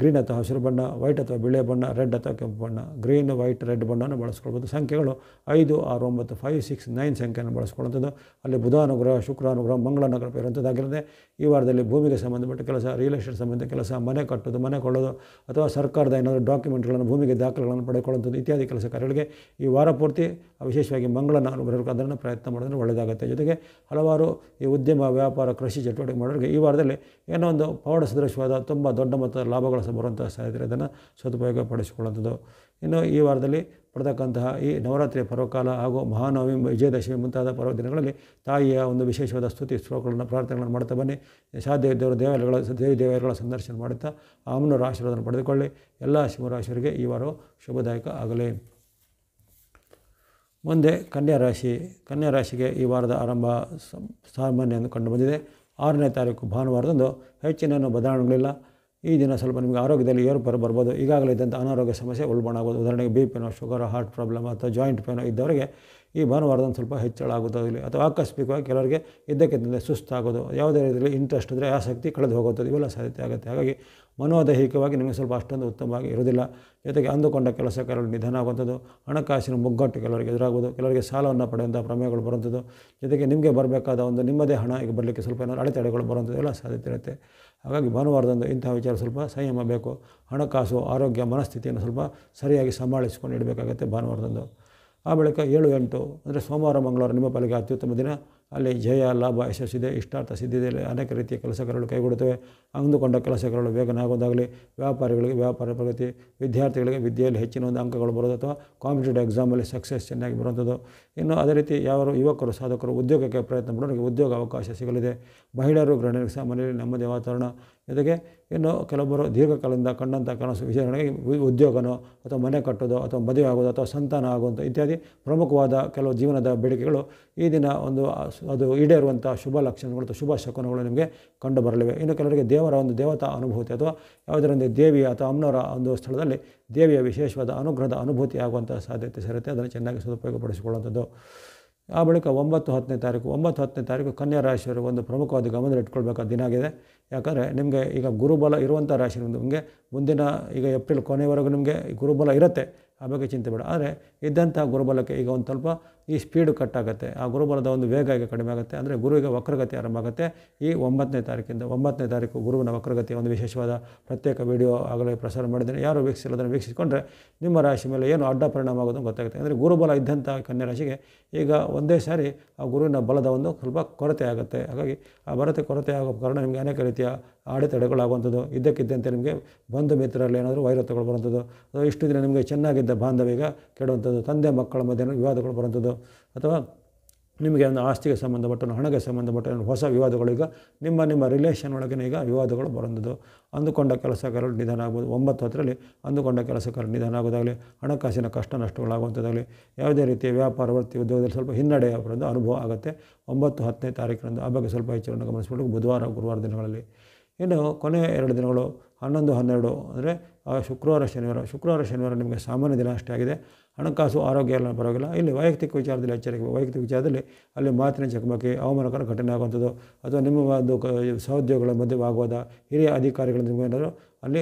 ಗ್ರೀನ್ ಅಥವಾ ಹಸಿರು ಬಣ್ಣ ವೈಟ್ ಅಥವಾ ಬಿಳೆ ಬಣ್ಣ ರೆಡ್ ಅಥವಾ ಕೆಂಪು ಬಣ್ಣ ಗ್ರೀನ್ ವೈಟ್ ರೆಡ್ ಬಣ್ಣವನ್ನು ಬಳಸ್ಕೊಳ್ಬೋದು ಸಂಖ್ಯೆಗಳು ಐದು ಆರು ಒಂಬತ್ತು ಫೈವ್ ಸಿಕ್ಸ್ ನೈನ್ ಸಂಖ್ಯೆಯನ್ನು ಬಳಸ್ಕೊಳ್ಳುವಂಥದ್ದು ಅಲ್ಲಿ ಬುಧಾನುಗ್ರಹ ಶುಕ್ರಾನುಗ್ರಹ ಮಂಗಳಾನುಗ್ರಹ ಇರುವಂಥದ್ದಾಗಿರುತ್ತೆ ಈ ವಾರದಲ್ಲಿ ಭೂಮಿಗೆ ಸಂಬಂಧಪಟ್ಟ ಕೆಲಸ ರಿಯಲ್ ಎಸ್ಟೇಟ್ ಸಂಬಂಧ ಕೆಲಸ ಮನೆ ಕಟ್ಟೋದು ಮನೆ ಕೊಳ್ಳೋದು ಅಥವಾ ಸರ್ಕಾರದ ಏನಾದರೂ ಡಾಕ್ಯುಮೆಂಟ್ಗಳನ್ನು ಭೂಮಿಗೆ ದಾಖಲೆಗಳನ್ನು ಪಡೆದುಕೊಳ್ಳುವಂಥದ್ದು ಇತ್ಯಾದಿ ಕೆಲಸ ಕಾರ್ಯಗಳಿಗೆ ಈ ವಾರ ಪೂರ್ತಿ ವಿಶೇಷವಾಗಿ ಮಂಗಳನ ಅನುಗ್ರಹಕ್ಕೆ ಅದನ್ನು ಪ್ರಯತ್ನ ಮಾಡೋದನ್ನು ಒಳ್ಳೆಯದಾಗುತ್ತೆ ಜೊತೆಗೆ ಹಲವಾರು ಈ ಉದ್ಯಮ ವ್ಯಾಪಾರ ಕೃಷಿ ಚಟುವಟಿಕೆ ಮಾಡೋರಿಗೆ ಈ ವಾರದಲ್ಲಿ ಏನೋ ಒಂದು ಪವಾಡ ಸದೃಶವಾದ ತುಂಬ ದೊಡ್ಡ ಮೊತ್ತದ ಲಾಭ ಲಾಭಗಳು ಸಹ ಬರುವಂತಹ ಸಾಧ್ಯತೆ ಅದನ್ನು ಸದುಪಯೋಗ ಪಡಿಸಿಕೊಳ್ಳುವಂಥದ್ದು ಇನ್ನು ಈ ವಾರದಲ್ಲಿ ಪಡ್ತಕ್ಕಂತಹ ಈ ನವರಾತ್ರಿಯ ಪರ್ವಕಾಲ ಹಾಗೂ ಮಹಾನವಮಿ ವಿಜಯದಶಮಿ ಮುಂತಾದ ಪರ್ವ ದಿನಗಳಲ್ಲಿ ತಾಯಿಯ ಒಂದು ವಿಶೇಷವಾದ ಸ್ತುತಿ ಶ್ಲೋಕಗಳನ್ನು ಪ್ರಾರ್ಥನೆಗಳನ್ನು ಮಾಡ್ತಾ ಬನ್ನಿ ಸಾಧ್ಯ ದೇವರ ದೇವಾಲಯಗಳ ದೇವಿ ದೇವಾಲಯಗಳ ಸಂದರ್ಶನ ಮಾಡುತ್ತಾ ಆಮನೂರು ಆಶೀರ್ವಾದವನ್ನು ಪಡೆದುಕೊಳ್ಳಿ ಎಲ್ಲ ಸಿಂಹರಾಶಿಯವರಿಗೆ ಈ ವಾರವು ಶುಭದಾಯಕ ಆಗಲಿ ಮುಂದೆ ಕನ್ಯಾ ರಾಶಿ ಕನ್ಯಾ ರಾಶಿಗೆ ಈ ವಾರದ ಆರಂಭ ಸಾಮಾನ್ಯ ಎಂದು ಕಂಡುಬಂದಿದೆ ಆರನೇ ತಾರೀಕು ಭಾನುವಾರದಂದು ಹೆಚ್ಚಿನ ಬದಲಾವಣೆಗಳಿಲ್ಲ ಈ ದಿನ ಸ್ವಲ್ಪ ನಿಮಗೆ ಆರೋಗ್ಯದಲ್ಲಿ ಏರುಪೇರು ಬರ್ಬೋದು ಈಗಾಗಲೇ ಇದ್ದಂಥ ಅನಾರೋಗ್ಯ ಸಮಸ್ಯೆ ಆಗೋದು ಉದಾಹರಣೆಗೆ ಬಿ ಪಿನೋ ಶುಗರ್ ಹಾರ್ಟ್ ಪ್ರಾಬ್ಲಮ್ ಅಥವಾ ಜಾಯಿಂಟ್ ಪೇನೋ ಇದ್ದವರಿಗೆ ಈ ಭಾನುವಾರದಂದು ಸ್ವಲ್ಪ ಹೆಚ್ಚಳ ಆಗೋದಾಗಲಿ ಅಥವಾ ಆಕಸ್ಮಿಕವಾಗಿ ಕೆಲವರಿಗೆ ಇದ್ದಕ್ಕಿದ್ದಂತೆ ಸುಸ್ತಾಗೋದು ಯಾವುದೇ ರೀತಿಯಲ್ಲಿ ಇಂಟ್ರೆಸ್ಟ್ ಇದ್ದರೆ ಆಸಕ್ತಿ ಕಳೆದು ಹೋಗೋದು ಇವೆಲ್ಲ ಸಾಧ್ಯತೆ ಆಗುತ್ತೆ ಹಾಗಾಗಿ ಮನೋದೈಹಿಕವಾಗಿ ನಿಮಗೆ ಸ್ವಲ್ಪ ಅಷ್ಟೊಂದು ಉತ್ತಮವಾಗಿ ಇರೋದಿಲ್ಲ ಜೊತೆಗೆ ಅಂದುಕೊಂಡ ಕೆಲಸ ಕೆಲವರು ನಿಧನ ಆಗುವಂಥದ್ದು ಹಣಕಾಸಿನ ಮುಗ್ಗಟ್ಟು ಕೆಲವರಿಗೆ ಎದುರಾಗೋದು ಕೆಲವರಿಗೆ ಸಾಲವನ್ನು ಪಡೆಯುವಂಥ ಪ್ರಮೇಯಗಳು ಬರುವಂಥದ್ದು ಜೊತೆಗೆ ನಿಮಗೆ ಬರಬೇಕಾದ ಒಂದು ನಿಮ್ಮದೇ ಹಣ ಈಗ ಬರಲಿಕ್ಕೆ ಸ್ವಲ್ಪ ಏನಾದರೂ ಅಡೆತಡೆಗಳು ಬರುವಂಥದ್ದು ಎಲ್ಲ ಸಾಧ್ಯತೆ ಇರುತ್ತೆ ಹಾಗಾಗಿ ಭಾನುವಾರದಂದು ಇಂತಹ ವಿಚಾರ ಸ್ವಲ್ಪ ಸಂಯಮ ಬೇಕು ಹಣಕಾಸು ಆರೋಗ್ಯ ಮನಸ್ಥಿತಿಯನ್ನು ಸ್ವಲ್ಪ ಸರಿಯಾಗಿ ಸಂಭಾಳಿಸ್ಕೊಂಡು ಇಡಬೇಕಾಗತ್ತೆ ಭಾನುವಾರದಂದು ಆ ಬಳಿಕ ಏಳು ಎಂಟು ಅಂದರೆ ಸೋಮವಾರ ಮಂಗಳವಾರ ನಿಮ್ಮ ಪಾಲಿಗೆ ಅತ್ಯುತ್ತಮ ದಿನ ಅಲ್ಲಿ ಜಯ ಲಾಭ ಯಶಸ್ಸಿದೆ ಇಷ್ಟಾರ್ಥ ಸಿದ್ಧಿದೆಯಲ್ಲಿ ಅನೇಕ ರೀತಿಯ ಕೆಲಸಗಳು ಕೈಗೊಡುತ್ತವೆ ಅಂದುಕೊಂಡ ಕೆಲಸಗಳು ವೇಗನ ಆಗೋದಾಗಲಿ ವ್ಯಾಪಾರಿಗಳಿಗೆ ವ್ಯಾಪಾರ ಪ್ರಗತಿ ವಿದ್ಯಾರ್ಥಿಗಳಿಗೆ ವಿದ್ಯೆಯಲ್ಲಿ ಹೆಚ್ಚಿನ ಒಂದು ಅಂಕಗಳು ಬರೋದು ಅಥವಾ ಕಾಂಪಿಟೇಟಿವ್ ಎಕ್ಸಾಮಲ್ಲಿ ಸಕ್ಸಸ್ ಚೆನ್ನಾಗಿ ಬರುವಂಥದ್ದು ಇನ್ನು ಅದೇ ರೀತಿ ಯಾರು ಯುವಕರು ಸಾಧಕರು ಉದ್ಯೋಗಕ್ಕೆ ಪ್ರಯತ್ನ ಮಾಡೋರಿಗೆ ಉದ್ಯೋಗ ಅವಕಾಶ ಸಿಗಲಿದೆ ಮಹಿಳೆಯರು ಸಹ ಮನೆಯಲ್ಲಿ ನೆಮ್ಮದಿಯ ವಾತಾವರಣ ಜೊತೆಗೆ ಇನ್ನು ಕೆಲವೊಬ್ಬರು ದೀರ್ಘಕಾಲದಿಂದ ಕಂಡಂಥ ಕನಸು ವಿಚಾರಣೆಗೆ ಉದ್ಯೋಗನೋ ಅಥವಾ ಮನೆ ಕಟ್ಟೋದು ಅಥವಾ ಮದುವೆ ಆಗೋದು ಅಥವಾ ಸಂತಾನ ಆಗುವಂಥ ಇತ್ಯಾದಿ ಪ್ರಮುಖವಾದ ಕೆಲವು ಜೀವನದ ಬೇಡಿಕೆಗಳು ಈ ದಿನ ಒಂದು ಅದು ಈಡೇರುವಂಥ ಶುಭ ಲಕ್ಷಣಗಳು ಅಥವಾ ಶುಭ ಶಕುನಗಳು ನಿಮಗೆ ಕಂಡು ಬರಲಿವೆ ಇನ್ನು ಕೆಲವರಿಗೆ ದೇವರ ಒಂದು ದೇವತಾ ಅನುಭೂತಿ ಅಥವಾ ಯಾವುದರೊಂದು ದೇವಿಯ ಅಥವಾ ಅಮ್ಮನವರ ಒಂದು ಸ್ಥಳದಲ್ಲಿ ದೇವಿಯ ವಿಶೇಷವಾದ ಅನುಗ್ರಹದ ಅನುಭೂತಿ ಆಗುವಂಥ ಸಾಧ್ಯತೆ ಸೇರುತ್ತೆ ಅದನ್ನು ಚೆನ್ನಾಗಿ ಸದುಪಯೋಗಪಡಿಸಿಕೊಳ್ಳುವಂಥದ್ದು ಆ ಬಳಿಕ ಒಂಬತ್ತು ಹತ್ತನೇ ತಾರೀಕು ಒಂಬತ್ತು ಹತ್ತನೇ ತಾರೀಕು ಕನ್ಯಾ ರಾಶಿಯವರು ಒಂದು ಪ್ರಮುಖವಾದ ಗಮನ ಇಟ್ಕೊಳ್ಬೇಕಾದ ದಿನ ಆಗಿದೆ ಯಾಕಂದರೆ ನಿಮಗೆ ಈಗ ಗುರುಬಲ ಇರುವಂಥ ರಾಶಿ ನಿಮಗೆ ಮುಂದಿನ ಈಗ ಏಪ್ರಿಲ್ ಕೊನೆಯವರೆಗೂ ನಿಮಗೆ ಗುರುಬಲ ಇರುತ್ತೆ ಆ ಬಗ್ಗೆ ಚಿಂತೆ ಬೇಡ ಆದರೆ ಇದ್ದಂಥ ಗುರುಬಲಕ್ಕೆ ಈಗ ಒಂದು ಸ್ವಲ್ಪ ಈ ಸ್ಪೀಡು ಕಟ್ಟಾಗುತ್ತೆ ಆ ಗುರುಬಲದ ಒಂದು ವೇಗ ಈಗ ಕಡಿಮೆ ಆಗುತ್ತೆ ಅಂದರೆ ಗುರುವಿಗೆ ವಕ್ರಗತಿ ಆರಂಭ ಆಗುತ್ತೆ ಈ ಒಂಬತ್ತನೇ ತಾರೀಕಿಂದ ಒಂಬತ್ತನೇ ತಾರೀಕು ಗುರುವಿನ ವಕ್ರಗತಿ ಒಂದು ವಿಶೇಷವಾದ ಪ್ರತ್ಯೇಕ ವಿಡಿಯೋ ಆಗಲೇ ಪ್ರಸಾರ ಮಾಡಿದ್ದೇನೆ ಯಾರು ವೀಕ್ಷಿಸಿಲ್ಲ ಅದನ್ನು ವೀಕ್ಷಿಸಿಕೊಂಡ್ರೆ ನಿಮ್ಮ ರಾಶಿ ಮೇಲೆ ಏನು ಅಡ್ಡ ಪರಿಣಾಮ ಆಗೋದು ಗೊತ್ತಾಗುತ್ತೆ ಅಂದರೆ ಗುರುಬಲ ಇದ್ದಂಥ ಕನ್ಯಾ ರಾಶಿಗೆ ಈಗ ಒಂದೇ ಸಾರಿ ಆ ಗುರುವಿನ ಬಲದ ಒಂದು ಸ್ವಲ್ಪ ಕೊರತೆ ಆಗುತ್ತೆ ಹಾಗಾಗಿ ಆ ಬರತೆ ಕೊರತೆ ಆಗೋ ಕಾರಣ ನಿಮಗೆ ಅನೇಕ ರೀತಿಯ ಅಡೆತಡೆಗಳಾಗುವಂಥದ್ದು ಇದ್ದಕ್ಕಿದ್ದಂತೆ ನಿಮಗೆ ಬಂಧು ಮಿತ್ರರಲ್ಲಿ ಏನಾದರೂ ವೈರತ್ವಗಳು ಬರುವಂಥದ್ದು ಇಷ್ಟು ದಿನ ನಿಮಗೆ ಚೆನ್ನಾಗಿದ್ದ ಬಾಂಧವ್ಯ ಕೆಡುವಂಥದ್ದು ತಂದೆ ಮಕ್ಕಳ ಮಧ್ಯೆ ವಿವಾದಗಳು ಬರುವಂಥದ್ದು ಅಥವಾ ನಿಮಗೆ ಒಂದು ಆಸ್ತಿಗೆ ಸಂಬಂಧಪಟ್ಟ ಹಣಗೆ ಸಂಬಂಧಪಟ್ಟ ಹೊಸ ವಿವಾದಗಳು ಈಗ ನಿಮ್ಮ ನಿಮ್ಮ ರಿಲೇಷನ್ ಒಳಗಿನ ಈಗ ವಿವಾದಗಳು ಬರೋದು ಅಂದುಕೊಂಡ ಕೆಲಸಗಾರರು ನಿಧಾನ ಆಗ್ಬೋದು ಒಂಬತ್ತು ಹತ್ತರಲ್ಲಿ ಅಂದುಕೊಂಡ ಕೆಲಸಗಾರರು ನಿಧಾನ ಆಗೋದಾಗಲಿ ಹಣಕಾಸಿನ ಕಷ್ಟ ನಷ್ಟಗಳಾಗುವಂಥದ್ದಾಗಲಿ ಯಾವುದೇ ರೀತಿಯ ವ್ಯಾಪಾರ ವೃತ್ತಿ ಉದ್ಯೋಗದಲ್ಲಿ ಸ್ವಲ್ಪ ಹಿನ್ನಡೆ ಅನುಭವ ಆಗುತ್ತೆ ಒಂಬತ್ತು ಹತ್ತನೇ ತಾರೀಕಿನಂದು ಆ ಬಗ್ಗೆ ಸ್ವಲ್ಪ ಹೆಚ್ಚಿನ ಗಮನಿಸ್ಬಿಟ್ಟು ಬುಧವಾರ ಗುರುವಾರ ದಿನಗಳಲ್ಲಿ ಇನ್ನು ಕೊನೆಯ ಎರಡು ದಿನಗಳು ಹನ್ನೊಂದು ಹನ್ನೆರಡು ಅಂದರೆ ಶುಕ್ರವಾರ ಶನಿವಾರ ಶುಕ್ರವಾರ ಶನಿವಾರ ನಿಮಗೆ ಸಾಮಾನ್ಯ ದಿನ ಅಷ್ಟೇ ಆಗಿದೆ ಹಣಕಾಸು ಆರೋಗ್ಯ ಎಲ್ಲ ಪರವಾಗಿಲ್ಲ ಇಲ್ಲಿ ವೈಯಕ್ತಿಕ ವಿಚಾರದಲ್ಲಿ ಎಚ್ಚರಿಕೆ ವೈಯಕ್ತಿಕ ವಿಚಾರದಲ್ಲಿ ಅಲ್ಲಿ ಮಾತಿನ ಚಕಮಕಿ ಅವಮಾನಕರ ಘಟನೆ ಆಗುವಂಥದ್ದು ಅಥವಾ ನಿಮ್ಮ ಒಂದು ಸಹೋದ್ಯೋಗಗಳ ಮಧ್ಯವಾಗುವ ಹಿರಿಯ ಅಧಿಕಾರಿಗಳ ಏನಾದರೂ ಅಲ್ಲಿ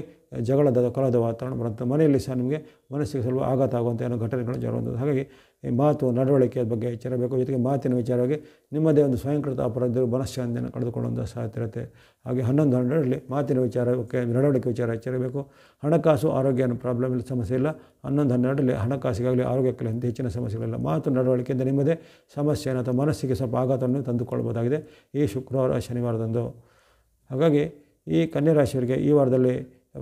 ಜಗಳದ ಕೊಲದ ವಾತಾವರಣ ಬರುತ್ತೆ ಮನೆಯಲ್ಲಿ ಸಹ ನಿಮಗೆ ಮನಸ್ಸಿಗೆ ಸ್ವಲ್ಪ ಆಘಾತ ಆಗುವಂಥ ಏನೋ ಘಟನೆಗಳು ಜರುವಂಥದ್ದು ಹಾಗಾಗಿ ಈ ಮಾತು ನಡವಳಿಕೆ ಬಗ್ಗೆ ಎಚ್ಚರಬೇಕು ಜೊತೆಗೆ ಮಾತಿನ ವಿಚಾರವಾಗಿ ನಿಮ್ಮದೇ ಒಂದು ಸ್ವಯಂಕೃತ ಅಪರಾಧರು ಮನಃಶಾಂತಿಯನ್ನು ಕಳೆದುಕೊಳ್ಳುವಂಥ ಸಾಧ್ಯತೆ ಇರುತ್ತೆ ಹಾಗೆ ಹನ್ನೊಂದು ಹನ್ನೆರಡರಲ್ಲಿ ಮಾತಿನ ವಿಚಾರಕ್ಕೆ ನಡವಳಿಕೆ ವಿಚಾರ ಎಚ್ಚರಬೇಕು ಹಣಕಾಸು ಆರೋಗ್ಯ ಪ್ರಾಬ್ಲಮ್ ಇಲ್ಲ ಸಮಸ್ಯೆ ಇಲ್ಲ ಹನ್ನೊಂದು ಹನ್ನೆರಡರಲ್ಲಿ ಹಣಕಾಸಿಗಾಗಲಿ ಆರೋಗ್ಯಕ್ಕಾಗಲಿ ಅಂತ ಹೆಚ್ಚಿನ ಸಮಸ್ಯೆಗಳಿಲ್ಲ ಮಾತು ನಡವಳಿಕೆಯಿಂದ ನಿಮ್ಮದೇ ಸಮಸ್ಯೆಯನ್ನು ಅಥವಾ ಮನಸ್ಸಿಗೆ ಸ್ವಲ್ಪ ಆಘಾತವನ್ನು ತಂದುಕೊಳ್ಬೋದಾಗಿದೆ ಈ ಶುಕ್ರವಾರ ಶನಿವಾರದಂದು ಹಾಗಾಗಿ ಈ ಕನ್ಯಾರಾಶಿಯವರಿಗೆ ಈ ವಾರದಲ್ಲಿ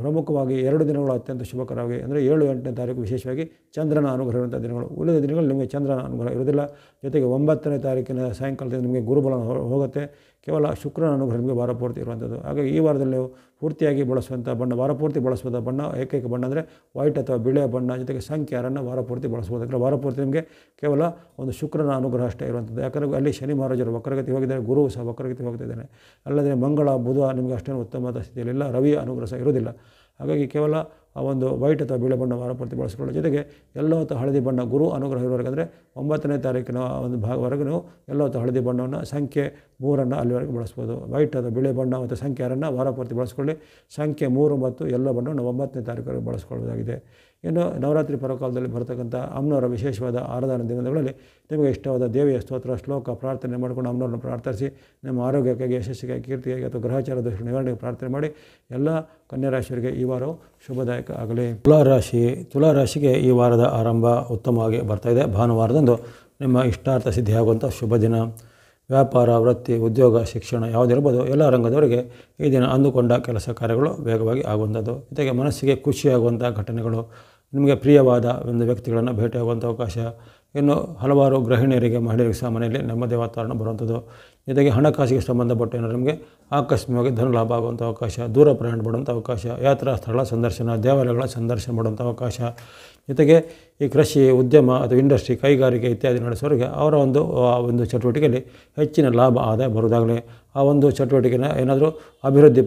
ಪ್ರಮುಖವಾಗಿ ಎರಡು ದಿನಗಳು ಅತ್ಯಂತ ಶುಭಕರವಾಗಿ ಅಂದರೆ ಏಳು ಎಂಟನೇ ತಾರೀಕು ವಿಶೇಷವಾಗಿ ಚಂದ್ರನ ಅನುಗ್ರಹ ಇರುವಂಥ ದಿನಗಳು ಉಳಿದ ದಿನಗಳು ನಿಮಗೆ ಚಂದ್ರನ ಅನುಗ್ರಹ ಇರೋದಿಲ್ಲ ಜೊತೆಗೆ ಒಂಬತ್ತನೇ ತಾರೀಕಿನ ಸಾಯಂಕಾಲದಿಂದ ನಿಮಗೆ ಗುರುಬಲ ಹೋಗುತ್ತೆ ಕೇವಲ ಶುಕ್ರನ ಅನುಗ್ರಹ ನಿಮಗೆ ವಾರಪೂರ್ತಿ ಇರುವಂಥದ್ದು ಹಾಗಾಗಿ ಈ ವಾರದಲ್ಲಿ ಪೂರ್ತಿಯಾಗಿ ಬಳಸುವಂಥ ಬಣ್ಣ ವಾರಪೂರ್ತಿ ಬಳಸುವಂಥ ಬಣ್ಣ ಏಕೈಕ ಬಣ್ಣ ಅಂದರೆ ವೈಟ್ ಅಥವಾ ಬಿಳೆಯ ಬಣ್ಣ ಜೊತೆಗೆ ಸಂಖ್ಯಾರನ್ನು ವಾರ ಪೂರ್ತಿ ಬಳಸ್ಬೋದು ಯಾಕಂದರೆ ವಾರಪೂರ್ತಿ ನಿಮಗೆ ಕೇವಲ ಒಂದು ಶುಕ್ರನ ಅನುಗ್ರಹ ಅಷ್ಟೇ ಇರುವಂಥದ್ದು ಯಾಕಂದರೆ ಅಲ್ಲಿ ಶನಿ ಮಹಾರಾಜರು ವಕ್ರಗತಿ ಹೋಗಿದ್ದಾರೆ ಗುರು ಸಹ ವಕ್ರಗತಿ ಹೋಗ್ತಿದ್ದಾನೆ ಅಲ್ಲದೆ ಮಂಗಳ ಬುಧ ನಿಮಗೆ ಅಷ್ಟೇನು ಉತ್ತಮವಾದ ಸ್ಥಿತಿಯಲ್ಲಿಲ್ಲ ರವಿಯ ಅನುಗ್ರಹ ಇರೋದಿಲ್ಲ ಹಾಗಾಗಿ ಕೇವಲ ಆ ಒಂದು ವೈಟ್ ಅಥವಾ ಬಿಳಿ ಬಣ್ಣ ವಾರಪೂರ್ತಿ ಬಳಸಿಕೊಳ್ಳೋ ಜೊತೆಗೆ ಎಲ್ಲೋ ಅಥವಾ ಹಳದಿ ಬಣ್ಣ ಗುರು ಅನುಗ್ರಹ ಇರುವವರೆಗೆ ಒಂಬತ್ತನೇ ತಾರೀಕಿನ ಒಂದು ಭಾಗವರೆಗೂ ನೀವು ಎಲ್ಲೋ ಅಥವಾ ಹಳದಿ ಬಣ್ಣವನ್ನು ಸಂಖ್ಯೆ ಮೂರನ್ನು ಅಲ್ಲಿವರೆಗೆ ಬಳಸ್ಬೋದು ವೈಟ್ ಅಥವಾ ಬಿಳಿ ಬಣ್ಣ ಮತ್ತು ಸಂಖ್ಯೆ ಆರನ್ನು ವಾರಪೂರ್ತಿ ಬಳಸ್ಕೊಳ್ಳಿ ಸಂಖ್ಯೆ ಮೂರು ಮತ್ತು ಎಲ್ಲೋ ಬಣ್ಣವನ್ನು ಒಂಬತ್ತನೇ ತಾರೀಕುವರೆಗೆ ಬಳಸ್ಕೊಳ್ಬೋದಾಗಿದೆ ಇನ್ನು ನವರಾತ್ರಿ ಪರ್ವಕಾಲದಲ್ಲಿ ಬರತಕ್ಕಂಥ ಅಮ್ಮನವರ ವಿಶೇಷವಾದ ಆರಾಧನಾ ದಿನಗಳಲ್ಲಿ ನಿಮಗೆ ಇಷ್ಟವಾದ ದೇವಿಯ ಸ್ತೋತ್ರ ಶ್ಲೋಕ ಪ್ರಾರ್ಥನೆ ಮಾಡಿಕೊಂಡು ಅಮ್ಮನವರನ್ನು ಪ್ರಾರ್ಥಿಸಿ ನಿಮ್ಮ ಆರೋಗ್ಯಕ್ಕಾಗಿ ಯಶಸ್ಸಿಗಾಗಿ ಕೀರ್ತಿಗಾಗಿ ಅಥವಾ ಗ್ರಹಚಾರ ದೋಷ ನಿವಾರಣೆಗೆ ಪ್ರಾರ್ಥನೆ ಮಾಡಿ ಎಲ್ಲ ರಾಶಿಯವರಿಗೆ ಈ ವಾರವು ಶುಭದಾಯಕ ಆಗಲಿ ತುಲಾರಾಶಿ ತುಲಾರಾಶಿಗೆ ಈ ವಾರದ ಆರಂಭ ಉತ್ತಮವಾಗಿ ಬರ್ತಾ ಇದೆ ಭಾನುವಾರದಂದು ನಿಮ್ಮ ಇಷ್ಟಾರ್ಥ ಸಿದ್ಧಿಯಾಗುವಂಥ ಶುಭ ದಿನ ವ್ಯಾಪಾರ ವೃತ್ತಿ ಉದ್ಯೋಗ ಶಿಕ್ಷಣ ಯಾವುದಿರ್ಬೋದು ಎಲ್ಲ ರಂಗದವರಿಗೆ ಈ ದಿನ ಅಂದುಕೊಂಡ ಕೆಲಸ ಕಾರ್ಯಗಳು ವೇಗವಾಗಿ ಆಗುವಂಥದ್ದು ಜೊತೆಗೆ ಮನಸ್ಸಿಗೆ ಖುಷಿಯಾಗುವಂಥ ಘಟನೆಗಳು ನಿಮಗೆ ಪ್ರಿಯವಾದ ಒಂದು ವ್ಯಕ್ತಿಗಳನ್ನು ಭೇಟಿಯಾಗುವಂಥ ಅವಕಾಶ ಇನ್ನು ಹಲವಾರು ಗೃಹಿಣಿಯರಿಗೆ ಮಹಿಳೆಯರಿಗೆ ಸಹ ಮನೆಯಲ್ಲಿ ನೆಮ್ಮದಿ ವಾತಾವರಣ ಬರುವಂಥದ್ದು ಜೊತೆಗೆ ಹಣಕಾಸಿಗೆ ಸಂಬಂಧಪಟ್ಟ ನಿಮಗೆ ಆಕಸ್ಮಿಕವಾಗಿ ಲಾಭ ಆಗುವಂಥ ಅವಕಾಶ ದೂರ ಪ್ರಯಾಣ ಮಾಡುವಂಥ ಅವಕಾಶ ಯಾತ್ರಾ ಸ್ಥಳ ಸಂದರ್ಶನ ದೇವಾಲಯಗಳ ಸಂದರ್ಶನ ಮಾಡುವಂಥ ಅವಕಾಶ ಜೊತೆಗೆ ಈ ಕೃಷಿ ಉದ್ಯಮ ಅಥವಾ ಇಂಡಸ್ಟ್ರಿ ಕೈಗಾರಿಕೆ ಇತ್ಯಾದಿ ನಡೆಸೋರಿಗೆ ಅವರ ಒಂದು ಒಂದು ಚಟುವಟಿಕೆಯಲ್ಲಿ ಹೆಚ್ಚಿನ ಲಾಭ ಆದಾಯ ಬರುವುದಾಗಲಿ ಆ ಒಂದು ಚಟುವಟಿಕೆನ ಏನಾದರೂ ಅಭಿವೃದ್ಧಿ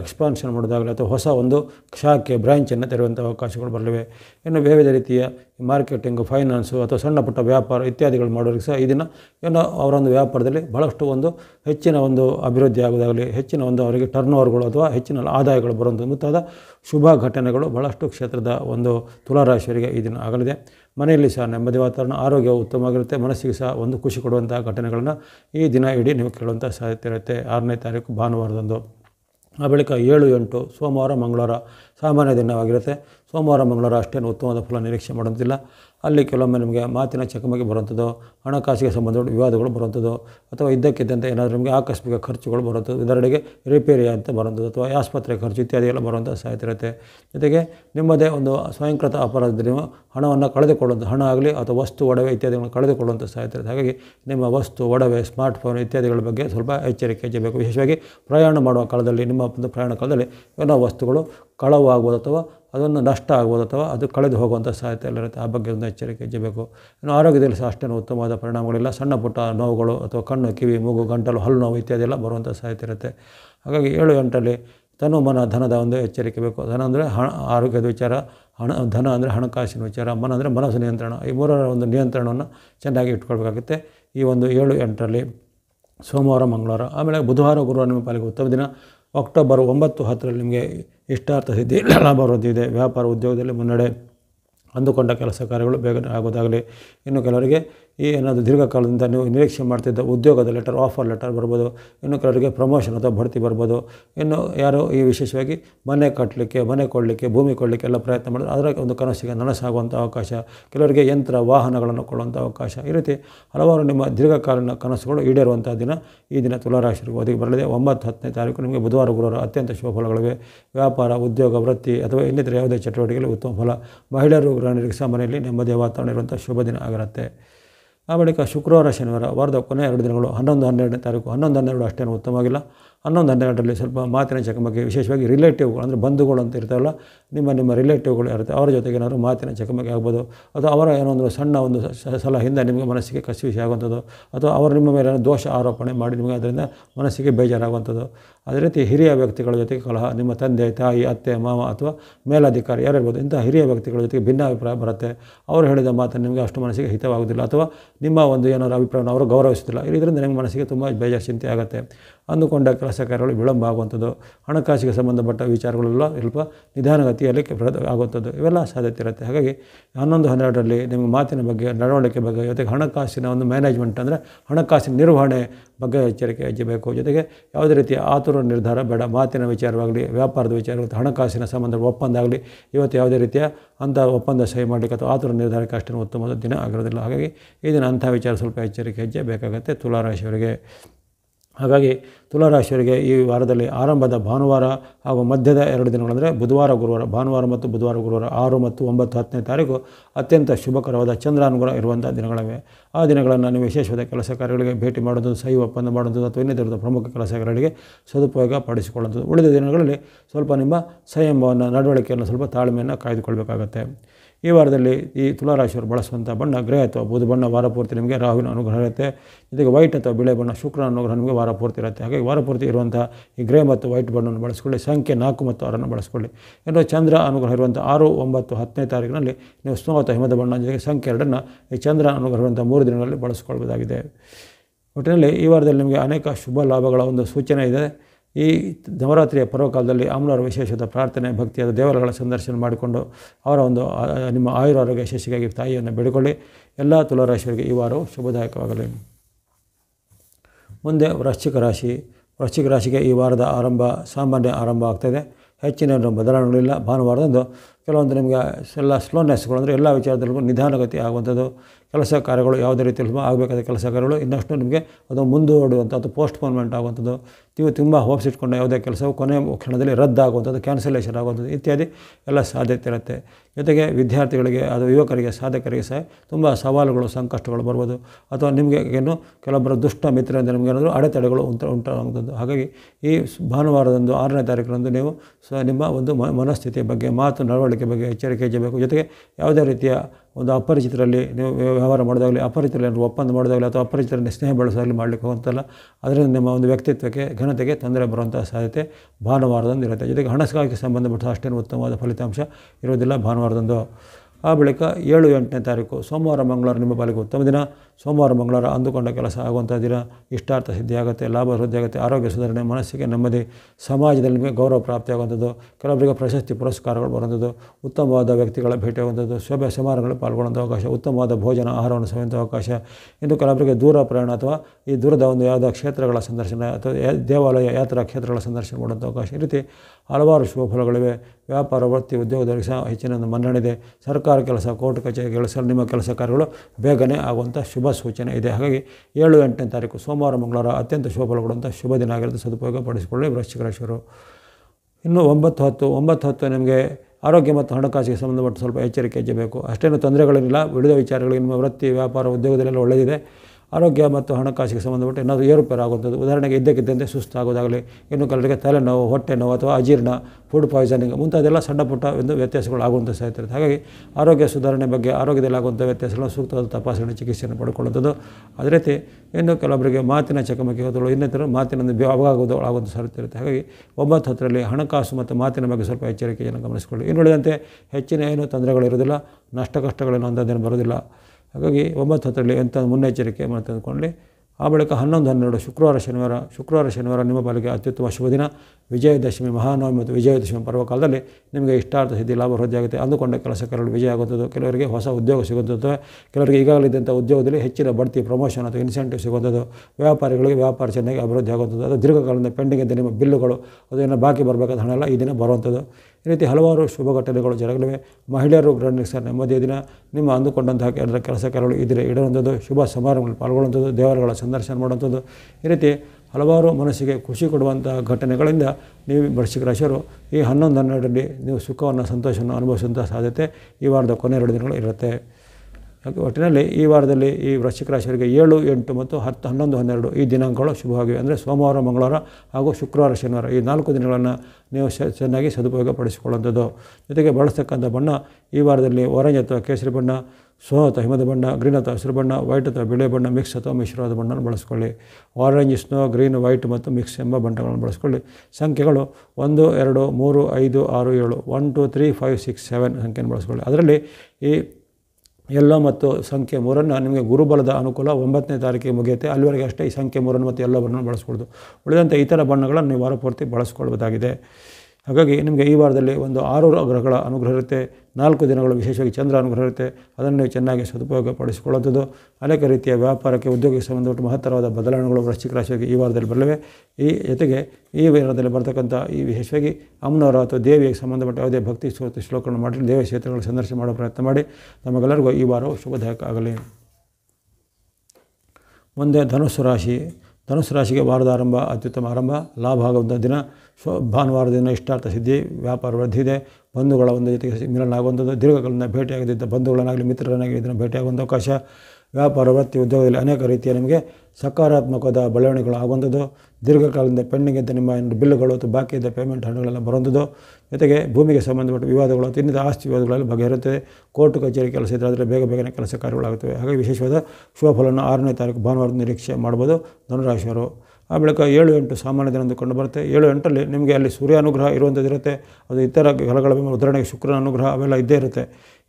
ಎಕ್ಸ್ಪಾನ್ಷನ್ ಮಾಡೋದಾಗಲಿ ಅಥವಾ ಹೊಸ ಒಂದು ಶಾಖೆ ಬ್ರ್ಯಾಂಚನ್ನು ತೆರೆಯುವಂಥ ಅವಕಾಶಗಳು ಬರಲಿವೆ ಇನ್ನು ವಿವಿಧ ರೀತಿಯ ಮಾರ್ಕೆಟಿಂಗು ಫೈನಾನ್ಸು ಅಥವಾ ಸಣ್ಣ ಪುಟ್ಟ ವ್ಯಾಪಾರ ಇತ್ಯಾದಿಗಳು ಮಾಡೋರಿಗೆ ಸಹ ಇದನ್ನು ಏನೋ ಅವರೊಂದು ವ್ಯಾಪಾರದಲ್ಲಿ ಭಾಳಷ್ಟು ಒಂದು ಹೆಚ್ಚಿನ ಒಂದು ಅಭಿವೃದ್ಧಿ ಆಗೋದಾಗಲಿ ಹೆಚ್ಚಿನ ಒಂದು ಅವರಿಗೆ ಟರ್ನ್ ಓವರ್ಗಳು ಅಥವಾ ಹೆಚ್ಚಿನ ಆದಾಯಗಳು ಬರುವಂಥ ಮುಂತಾದ ಶುಭ ಘಟನೆಗಳು ಭಾಳಷ್ಟು ಕ್ಷೇತ್ರದ ಒಂದು ತುಲಾರಾಶಿಯವರಿಗೆ ಈ ದಿನ ಆಗಲಿದೆ ಮನೆಯಲ್ಲಿ ಸಹ ನೆಮ್ಮದಿ ವಾತಾವರಣ ಆರೋಗ್ಯ ಉತ್ತಮವಾಗಿರುತ್ತೆ ಮನಸ್ಸಿಗೆ ಸಹ ಒಂದು ಖುಷಿ ಕೊಡುವಂಥ ಘಟನೆಗಳನ್ನು ಈ ದಿನ ಇಡೀ ನೀವು ಕೇಳುವಂಥ ಸಾಧ್ಯತೆ ಇರುತ್ತೆ ಆರನೇ ತಾರೀಕು ಭಾನುವಾರದಂದು ಆ ಬಳಿಕ ಏಳು ಎಂಟು ಸೋಮವಾರ ಮಂಗಳವಾರ ಸಾಮಾನ್ಯ ದಿನವಾಗಿರುತ್ತೆ ಸೋಮವಾರ ಮಂಗಳವಾರ ಅಷ್ಟೇನು ಉತ್ತಮವಾದ ಫಲ ನಿರೀಕ್ಷೆ ಮಾಡೋದಿಲ್ಲ ಅಲ್ಲಿ ಕೆಲವೊಮ್ಮೆ ನಿಮಗೆ ಮಾತಿನ ಚಕಮಕಿ ಬರುವಂಥದ್ದು ಹಣಕಾಸಿಗೆ ಸಂಬಂಧಪಟ್ಟ ವಿವಾದಗಳು ಬರುವಂಥದ್ದು ಅಥವಾ ಇದ್ದಕ್ಕಿದ್ದಂತೆ ಏನಾದರೂ ನಿಮಗೆ ಆಕಸ್ಮಿಕ ಖರ್ಚುಗಳು ಬರುವಂಥದ್ದು ಇದರಡೆಗೆ ರಿಪೇರಿ ಅಂತ ಬರುವಂಥದ್ದು ಅಥವಾ ಆಸ್ಪತ್ರೆ ಖರ್ಚು ಇತ್ಯಾದಿ ಎಲ್ಲ ಬರುವಂಥ ಸಾಧ್ಯತೆ ಇರುತ್ತೆ ಜೊತೆಗೆ ನಿಮ್ಮದೇ ಒಂದು ಸ್ವಯಂಕೃತ ಅಪರಾಧದಲ್ಲಿ ನೀವು ಹಣವನ್ನು ಕಳೆದುಕೊಳ್ಳುವಂಥ ಹಣ ಆಗಲಿ ಅಥವಾ ವಸ್ತು ಒಡವೆ ಇತ್ಯಾದಿಗಳನ್ನು ಕಳೆದುಕೊಳ್ಳುವಂಥ ಸಾಧ್ಯತೆ ಇರುತ್ತೆ ಹಾಗಾಗಿ ನಿಮ್ಮ ವಸ್ತು ಒಡವೆ ಸ್ಮಾರ್ಟ್ಫೋನ್ ಇತ್ಯಾದಿಗಳ ಬಗ್ಗೆ ಸ್ವಲ್ಪ ಎಚ್ಚರಿಕೆ ಬೇಕು ವಿಶೇಷವಾಗಿ ಪ್ರಯಾಣ ಮಾಡುವ ಕಾಲದಲ್ಲಿ ನಿಮ್ಮ ಪ್ರಯಾಣ ಕಾಲದಲ್ಲಿ ಎಲ್ಲ ವಸ್ತುಗಳು ಆಗ್ಬೋದು ಅಥವಾ ಅದೊಂದು ನಷ್ಟ ಆಗ್ಬೋದು ಅಥವಾ ಅದು ಕಳೆದು ಹೋಗುವಂಥ ಸಾಧ್ಯತೆ ಎಲ್ಲ ಇರುತ್ತೆ ಆ ಬಗ್ಗೆ ಒಂದು ಎಚ್ಚರಿಕೆ ಇಜ್ಜಬೇಕು ಇನ್ನು ಆರೋಗ್ಯದಲ್ಲಿ ಸಹ ಅಷ್ಟೇನು ಉತ್ತಮವಾದ ಪರಿಣಾಮಗಳಿಲ್ಲ ಸಣ್ಣ ಪುಟ್ಟ ನೋವುಗಳು ಅಥವಾ ಕಣ್ಣು ಕಿವಿ ಮೂಗು ಗಂಟಲು ಹಲ್ಲು ನೋವು ಎಲ್ಲ ಬರುವಂಥ ಸಾಧ್ಯತೆ ಇರುತ್ತೆ ಹಾಗಾಗಿ ಏಳು ಗಂಟಲ್ಲಿ ತನು ಮನ ಧನದ ಒಂದು ಎಚ್ಚರಿಕೆ ಬೇಕು ಧನ ಅಂದರೆ ಹಣ ಆರೋಗ್ಯದ ವಿಚಾರ ಹಣ ಧನ ಅಂದರೆ ಹಣಕಾಸಿನ ವಿಚಾರ ಮನ ಅಂದರೆ ಮನಸ್ಸು ನಿಯಂತ್ರಣ ಈ ಮೂರರ ಒಂದು ನಿಯಂತ್ರಣವನ್ನು ಚೆನ್ನಾಗಿ ಇಟ್ಕೊಳ್ಬೇಕಾಗುತ್ತೆ ಈ ಒಂದು ಏಳು ಎಂಟರಲ್ಲಿ ಸೋಮವಾರ ಮಂಗಳವಾರ ಆಮೇಲೆ ಬುಧವಾರ ಗುರುವಾರ ನಿಮ್ಮ ಪಾಲಿಗೆ ಉತ್ತಮ ದಿನ ಅಕ್ಟೋಬರ್ ಒಂಬತ್ತು ಹತ್ತರಲ್ಲಿ ನಿಮಗೆ ಇಷ್ಟಾರ್ಥ ಸಿದ್ಧಿ ಲಾಭ ಇದೆ ವ್ಯಾಪಾರ ಉದ್ಯೋಗದಲ್ಲಿ ಮುನ್ನಡೆ ಅಂದುಕೊಂಡ ಕೆಲಸ ಕಾರ್ಯಗಳು ಬೇಗನೆ ಆಗೋದಾಗಲಿ ಇನ್ನು ಕೆಲವರಿಗೆ ಏನಾದರೂ ದೀರ್ಘಕಾಲದಿಂದ ನೀವು ನಿರೀಕ್ಷೆ ಮಾಡ್ತಿದ್ದ ಉದ್ಯೋಗದ ಲೆಟರ್ ಆಫರ್ ಲೆಟರ್ ಬರ್ಬೋದು ಇನ್ನು ಕೆಲವರಿಗೆ ಪ್ರಮೋಷನ್ ಅಥವಾ ಬಡ್ತಿ ಬರ್ಬೋದು ಇನ್ನು ಯಾರು ಈ ವಿಶೇಷವಾಗಿ ಮನೆ ಕಟ್ಟಲಿಕ್ಕೆ ಮನೆ ಕೊಡಲಿಕ್ಕೆ ಭೂಮಿ ಕೊಡಲಿಕ್ಕೆ ಎಲ್ಲ ಪ್ರಯತ್ನ ಮಾಡೋದು ಅದರ ಒಂದು ಕನಸಿಗೆ ನನಸಾಗುವಂಥ ಅವಕಾಶ ಕೆಲವರಿಗೆ ಯಂತ್ರ ವಾಹನಗಳನ್ನು ಕೊಡುವಂಥ ಅವಕಾಶ ಈ ರೀತಿ ಹಲವಾರು ನಿಮ್ಮ ದೀರ್ಘಕಾಲೀನ ಕನಸುಗಳು ಈಡೇರುವಂಥ ದಿನ ಈ ದಿನ ತುಲಾರಾಶಿರು ಅದಕ್ಕೆ ಬರಲಿದೆ ಒಂಬತ್ತು ಹತ್ತನೇ ತಾರೀಕು ನಿಮಗೆ ಬುಧವಾರ ಗುರುವಾರ ಅತ್ಯಂತ ಶುಭ ಫಲಗಳಿವೆ ವ್ಯಾಪಾರ ಉದ್ಯೋಗ ವೃತ್ತಿ ಅಥವಾ ಇನ್ನಿತರ ಯಾವುದೇ ಚಟುವಟಿಕೆಗಳಲ್ಲಿ ಉತ್ತಮ ಫಲ ಮಹಿಳೆಯರು ಗೃಹ ನಿರೀಕ್ಷಾ ಮನೆಯಲ್ಲಿ ನೆಮ್ಮದಿಯ ವಾತಾವರಣ ಇರುವಂಥ ಶುಭ ದಿನ ಆಗಿರುತ್ತೆ ಆ ಬಳಿಕ ಶುಕ್ರವಾರ ಶನಿವಾರ ವಾರದ ಕೊನೆ ಎರಡು ದಿನಗಳು ಹನ್ನೊಂದು ಹನ್ನೆರಡನೇ ತಾರೀಕು ಹನ್ನೊಂದು ಹನ್ನೆರಡು ಅಷ್ಟೇನು ಉತ್ತಮವಾಗಿಲ್ಲ ಹನ್ನೊಂದು ಹನ್ನೆರಡರಲ್ಲಿ ಸ್ವಲ್ಪ ಮಾತಿನ ಚಕಮಕಿ ವಿಶೇಷವಾಗಿ ರಿಲೇಟಿವ್ಗಳು ಅಂದರೆ ಬಂಧುಗಳು ಅಂತ ಇರ್ತಾವಲ್ಲ ನಿಮ್ಮ ನಿಮ್ಮ ರಿಲೇಟಿವ್ಗಳು ಇರುತ್ತೆ ಅವರ ಜೊತೆಗೆ ಏನಾದರೂ ಮಾತಿನ ಚಕಮಕಿ ಆಗ್ಬೋದು ಅಥವಾ ಅವರ ಏನೋ ಒಂದು ಸಣ್ಣ ಒಂದು ಸಲಹಿಂದ ನಿಮಗೆ ಮನಸ್ಸಿಗೆ ಕಸಿವಿಸಿ ಆಗುವಂಥದ್ದು ಅಥವಾ ಅವರು ನಿಮ್ಮ ಮೇಲೆ ಏನೋ ದೋಷ ಆರೋಪಣೆ ಮಾಡಿ ನಿಮಗೆ ಅದರಿಂದ ಮನಸ್ಸಿಗೆ ಬೇಜಾರಾಗುವಂಥದ್ದು ಅದೇ ರೀತಿ ಹಿರಿಯ ವ್ಯಕ್ತಿಗಳ ಜೊತೆಗೆ ಕಲಹ ನಿಮ್ಮ ತಂದೆ ತಾಯಿ ಅತ್ತೆ ಮಾವ ಅಥವಾ ಮೇಲಾಧಿಕಾರಿ ಇರ್ಬೋದು ಇಂಥ ಹಿರಿಯ ವ್ಯಕ್ತಿಗಳ ಜೊತೆಗೆ ಭಿನ್ನಾಭಿಪ್ರಾಯ ಬರುತ್ತೆ ಅವರು ಹೇಳಿದ ಮಾತು ನಿಮಗೆ ಅಷ್ಟು ಮನಸ್ಸಿಗೆ ಹಿತವಾಗುವುದಿಲ್ಲ ಅಥವಾ ನಿಮ್ಮ ಒಂದು ಏನಾದರೂ ಅಭಿಪ್ರಾಯವನ್ನು ಅವರು ಗೌರವಿಸುತ್ತಿಲ್ಲ ಇದರಿಂದ ನಿಮಗೆ ಮನಸ್ಸಿಗೆ ತುಂಬ ಬೇಜಾರು ಚಿಂತೆ ಆಗುತ್ತೆ ಅಂದುಕೊಂಡ ಕೆಲಸ ಕಾರ್ಯಗಳು ವಿಳಂಬ ಆಗುವಂಥದ್ದು ಹಣಕಾಸಿಗೆ ಸಂಬಂಧಪಟ್ಟ ವಿಚಾರಗಳೆಲ್ಲ ಸ್ವಲ್ಪ ನಿಧಾನಗತಿಯಲ್ಲಿ ಆಗುವಂಥದ್ದು ಇವೆಲ್ಲ ಸಾಧ್ಯತೆ ಇರುತ್ತೆ ಹಾಗಾಗಿ ಹನ್ನೊಂದು ಹನ್ನೆರಡರಲ್ಲಿ ನಿಮ್ಮ ಮಾತಿನ ಬಗ್ಗೆ ನಡವಳಿಕೆ ಬಗ್ಗೆ ಜೊತೆಗೆ ಹಣಕಾಸಿನ ಒಂದು ಮ್ಯಾನೇಜ್ಮೆಂಟ್ ಅಂದರೆ ಹಣಕಾಸಿನ ನಿರ್ವಹಣೆ ಬಗ್ಗೆ ಎಚ್ಚರಿಕೆ ಹೆಚ್ಚಬೇಕು ಜೊತೆಗೆ ಯಾವುದೇ ರೀತಿಯ ಆತುರ ನಿರ್ಧಾರ ಬೇಡ ಮಾತಿನ ವಿಚಾರವಾಗಲಿ ವ್ಯಾಪಾರದ ವಿಚಾರವಾಗಲಿ ಹಣಕಾಸಿನ ಸಂಬಂಧ ಒಪ್ಪಂದ ಆಗಲಿ ಇವತ್ತು ಯಾವುದೇ ರೀತಿಯ ಅಂಥ ಒಪ್ಪಂದ ಸಹಿ ಮಾಡಲಿಕ್ಕೆ ಅಥವಾ ಆತುರ ನಿರ್ಧಾರಕ್ಕೆ ಅಷ್ಟೇ ಉತ್ತಮವಾದ ದಿನ ಆಗಿರೋದಿಲ್ಲ ಹಾಗಾಗಿ ಈ ದಿನ ಅಂಥ ವಿಚಾರ ಸ್ವಲ್ಪ ಎಚ್ಚರಿಕೆ ಹೆಜ್ಜೆ ಬೇಕಾಗುತ್ತೆ ತುಲಾರಾಶಿಯವರಿಗೆ ಹಾಗಾಗಿ ತುಲಾರಾಶಿಯವರಿಗೆ ಈ ವಾರದಲ್ಲಿ ಆರಂಭದ ಭಾನುವಾರ ಹಾಗೂ ಮಧ್ಯದ ಎರಡು ದಿನಗಳಂದರೆ ಬುಧವಾರ ಗುರುವಾರ ಭಾನುವಾರ ಮತ್ತು ಬುಧವಾರ ಗುರುವಾರ ಆರು ಮತ್ತು ಒಂಬತ್ತು ಹತ್ತನೇ ತಾರೀಕು ಅತ್ಯಂತ ಶುಭಕರವಾದ ಚಂದ್ರಾನುಗ್ರಹ ಇರುವಂಥ ದಿನಗಳಿವೆ ಆ ದಿನಗಳನ್ನು ನೀವು ವಿಶೇಷವಾದ ಕೆಲಸ ಕಾರ್ಯಗಳಿಗೆ ಭೇಟಿ ಮಾಡೋದು ಸಹಿ ಒಪ್ಪಂದ ಮಾಡೋದು ಅಥವಾ ಇನ್ನಿತರದ ಪ್ರಮುಖ ಕೆಲಸಗಳಿಗೆ ಸದುಪಯೋಗ ಪಡಿಸಿಕೊಳ್ಳುವಂಥದ್ದು ಉಳಿದ ದಿನಗಳಲ್ಲಿ ಸ್ವಲ್ಪ ನಿಮ್ಮ ಸಂಯಮವನ್ನು ನಡವಳಿಕೆಯನ್ನು ಸ್ವಲ್ಪ ತಾಳ್ಮೆಯನ್ನು ಕಾಯ್ದುಕೊಳ್ಬೇಕಾಗತ್ತೆ ಈ ವಾರದಲ್ಲಿ ಈ ತುಲಾರಾಶಿಯವರು ಬಳಸುವಂಥ ಬಣ್ಣ ಗ್ರಹ ಅಥವಾ ಬುಧ ಬಣ್ಣ ವಾರಪೂರ್ತಿ ನಿಮಗೆ ರಾಹುವಿನ ಅನುಗ್ರಹ ಇರುತ್ತೆ ಜೊತೆಗೆ ವೈಟ್ ಅಥವಾ ಬಿಳೆ ಬಣ್ಣ ಶುಕ್ರ ಅನುಗ್ರಹ ನಿಮಗೆ ವಾರಪೂರ್ತಿ ಇರುತ್ತೆ ಹಾಗಾಗಿ ವಾರಪೂರ್ತಿ ಇರುವಂಥ ಈ ಗ್ರೇ ಮತ್ತು ವೈಟ್ ಬಣ್ಣವನ್ನು ಬಳಸಿಕೊಳ್ಳಿ ಸಂಖ್ಯೆ ನಾಲ್ಕು ಮತ್ತು ಆರನ್ನು ಬಳಸಿಕೊಳ್ಳಿ ಎರಡು ಚಂದ್ರ ಅನುಗ್ರಹ ಇರುವಂಥ ಆರು ಒಂಬತ್ತು ಹತ್ತನೇ ತಾರೀಕಿನಲ್ಲಿ ನೀವು ಸ್ನೋ ಅಥವಾ ಹಿಮದ ಬಣ್ಣ ಜೊತೆಗೆ ಸಂಖ್ಯೆ ಎರಡನ್ನು ಈ ಚಂದ್ರ ಅನುಗ್ರಹ ಇರುವಂಥ ಮೂರು ದಿನಗಳಲ್ಲಿ ಬಳಸ್ಕೊಳ್ಬೋದಾಗಿದೆ ಒಟ್ಟಿನಲ್ಲಿ ಈ ವಾರದಲ್ಲಿ ನಿಮಗೆ ಅನೇಕ ಶುಭ ಲಾಭಗಳ ಒಂದು ಸೂಚನೆ ಇದೆ ಈ ನವರಾತ್ರಿಯ ಪರ್ವಕಾಲದಲ್ಲಿ ಆಮ್ಲವರ ವಿಶೇಷದ ಪ್ರಾರ್ಥನೆ ಭಕ್ತಿಯಾದ ದೇವರುಗಳ ಸಂದರ್ಶನ ಮಾಡಿಕೊಂಡು ಅವರ ಒಂದು ನಿಮ್ಮ ಆರೋಗ್ಯ ಯಶಸ್ಸಿಗಾಗಿ ತಾಯಿಯನ್ನು ಬೇಡಿಕೊಳ್ಳಿ ಎಲ್ಲ ತುಲಾರಾಶಿಯವರಿಗೆ ಈ ವಾರವು ಶುಭದಾಯಕವಾಗಲಿ ಮುಂದೆ ವೃಶ್ಚಿಕ ರಾಶಿ ವೃಶ್ಚಿಕ ರಾಶಿಗೆ ಈ ವಾರದ ಆರಂಭ ಸಾಮಾನ್ಯ ಆರಂಭ ಆಗ್ತದೆ ಹೆಚ್ಚಿನ ಬದಲಾವಣೆಗಳಿಲ್ಲ ಭಾನುವಾರದಂದು ಕೆಲವೊಂದು ನಿಮಗೆ ಎಲ್ಲ ಸ್ಲೋನೆಸ್ಗಳು ಅಂದರೆ ಎಲ್ಲ ವಿಚಾರದಲ್ಲೂ ನಿಧಾನಗತಿ ಆಗುವಂಥದ್ದು ಕೆಲಸ ಕಾರ್ಯಗಳು ಯಾವುದೇ ರೀತಿಯಲ್ಲಿ ಆಗಬೇಕಾದ ಕೆಲಸ ಕಾರ್ಯಗಳು ಇನ್ನಷ್ಟು ನಿಮಗೆ ಅದು ಮುಂದೂಡುವಂಥ ಅಥವಾ ಪೋಸ್ಟ್ಪೋನ್ಮೆಂಟ್ ಆಗುವಂಥದ್ದು ನೀವು ತುಂಬ ಹೋಪ್ಸ್ ಇಟ್ಕೊಂಡು ಯಾವುದೇ ಕೆಲಸವು ಕೊನೆ ಕ್ಷಣದಲ್ಲಿ ರದ್ದಾಗುವಂಥದ್ದು ಕ್ಯಾನ್ಸಲೇಷನ್ ಆಗುವಂಥದ್ದು ಇತ್ಯಾದಿ ಎಲ್ಲ ಸಾಧ್ಯತೆ ಇರುತ್ತೆ ಜೊತೆಗೆ ವಿದ್ಯಾರ್ಥಿಗಳಿಗೆ ಅದು ಯುವಕರಿಗೆ ಸಾಧಕರಿಗೆ ಸಹ ತುಂಬ ಸವಾಲುಗಳು ಸಂಕಷ್ಟಗಳು ಬರ್ಬೋದು ಅಥವಾ ನಿಮಗೆ ಏನು ಕೆಲವೊಬ್ಬರ ದುಷ್ಟ ಮಿತ್ರರಿಂದ ನಿಮಗೇನಾದರೂ ಅಡೆತಡೆಗಳು ಉಂಟ ಉಂಟಾಗುವಂಥದ್ದು ಹಾಗಾಗಿ ಈ ಭಾನುವಾರದಂದು ಆರನೇ ತಾರೀಕಿನಂದು ನೀವು ಸ ನಿಮ್ಮ ಒಂದು ಮನಸ್ಥಿತಿಯ ಬಗ್ಗೆ ಮಾತು ನಡವಳಿಕೆ ಬಗ್ಗೆ ಎಚ್ಚರಿಕೆ ಹೆಚ್ಚಬೇಕು ಜೊತೆಗೆ ಯಾವುದೇ ರೀತಿಯ ಒಂದು ಅಪರಿಚಿತರಲ್ಲಿ ನೀವು ವ್ಯವಹಾರ ಮಾಡೋದಾಗಲಿ ಅಪರಿಚಿತರಲ್ಲಿ ಒಪ್ಪಂದ ಮಾಡೋದಾಗಲಿ ಅಥವಾ ಅಪರಿಚಿತರನ್ನು ಸ್ನೇಹ ಬೆಳೆಸೋದಾಗಲಿ ಮಾಡಲಿಕ್ಕೆ ಹೋಗಂತಲ್ಲ ಅದರಿಂದ ನಿಮ್ಮ ಒಂದು ವ್ಯಕ್ತಿತ್ವಕ್ಕೆ ಘನತೆಗೆ ತೊಂದರೆ ಬರುವಂಥ ಸಾಧ್ಯತೆ ಭಾನುವಾರದಂದು ಇರುತ್ತೆ ಜೊತೆಗೆ ಹಣಕಾಸಿಗೆ ಸಂಬಂಧಪಟ್ಟ ಅಷ್ಟೇನು ಉತ್ತಮವಾದ ಫಲಿತಾಂಶ ಇರುವುದಿಲ್ಲ ಭಾನುವಾರದಂದು ಆ ಬಳಿಕ ಏಳು ಎಂಟನೇ ತಾರೀಕು ಸೋಮವಾರ ಮಂಗಳವಾರ ನಿಮ್ಮ ಪಾಲಿಗೆ ಉತ್ತಮ ದಿನ ಸೋಮವಾರ ಮಂಗಳವಾರ ಅಂದುಕೊಂಡ ಕೆಲಸ ಆಗುವಂಥ ದಿನ ಇಷ್ಟಾರ್ಥ ಸಿದ್ಧಿಯಾಗುತ್ತೆ ಲಾಭ ವೃದ್ಧಿಯಾಗುತ್ತೆ ಆರೋಗ್ಯ ಸುಧಾರಣೆ ಮನಸ್ಸಿಗೆ ನೆಮ್ಮದಿ ಸಮಾಜದಲ್ಲಿ ಗೌರವ ಪ್ರಾಪ್ತಿಯಾಗುವಂಥದ್ದು ಕೆಲವರಿಗೆ ಪ್ರಶಸ್ತಿ ಪುರಸ್ಕಾರಗಳು ಬರುವಂಥದ್ದು ಉತ್ತಮವಾದ ವ್ಯಕ್ತಿಗಳ ಭೇಟಿಯಾಗುವಂಥದ್ದು ಶೋಭೆ ಸಮಾರಂಭಗಳು ಪಾಲ್ಗೊಳ್ಳುವಂಥ ಅವಕಾಶ ಉತ್ತಮವಾದ ಭೋಜನ ಆಹಾರವನ್ನು ಸವಿಯುವಂಥ ಅವಕಾಶ ಇನ್ನು ಕೆಲವರಿಗೆ ದೂರ ಪ್ರಯಾಣ ಅಥವಾ ಈ ದೂರದ ಒಂದು ಯಾವುದೋ ಕ್ಷೇತ್ರಗಳ ಸಂದರ್ಶನ ಅಥವಾ ದೇವಾಲಯ ಯಾತ್ರಾ ಕ್ಷೇತ್ರಗಳ ಸಂದರ್ಶನ ಮಾಡುವಂಥ ಅವಕಾಶ ಈ ರೀತಿ ಹಲವಾರು ಶುಭಫಲಗಳಿವೆ ವ್ಯಾಪಾರ ವೃತ್ತಿ ಉದ್ಯೋಗದಲ್ಲಿ ಸಹ ಹೆಚ್ಚಿನ ಮನ್ನಣೆ ಇದೆ ಸರ್ಕಾರ ಕೆಲಸ ಕೋರ್ಟ್ ಕಚೇರಿ ಕೆಲಸ ನಿಮ್ಮ ಕೆಲಸ ಕಾರ್ಯಗಳು ಬೇಗನೆ ಆಗುವಂಥ ಶುಭ ಸೂಚನೆ ಇದೆ ಹಾಗಾಗಿ ಏಳು ಎಂಟನೇ ತಾರೀಕು ಸೋಮವಾರ ಮಂಗಳವಾರ ಅತ್ಯಂತ ಶುಭ ಕೊಡುವಂಥ ಶುಭ ದಿನ ಆಗಿರೋದು ಸದುಪಯೋಗ ಪಡಿಸಿಕೊಳ್ಳಿ ವೃಶ್ಚಿಕ ರಾಶಿಯವರು ಇನ್ನು ಒಂಬತ್ತು ಹತ್ತು ಒಂಬತ್ತು ಹತ್ತು ನಿಮಗೆ ಆರೋಗ್ಯ ಮತ್ತು ಹಣಕಾಸಿಗೆ ಸಂಬಂಧಪಟ್ಟು ಸ್ವಲ್ಪ ಎಚ್ಚರಿಕೆ ಬೇಕು ಅಷ್ಟೇನೂ ತೊಂದರೆಗಳೇನಿಲ್ಲ ವಿಡಿದ ವಿಚಾರಗಳು ನಿಮ್ಮ ವೃತ್ತಿ ವ್ಯಾಪಾರ ಉದ್ಯೋಗದಲ್ಲೆಲ್ಲ ಒಳ್ಳೆಯದಿದೆ ಆರೋಗ್ಯ ಮತ್ತು ಹಣಕಾಸಿಗೆ ಸಂಬಂಧಪಟ್ಟು ಏನಾದರೂ ಏರುಪೇರು ಆಗುವಂಥದ್ದು ಉದಾಹರಣೆಗೆ ಇದ್ದಕ್ಕಿದ್ದಂತೆ ಸುಸ್ತಾಗೋದಾಗಲಿ ಇನ್ನು ಕೆಲವರಿಗೆ ತಲೆನೋವು ಹೊಟ್ಟೆ ನೋವು ಅಥವಾ ಅಜೀರ್ಣ ಫುಡ್ ಪಾಯ್ಸನಿಂಗ್ ಮುಂತಾದೆಲ್ಲ ಸಣ್ಣ ಪುಟ್ಟ ಒಂದು ವ್ಯತ್ಯಾಸಗಳು ಆಗುವಂಥ ಸಾಯ್ತಿರುತ್ತೆ ಹಾಗಾಗಿ ಆರೋಗ್ಯ ಸುಧಾರಣೆ ಬಗ್ಗೆ ಆರೋಗ್ಯದಲ್ಲಿ ಆಗುವಂಥ ವ್ಯತ್ಯಾಸಗಳು ಸೂಕ್ತವಾದ ತಪಾಸಣೆ ಚಿಕಿತ್ಸೆಯನ್ನು ಪಡ್ಕೊಳ್ಳುವಂಥದ್ದು ಅದೇ ರೀತಿ ಇನ್ನು ಕೆಲವೊಬ್ಬರಿಗೆ ಮಾತಿನ ಚಕಮಕಿ ಹೋದಳು ಇನ್ನಿತರ ಮಾತಿನಿಂದ ಒಂದು ಅವಾಗೋದು ಆಗುವಂಥ ಹಾಗಾಗಿ ಒಂಬತ್ತು ಹತ್ತರಲ್ಲಿ ಹಣಕಾಸು ಮತ್ತು ಮಾತಿನ ಬಗ್ಗೆ ಸ್ವಲ್ಪ ಎಚ್ಚರಿಕೆಯನ್ನು ಗಮನಿಸಿಕೊಳ್ಳಿ ಇನ್ನುಳಿದಂತೆ ಹೆಚ್ಚಿನ ಏನು ತೊಂದರೆಗಳಿರೋದಿಲ್ಲ ನಷ್ಟ ಕಷ್ಟಗಳೇನು ಅಂಥದ್ದೇನು ಬರೋದಿಲ್ಲ ಹಾಗಾಗಿ ಒಂಬತ್ತು ಹತ್ತರಲ್ಲಿ ಎಂಥ ಮುನ್ನೆಚ್ಚರಿಕೆ ಮಾಡಿ ಆ ಬಳಿಕ ಹನ್ನೊಂದು ಹನ್ನೆರಡು ಶುಕ್ರವಾರ ಶನಿವಾರ ಶುಕ್ರವಾರ ಶನಿವಾರ ನಿಮ್ಮ ಪಾಲಿಗೆ ಅತ್ಯುತ್ತಮ ಶುಭ ದಿನ ವಿಜಯದಶಮಿ ಮಹಾನವಮಿ ಮತ್ತು ವಿಜಯದಶಮಿ ಪರ್ವಕಾಲದಲ್ಲಿ ನಿಮಗೆ ಇಷ್ಟಾರ್ಥ ಸಿದ್ಧಿ ಲಾಭ ಆಗುತ್ತೆ ಅಂದುಕೊಂಡ ಕೆಲಸ ಕೆಲವರು ವಿಜಯ ಆಗುತ್ತದೆ ಕೆಲವರಿಗೆ ಹೊಸ ಉದ್ಯೋಗ ಸಿಗುವಂಥದ್ದು ಕೆಲವರಿಗೆ ಈಗಾಗಲೇ ಉದ್ಯೋಗದಲ್ಲಿ ಹೆಚ್ಚಿನ ಬಡ್ತಿ ಪ್ರಮೋಷನ್ ಅಥವಾ ಇನ್ಸೆಂಟಿವ್ ಸಿಗುವಂಥದ್ದು ವ್ಯಾಪಾರಿಗಳಿಗೆ ವ್ಯಾಪಾರ ಚೆನ್ನಾಗಿ ಅಭಿವೃದ್ಧಿ ಆಗುವಂಥದ್ದು ಅದು ದೀರ್ಘಕಾಲದಿಂದ ಪೆಂಡಿಂಗ್ ಇದ್ದ ನಿಮ್ಮ ಬಿಲ್ಲುಗಳು ಏನೋ ಬಾಕಿ ಬರಬೇಕಾದ ಹಣ ಎಲ್ಲ ಈ ದಿನ ಬರುವಂಥದ್ದು ಈ ರೀತಿ ಹಲವಾರು ಶುಭ ಘಟನೆಗಳು ಜರುಗಲಿವೆ ಮಹಿಳೆಯರು ಗ್ರಹಣಿಸ್ತಾರೆ ನೆಮ್ಮದಿಯ ದಿನ ನಿಮ್ಮ ಅಂದುಕೊಂಡಂತಹ ಎಲ್ಲ ಕೆಲಸ ಕಾರ್ಯಗಳು ಇದ್ದರೆ ಇಡುವಂಥದ್ದು ಶುಭ ಸಮಾರಂಭಗಳಲ್ಲಿ ಪಾಲ್ಗೊಳ್ಳುವಂಥದ್ದು ದೇವರುಗಳ ಸಂದರ್ಶನ ಮಾಡುವಂಥದ್ದು ಈ ರೀತಿ ಹಲವಾರು ಮನಸ್ಸಿಗೆ ಖುಷಿ ಕೊಡುವಂಥ ಘಟನೆಗಳಿಂದ ನೀವು ವೃಶ್ಚಿಕ ರಾಶಿಯರು ಈ ಹನ್ನೊಂದು ಹನ್ನೆರಡರಲ್ಲಿ ನೀವು ಸುಖವನ್ನು ಸಂತೋಷವನ್ನು ಅನುಭವಿಸುವಂಥ ಸಾಧ್ಯತೆ ಈ ವಾರದ ಕೊನೆ ಎರಡು ದಿನಗಳು ಇರುತ್ತೆ ಯಾಕೆ ಒಟ್ಟಿನಲ್ಲಿ ಈ ವಾರದಲ್ಲಿ ಈ ವೃಶ್ಚಿಕ ರಾಶಿಯವರಿಗೆ ಏಳು ಎಂಟು ಮತ್ತು ಹತ್ತು ಹನ್ನೊಂದು ಹನ್ನೆರಡು ಈ ದಿನಾಂಕಗಳು ಶುಭವಾಗಿವೆ ಅಂದರೆ ಸೋಮವಾರ ಮಂಗಳವಾರ ಹಾಗೂ ಶುಕ್ರವಾರ ಶನಿವಾರ ಈ ನಾಲ್ಕು ದಿನಗಳನ್ನು ನೀವು ಚೆನ್ನಾಗಿ ಸದುಪಯೋಗ ಪಡಿಸಿಕೊಳ್ಳುವಂಥದ್ದು ಜೊತೆಗೆ ಬಳಸ್ತಕ್ಕಂಥ ಬಣ್ಣ ಈ ವಾರದಲ್ಲಿ ಆರೆಂಜ್ ಅಥವಾ ಕೇಸರಿ ಬಣ್ಣ ಸೋ ಅಥವಾ ಹಿಮದ ಬಣ್ಣ ಗ್ರೀನ್ ಅಥವಾ ಹಸಿರು ಬಣ್ಣ ವೈಟ್ ಅಥವಾ ಬಿಳಿ ಬಣ್ಣ ಮಿಕ್ಸ್ ಅಥವಾ ಮಿಶ್ರವಾದ ಬಣ್ಣವನ್ನು ಬಳಸ್ಕೊಳ್ಳಿ ಆರೆಂಜ್ ಸ್ನೋ ಗ್ರೀನ್ ವೈಟ್ ಮತ್ತು ಮಿಕ್ಸ್ ಎಂಬ ಬಣ್ಣಗಳನ್ನು ಬಳಸ್ಕೊಳ್ಳಿ ಸಂಖ್ಯೆಗಳು ಒಂದು ಎರಡು ಮೂರು ಐದು ಆರು ಏಳು one two three five six seven ಸಂಖ್ಯೆಯನ್ನು ಬಳಸ್ಕೊಳ್ಳಿ ಅದರಲ್ಲಿ ಈ ಎಲ್ಲೋ ಮತ್ತು ಸಂಖ್ಯೆ ಮೂರನ್ನು ನಿಮಗೆ ಗುರುಬಲದ ಅನುಕೂಲ ಒಂಬತ್ತನೇ ತಾರೀಕಿಗೆ ಮುಗಿಯುತ್ತೆ ಅಲ್ಲಿವರೆಗೆ ಅಷ್ಟೇ ಈ ಸಂಖ್ಯೆ ಮೂರನ್ನು ಮತ್ತು ಎಲ್ಲೋ ಬಣ್ಣವನ್ನು ಬಳಸ್ಕೊಳ್ದು ಉಳಿದಂಥ ಇತರ ಬಣ್ಣಗಳನ್ನು ನೀವು ವಾರಪೂರ್ತಿ ಪೂರ್ತಿ ಬಳಸ್ಕೊಳ್ಬೋದಾಗಿದೆ ಹಾಗಾಗಿ ನಿಮಗೆ ಈ ವಾರದಲ್ಲಿ ಒಂದು ಆರು ಗ್ರಹಗಳ ಅನುಗ್ರಹ ಇರುತ್ತೆ ನಾಲ್ಕು ದಿನಗಳು ವಿಶೇಷವಾಗಿ ಚಂದ್ರ ಅನುಗ್ರಹ ಇರುತ್ತೆ ಅದನ್ನು ಚೆನ್ನಾಗಿ ಸದುಪಯೋಗ ಪಡಿಸಿಕೊಳ್ಳುವಂಥದ್ದು ಅನೇಕ ರೀತಿಯ ವ್ಯಾಪಾರಕ್ಕೆ ಉದ್ಯೋಗಕ್ಕೆ ಸಂಬಂಧಪಟ್ಟು ಮಹತ್ತರವಾದ ಬದಲಾವಣೆಗಳು ವೃಶ್ಚಿಕ ರಾಶಿಯಾಗಿ ಈ ವಾರದಲ್ಲಿ ಬರಲಿವೆ ಈ ಜೊತೆಗೆ ಈ ವಾರದಲ್ಲಿ ಬರ್ತಕ್ಕಂಥ ಈ ವಿಶೇಷವಾಗಿ ಅಮ್ಮನವರ ಅಥವಾ ದೇವಿಗೆ ಸಂಬಂಧಪಟ್ಟ ಯಾವುದೇ ಭಕ್ತಿ ಸ್ತೋತ್ರ ಶ್ಲೋಕಗಳನ್ನು ಮಾಡಿ ದೇವ ಕ್ಷೇತ್ರಗಳ ಸಂದರ್ಶನ ಮಾಡೋ ಪ್ರಯತ್ನ ಮಾಡಿ ನಮಗೆಲ್ಲರಿಗೂ ಈ ವಾರವು ಶುಭದಾಯಕ ಆಗಲಿ ಮುಂದೆ ಧನುಸ್ಸು ರಾಶಿ ಧನುಸ್ಸು ರಾಶಿಗೆ ವಾರದ ಆರಂಭ ಅತ್ಯುತ್ತಮ ಆರಂಭ ಲಾಭ ಆಗುವಂಥ ದಿನ ಸೊ ಭಾನುವಾರದಿಂದ ಇಷ್ಟಾರ್ಥ ಸಿದ್ಧಿ ವ್ಯಾಪಾರ ಇದೆ ಬಂಧುಗಳ ಒಂದು ಜೊತೆಗೆ ಮಿಲನ ಆಗುವಂಥದ್ದು ದೀರ್ಘಗಳನ್ನ ಭೇಟಿಯಾಗದಿದ್ದ ಬಂಧುಗಳನ್ನಾಗಲಿ ಮಿತ್ರರನ್ನಾಗಲಿ ಇದನ್ನು ಭೇಟಿಯಾಗುವಂಥ ಅವಕಾಶ ವ್ಯಾಪಾರ ವೃತ್ತಿ ಉದ್ಯೋಗದಲ್ಲಿ ಅನೇಕ ರೀತಿಯ ನಿಮಗೆ ಸಕಾರಾತ್ಮಕವಾದ ಬೆಳವಣಿಗೆಗಳು ಆಗುವಂಥದ್ದು ದೀರ್ಘಕಾಲದಿಂದ ಪೆಂಡಿಂಗ್ ಅಂತ ನಿಮ್ಮ ಬಿಲ್ಲುಗಳು ಅಥವಾ ಬಾಕಿ ಇದ್ದ ಪೇಮೆಂಟ್ ಹಣಗಳೆಲ್ಲ ಬರುವಂಥದ್ದು ಜೊತೆಗೆ ಭೂಮಿಗೆ ಸಂಬಂಧಪಟ್ಟ ವಿವಾದಗಳು ಇನ್ನಿತ ಆಸ್ತಿ ವಿವಾದಗಳಲ್ಲಿ ಇರುತ್ತದೆ ಕೋರ್ಟ್ ಕಚೇರಿ ಕೆಲಸ ಇದ್ದರೆ ಅದರ ಬೇಗ ಬೇಗನೆ ಕೆಲಸ ಕಾರ್ಯಗಳಾಗುತ್ತವೆ ಹಾಗಾಗಿ ವಿಶೇಷವಾದ ಶುಭ ಆರನೇ ತಾರೀಕು ಭಾನುವಾರದ ನಿರೀಕ್ಷೆ ಮಾಡ್ಬೋದು ಧನುರಾಶಿಯವರು ಆ ಬಳಿಕ ಏಳು ಎಂಟು ಸಾಮಾನ್ಯ ದಿನ ಕಂಡು ಬರುತ್ತೆ ಏಳು ಎಂಟಲ್ಲಿ ನಿಮಗೆ ಅಲ್ಲಿ ಸೂರ್ಯ ಅನುಗ್ರಹ ಇರುವಂಥದ್ದಿರುತ್ತೆ ಅದು ಇತರ ಗಲಗಳ ಬೆಂಬಲ ಉದಾಹರಣೆಗೆ ಶುಕ್ರನ ಅನುಗ್ರಹ ಅವೆಲ್ಲ ಇದ್ದೇ ಇರುತ್ತೆ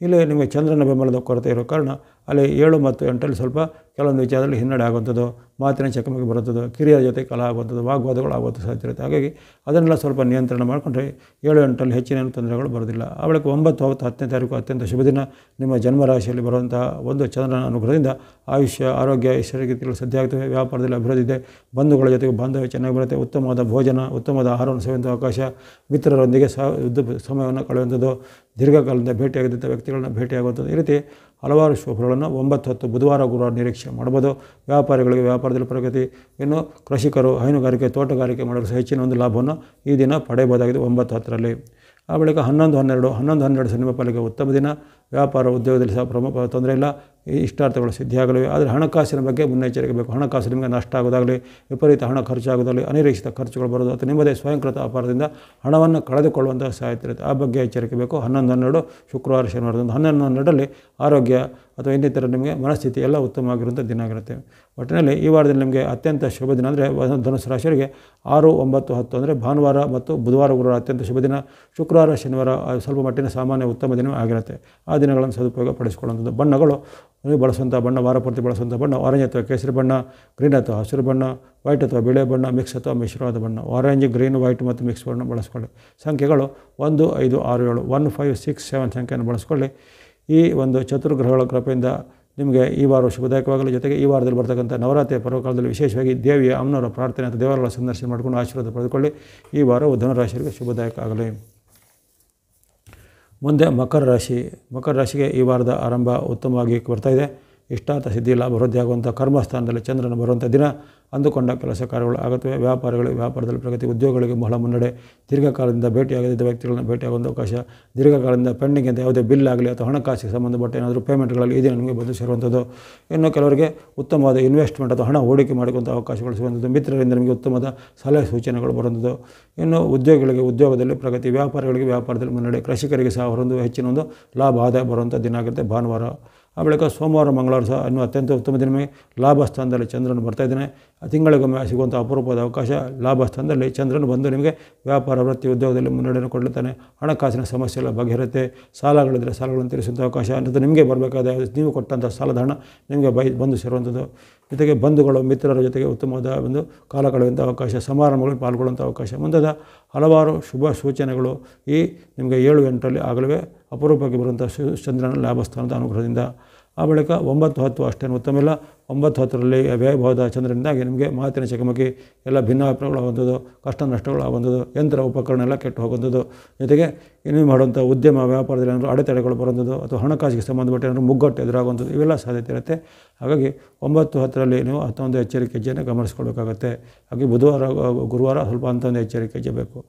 ಇಲ್ಲಿ ನಿಮಗೆ ಚಂದ್ರನ ಬೆಂಬಲದ ಕೊರತೆ ಇರೋ ಕಾರಣ ಅಲ್ಲಿ ಏಳು ಮತ್ತು ಎಂಟಲ್ಲಿ ಸ್ವಲ್ಪ ಕೆಲವೊಂದು ವಿಚಾರದಲ್ಲಿ ಹಿನ್ನಡೆ ಆಗುವಂಥದ್ದು ಮಾತಿನ ಚಕಮಕಿ ಬರುತ್ತದೆ ಕಿರಿಯರ ಜೊತೆ ಕಲ ಆಗುವಂಥದ್ದು ವಾಗ್ವಾದಗಳು ಆಗುವಂಥ ಸಾಧ್ಯ ಇರುತ್ತೆ ಹಾಗಾಗಿ ಅದನ್ನೆಲ್ಲ ಸ್ವಲ್ಪ ನಿಯಂತ್ರಣ ಮಾಡಿಕೊಂಡ್ರೆ ಏಳು ಎಂಟಲ್ಲಿ ಹೆಚ್ಚಿನ ತೊಂದರೆಗಳು ಬರೋದಿಲ್ಲ ಅವಳಿಗೆ ಒಂಬತ್ತು ಹೊತ್ತು ಹತ್ತನೇ ತಾರೀಕು ಅತ್ಯಂತ ಶುಭ ದಿನ ನಿಮ್ಮ ಜನ್ಮರಾಶಿಯಲ್ಲಿ ಬರುವಂಥ ಒಂದು ಚಂದ್ರನ ಅನುಗ್ರಹದಿಂದ ಆಯುಷ್ಯ ಆರೋಗ್ಯ ಐಶ್ವರ್ಯಗತಿಗಳು ಸದ್ಯ ಆಗ್ತವೆ ವ್ಯಾಪಾರದಲ್ಲಿ ಅಭಿವೃದ್ಧಿ ಇದೆ ಬಂಧುಗಳ ಜೊತೆಗೆ ಬಾಂಧವ್ಯ ಚೆನ್ನಾಗಿ ಬರುತ್ತೆ ಉತ್ತಮವಾದ ಭೋಜನ ಉತ್ತಮವಾದ ಆಹಾರವನ್ನು ಸೇವಿಸುವ ಅವಕಾಶ ಮಿತ್ರರೊಂದಿಗೆ ಸಹ ಸಮಯವನ್ನು ಕಳೆಯುವಂಥದ್ದು ದೀರ್ಘಕಾಲದಿಂದ ಭೇಟಿಯಾಗದಂಥ ವ್ಯಕ್ತಿಗಳನ್ನ ಭೇಟಿಯಾಗುವಂಥದ್ದು ಈ ರೀತಿ ಹಲವಾರು ಶುಭಗಳನ್ನು ಒಂಬತ್ತು ಹತ್ತು ಬುಧವಾರ ಗುರುವಾರ ನಿರೀಕ್ಷೆ ಮಾಡ್ಬೋದು ವ್ಯಾಪಾರಿಗಳಿಗೆ ವ್ಯಾಪಾರದಲ್ಲಿ ಪ್ರಗತಿ ಇನ್ನು ಕೃಷಿಕರು ಹೈನುಗಾರಿಕೆ ತೋಟಗಾರಿಕೆ ಮಾಡಲು ಹೆಚ್ಚಿನ ಒಂದು ಲಾಭವನ್ನು ಈ ದಿನ ಪಡೆಯಬಹುದಾಗಿದೆ ಒಂಬತ್ತು ಹತ್ತರಲ್ಲಿ ಆ ಬಳಿಕ ಹನ್ನೊಂದು ಹನ್ನೆರಡು ಹನ್ನೊಂದು ಹನ್ನೆರಡು ಪಾಲಿಕೆ ಉತ್ತಮ ದಿನ ವ್ಯಾಪಾರ ಉದ್ಯೋಗದಲ್ಲಿ ಸಹ ಪ್ರಮುಖ ತೊಂದರೆ ಇಲ್ಲ ಇಷ್ಟಾರ್ಥಗಳು ಸಿದ್ಧಿಯಾಗಲಿವೆ ಆದರೆ ಹಣಕಾಸಿನ ಬಗ್ಗೆ ಮುನ್ನೆಚ್ಚರಿಕೆ ಬೇಕು ಹಣಕಾಸು ನಿಮಗೆ ನಷ್ಟ ಆಗೋದಾಗಲಿ ವಿಪರೀತ ಹಣ ಖರ್ಚಾಗೋದಾಗಲಿ ಅನಿರೀಕ್ಷಿತ ಖರ್ಚುಗಳು ಬರೋದು ಅಥವಾ ನಿಮ್ಮದೇ ಸ್ವಯಂಕೃತ ಅಪಾರದಿಂದ ಹಣವನ್ನು ಕಳೆದುಕೊಳ್ಳುವಂಥ ಸಾಧ್ಯತೆ ಆ ಬಗ್ಗೆ ಎಚ್ಚರಿಕೆ ಬೇಕು ಹನ್ನೊಂದು ಹನ್ನೆರಡು ಶುಕ್ರವಾರ ಶನಿವಾರದಂದು ಹನ್ನೊಂದು ಹನ್ನೆರಡರಲ್ಲಿ ಆರೋಗ್ಯ ಅಥವಾ ಇನ್ನಿತರ ನಿಮಗೆ ಮನಸ್ಥಿತಿ ಎಲ್ಲ ಉತ್ತಮವಾಗಿರುವಂಥ ದಿನ ಆಗಿರುತ್ತೆ ಒಟ್ಟಿನಲ್ಲಿ ಈ ವಾರದಲ್ಲಿ ನಿಮಗೆ ಅತ್ಯಂತ ಶುಭ ದಿನ ಅಂದರೆ ಧನುಸು ರಾಶಿಯವರಿಗೆ ಆರು ಒಂಬತ್ತು ಹತ್ತು ಅಂದರೆ ಭಾನುವಾರ ಮತ್ತು ಬುಧವಾರ ಗುರುವಾರ ಅತ್ಯಂತ ಶುಭ ದಿನ ಶುಕ್ರವಾರ ಶನಿವಾರ ಸ್ವಲ್ಪ ಮಟ್ಟಿನ ಸಾಮಾನ್ಯ ಉತ್ತಮ ದಿನವೂ ಆಗಿರುತ್ತೆ ಆ ದಿನಗಳನ್ನು ಸದುಪಯೋಗ ಪಡಿಸಿಕೊಳ್ಳುವಂಥದ್ದು ಬಣ್ಣಗಳು ಬಳಸುವಂಥ ಬಣ್ಣ ವಾರಪೂರ್ತಿ ಬಳಸುವಂಥ ಬಣ್ಣ ಆರೆಂಜ್ ಅಥವಾ ಕೇಸರಿ ಬಣ್ಣ ಗ್ರೀನ್ ಅಥವಾ ಹಸಿರು ಬಣ್ಣ ವೈಟ್ ಅಥವಾ ಬಿಳೆ ಬಣ್ಣ ಮಿಕ್ಸ್ ಅಥವಾ ಮಿಶ್ರವಾದ ಬಣ್ಣ ಆರೆಂಜ್ ಗ್ರೀನ್ ವೈಟ್ ಮತ್ತು ಮಿಕ್ಸ್ ಬಣ್ಣ ಬಳಸ್ಕೊಳ್ಳಿ ಸಂಖ್ಯೆಗಳು ಒಂದು ಐದು ಆರು ಏಳು ಒನ್ ಫೈವ್ ಸಿಕ್ಸ್ ಸೆವೆನ್ ಸಂಖ್ಯೆಯನ್ನು ಬಳಸ್ಕೊಳ್ಳಿ ಈ ಒಂದು ಚತುರ್ಗ್ರಹಗಳ ಕೃಪೆಯಿಂದ ನಿಮಗೆ ಈ ವಾರ ಶುಭದಾಯಕವಾಗಲಿ ಜೊತೆಗೆ ಈ ವಾರದಲ್ಲಿ ಬರ್ತಕ್ಕಂಥ ನವರಾತ್ರಿ ಪರ್ವಕಾಲದಲ್ಲಿ ವಿಶೇಷವಾಗಿ ದೇವಿಯ ಅಮ್ಮನವರ ಪ್ರಾರ್ಥನೆ ಅಥವಾ ದೇವರಗಳ ಸಂದರ್ಶನ ಮಾಡಿಕೊಂಡು ಆಶೀರ್ವಾದ ಪಡೆದುಕೊಳ್ಳಿ ಈ ವಾರವು ಧನುರಾಶಿಗೆ ಶುಭದಾಯಕ ಆಗಲಿ ಮುಂದೆ ಮಕರ ರಾಶಿ ಮಕರ ರಾಶಿಗೆ ಈ ವಾರದ ಆರಂಭ ಉತ್ತಮವಾಗಿ ಬರ್ತಾ ಇದೆ ಇಷ್ಟಾರ್ಥ ಸಿದ್ಧಿ ಲಾಭ ವೃದ್ಧಿಯಾಗುವಂಥ ಕರ್ಮಸ್ಥಾನದಲ್ಲಿ ಚಂದ್ರನ ಬರುವಂಥ ದಿನ ಅಂದುಕೊಂಡ ಕೆಲಸ ಕಾರ್ಯಗಳು ಆಗುತ್ತವೆ ವ್ಯಾಪಾರಗಳು ವ್ಯಾಪಾರದಲ್ಲಿ ಪ್ರಗತಿ ಉದ್ಯೋಗಗಳಿಗೆ ಬಹಳ ಮುನ್ನಡೆ ದೀರ್ಘಕಾಲದಿಂದ ಭೇಟಿಯಾಗದಿದ್ದ ವ್ಯಕ್ತಿಗಳನ್ನ ಭೇಟಿಯಾಗುವಂಥ ಅವಕಾಶ ದೀರ್ಘಕಾಲದಿಂದ ಪೆಂಡಿಂಗ್ ಅಂತ ಯಾವುದೇ ಬಿಲ್ ಆಗಲಿ ಅಥವಾ ಹಣಕಾಸಿಗೆ ಸಂಬಂಧಪಟ್ಟ ಏನಾದರೂ ಪೇಮೆಂಟ್ಗಳಲ್ಲಿ ಇದೇ ನಮಗೆ ಬಂದು ಸೇರುವಂಥದ್ದು ಇನ್ನು ಕೆಲವರಿಗೆ ಉತ್ತಮವಾದ ಇನ್ವೆಸ್ಟ್ಮೆಂಟ್ ಅಥವಾ ಹಣ ಹೂಡಿಕೆ ಮಾಡಿಕೊಂಥ ಅವಕಾಶಗಳು ಸಿಗುವಂಥದ್ದು ಮಿತ್ರರಿಂದ ನಮಗೆ ಉತ್ತಮವಾದ ಸಲಹೆ ಸೂಚನೆಗಳು ಬರುವಂಥದ್ದು ಇನ್ನು ಉದ್ಯೋಗಗಳಿಗೆ ಉದ್ಯೋಗದಲ್ಲಿ ಪ್ರಗತಿ ವ್ಯಾಪಾರಗಳಿಗೆ ವ್ಯಾಪಾರದಲ್ಲಿ ಮುನ್ನಡೆ ಕೃಷಿಕರಿಗೆ ಸಹ ಅವರೊಂದು ಹೆಚ್ಚಿನ ಒಂದು ಲಾಭ ಆದಾಯ ಬರುವಂಥ ದಿನ ಆಗುತ್ತೆ ಭಾನುವಾರ ಆ ಬಳಿಕ ಸೋಮವಾರ ಮಂಗಳವಾರ ಸಹ ಇನ್ನೂ ಅತ್ಯಂತ ಉತ್ತಮ ದಿನವೇ ಲಾಭಸ್ಥಾನದಲ್ಲಿ ಚಂದ್ರನು ಆ ತಿಂಗಳಿಗೊಮ್ಮೆ ಸಿಗುವಂಥ ಅಪರೂಪದ ಅವಕಾಶ ಲಾಭಸ್ಥಾನದಲ್ಲಿ ಚಂದ್ರನು ಬಂದು ನಿಮಗೆ ವ್ಯಾಪಾರ ವೃತ್ತಿ ಉದ್ಯೋಗದಲ್ಲಿ ಮುನ್ನಡೆಯನ್ನು ಕೊಡ್ಲುತ್ತಾನೆ ಹಣಕಾಸಿನ ಸಮಸ್ಯೆ ಎಲ್ಲ ಬಗೆಹರುತ್ತೆ ಸಾಲಗಳಿದ್ದರೆ ಸಾಲಗಳನ್ನು ತೀರಿಸುವಂಥ ಅವಕಾಶ ಅನ್ನೋದು ನಿಮಗೆ ಬರಬೇಕಾದ ನೀವು ಕೊಟ್ಟಂಥ ಸಾಲದ ಹಣ ನಿಮಗೆ ಬೈ ಬಂದು ಸೇರುವಂಥದ್ದು ಜೊತೆಗೆ ಬಂಧುಗಳು ಮಿತ್ರರ ಜೊತೆಗೆ ಉತ್ತಮವಾದ ಒಂದು ಕಾಲ ಕಳೆಯುವಂಥ ಅವಕಾಶ ಸಮಾರಂಭಗಳು ಪಾಲ್ಗೊಳ್ಳುವಂಥ ಅವಕಾಶ ಮುಂದಾದ ಹಲವಾರು ಶುಭ ಸೂಚನೆಗಳು ಈ ನಿಮಗೆ ಏಳು ಎಂಟರಲ್ಲಿ ಆಗಲಿವೆ ಅಪರೂಪಕ್ಕೆ ಬರುವಂಥ ಚಂದ್ರನ ಲಾಭಸ್ಥಾನದ ಅನುಗ್ರಹದಿಂದ ಆ ಬಳಿಕ ಒಂಬತ್ತು ಹತ್ತು ಅಷ್ಟೇನು ಇಲ್ಲ ಒಂಬತ್ತು ಹತ್ತರಲ್ಲಿ ವ್ಯಯಭಾವದ ಚಂದ್ರನಿಂದಾಗಿ ನಿಮಗೆ ಮಾತಿನ ಚಕಮಕಿ ಎಲ್ಲ ಭಿನ್ನಾಭಿಪ್ರಾಯಗಳಾಗುವಂಥದ್ದು ಕಷ್ಟ ನಷ್ಟಗಳು ನಷ್ಟಗಳಾಗುವಂಥದ್ದು ಯಂತ್ರ ಉಪಕರಣ ಎಲ್ಲ ಕೆಟ್ಟು ಹೋಗುವಂಥದ್ದು ಜೊತೆಗೆ ಇನ್ನೂ ಮಾಡುವಂಥ ಉದ್ಯಮ ವ್ಯಾಪಾರದಲ್ಲಿ ಏನಾದರೂ ಅಡೆತಡೆಗಳು ಬರುವಂಥದ್ದು ಅಥವಾ ಹಣಕಾಸಿಗೆ ಸಂಬಂಧಪಟ್ಟ ಏನಾದರೂ ಮುಗ್ಗಟ್ಟು ಎದುರಾಗುವಂಥದ್ದು ಇವೆಲ್ಲ ಸಾಧ್ಯತೆ ಇರುತ್ತೆ ಹಾಗಾಗಿ ಒಂಬತ್ತು ಹತ್ತರಲ್ಲಿ ನೀವು ಹತ್ತೊಂದು ಎಚ್ಚರಿಕೆ ಹೆಜ್ಜೆಯನ್ನು ಗಮನಿಸ್ಕೊಳ್ಬೇಕಾಗತ್ತೆ ಹಾಗೆ ಬುಧವಾರ ಗುರುವಾರ ಸ್ವಲ್ಪ ಅಂತೊಂದು ಎಚ್ಚರಿಕೆ ಹೆಜ್ಜೆ ಬೇಕು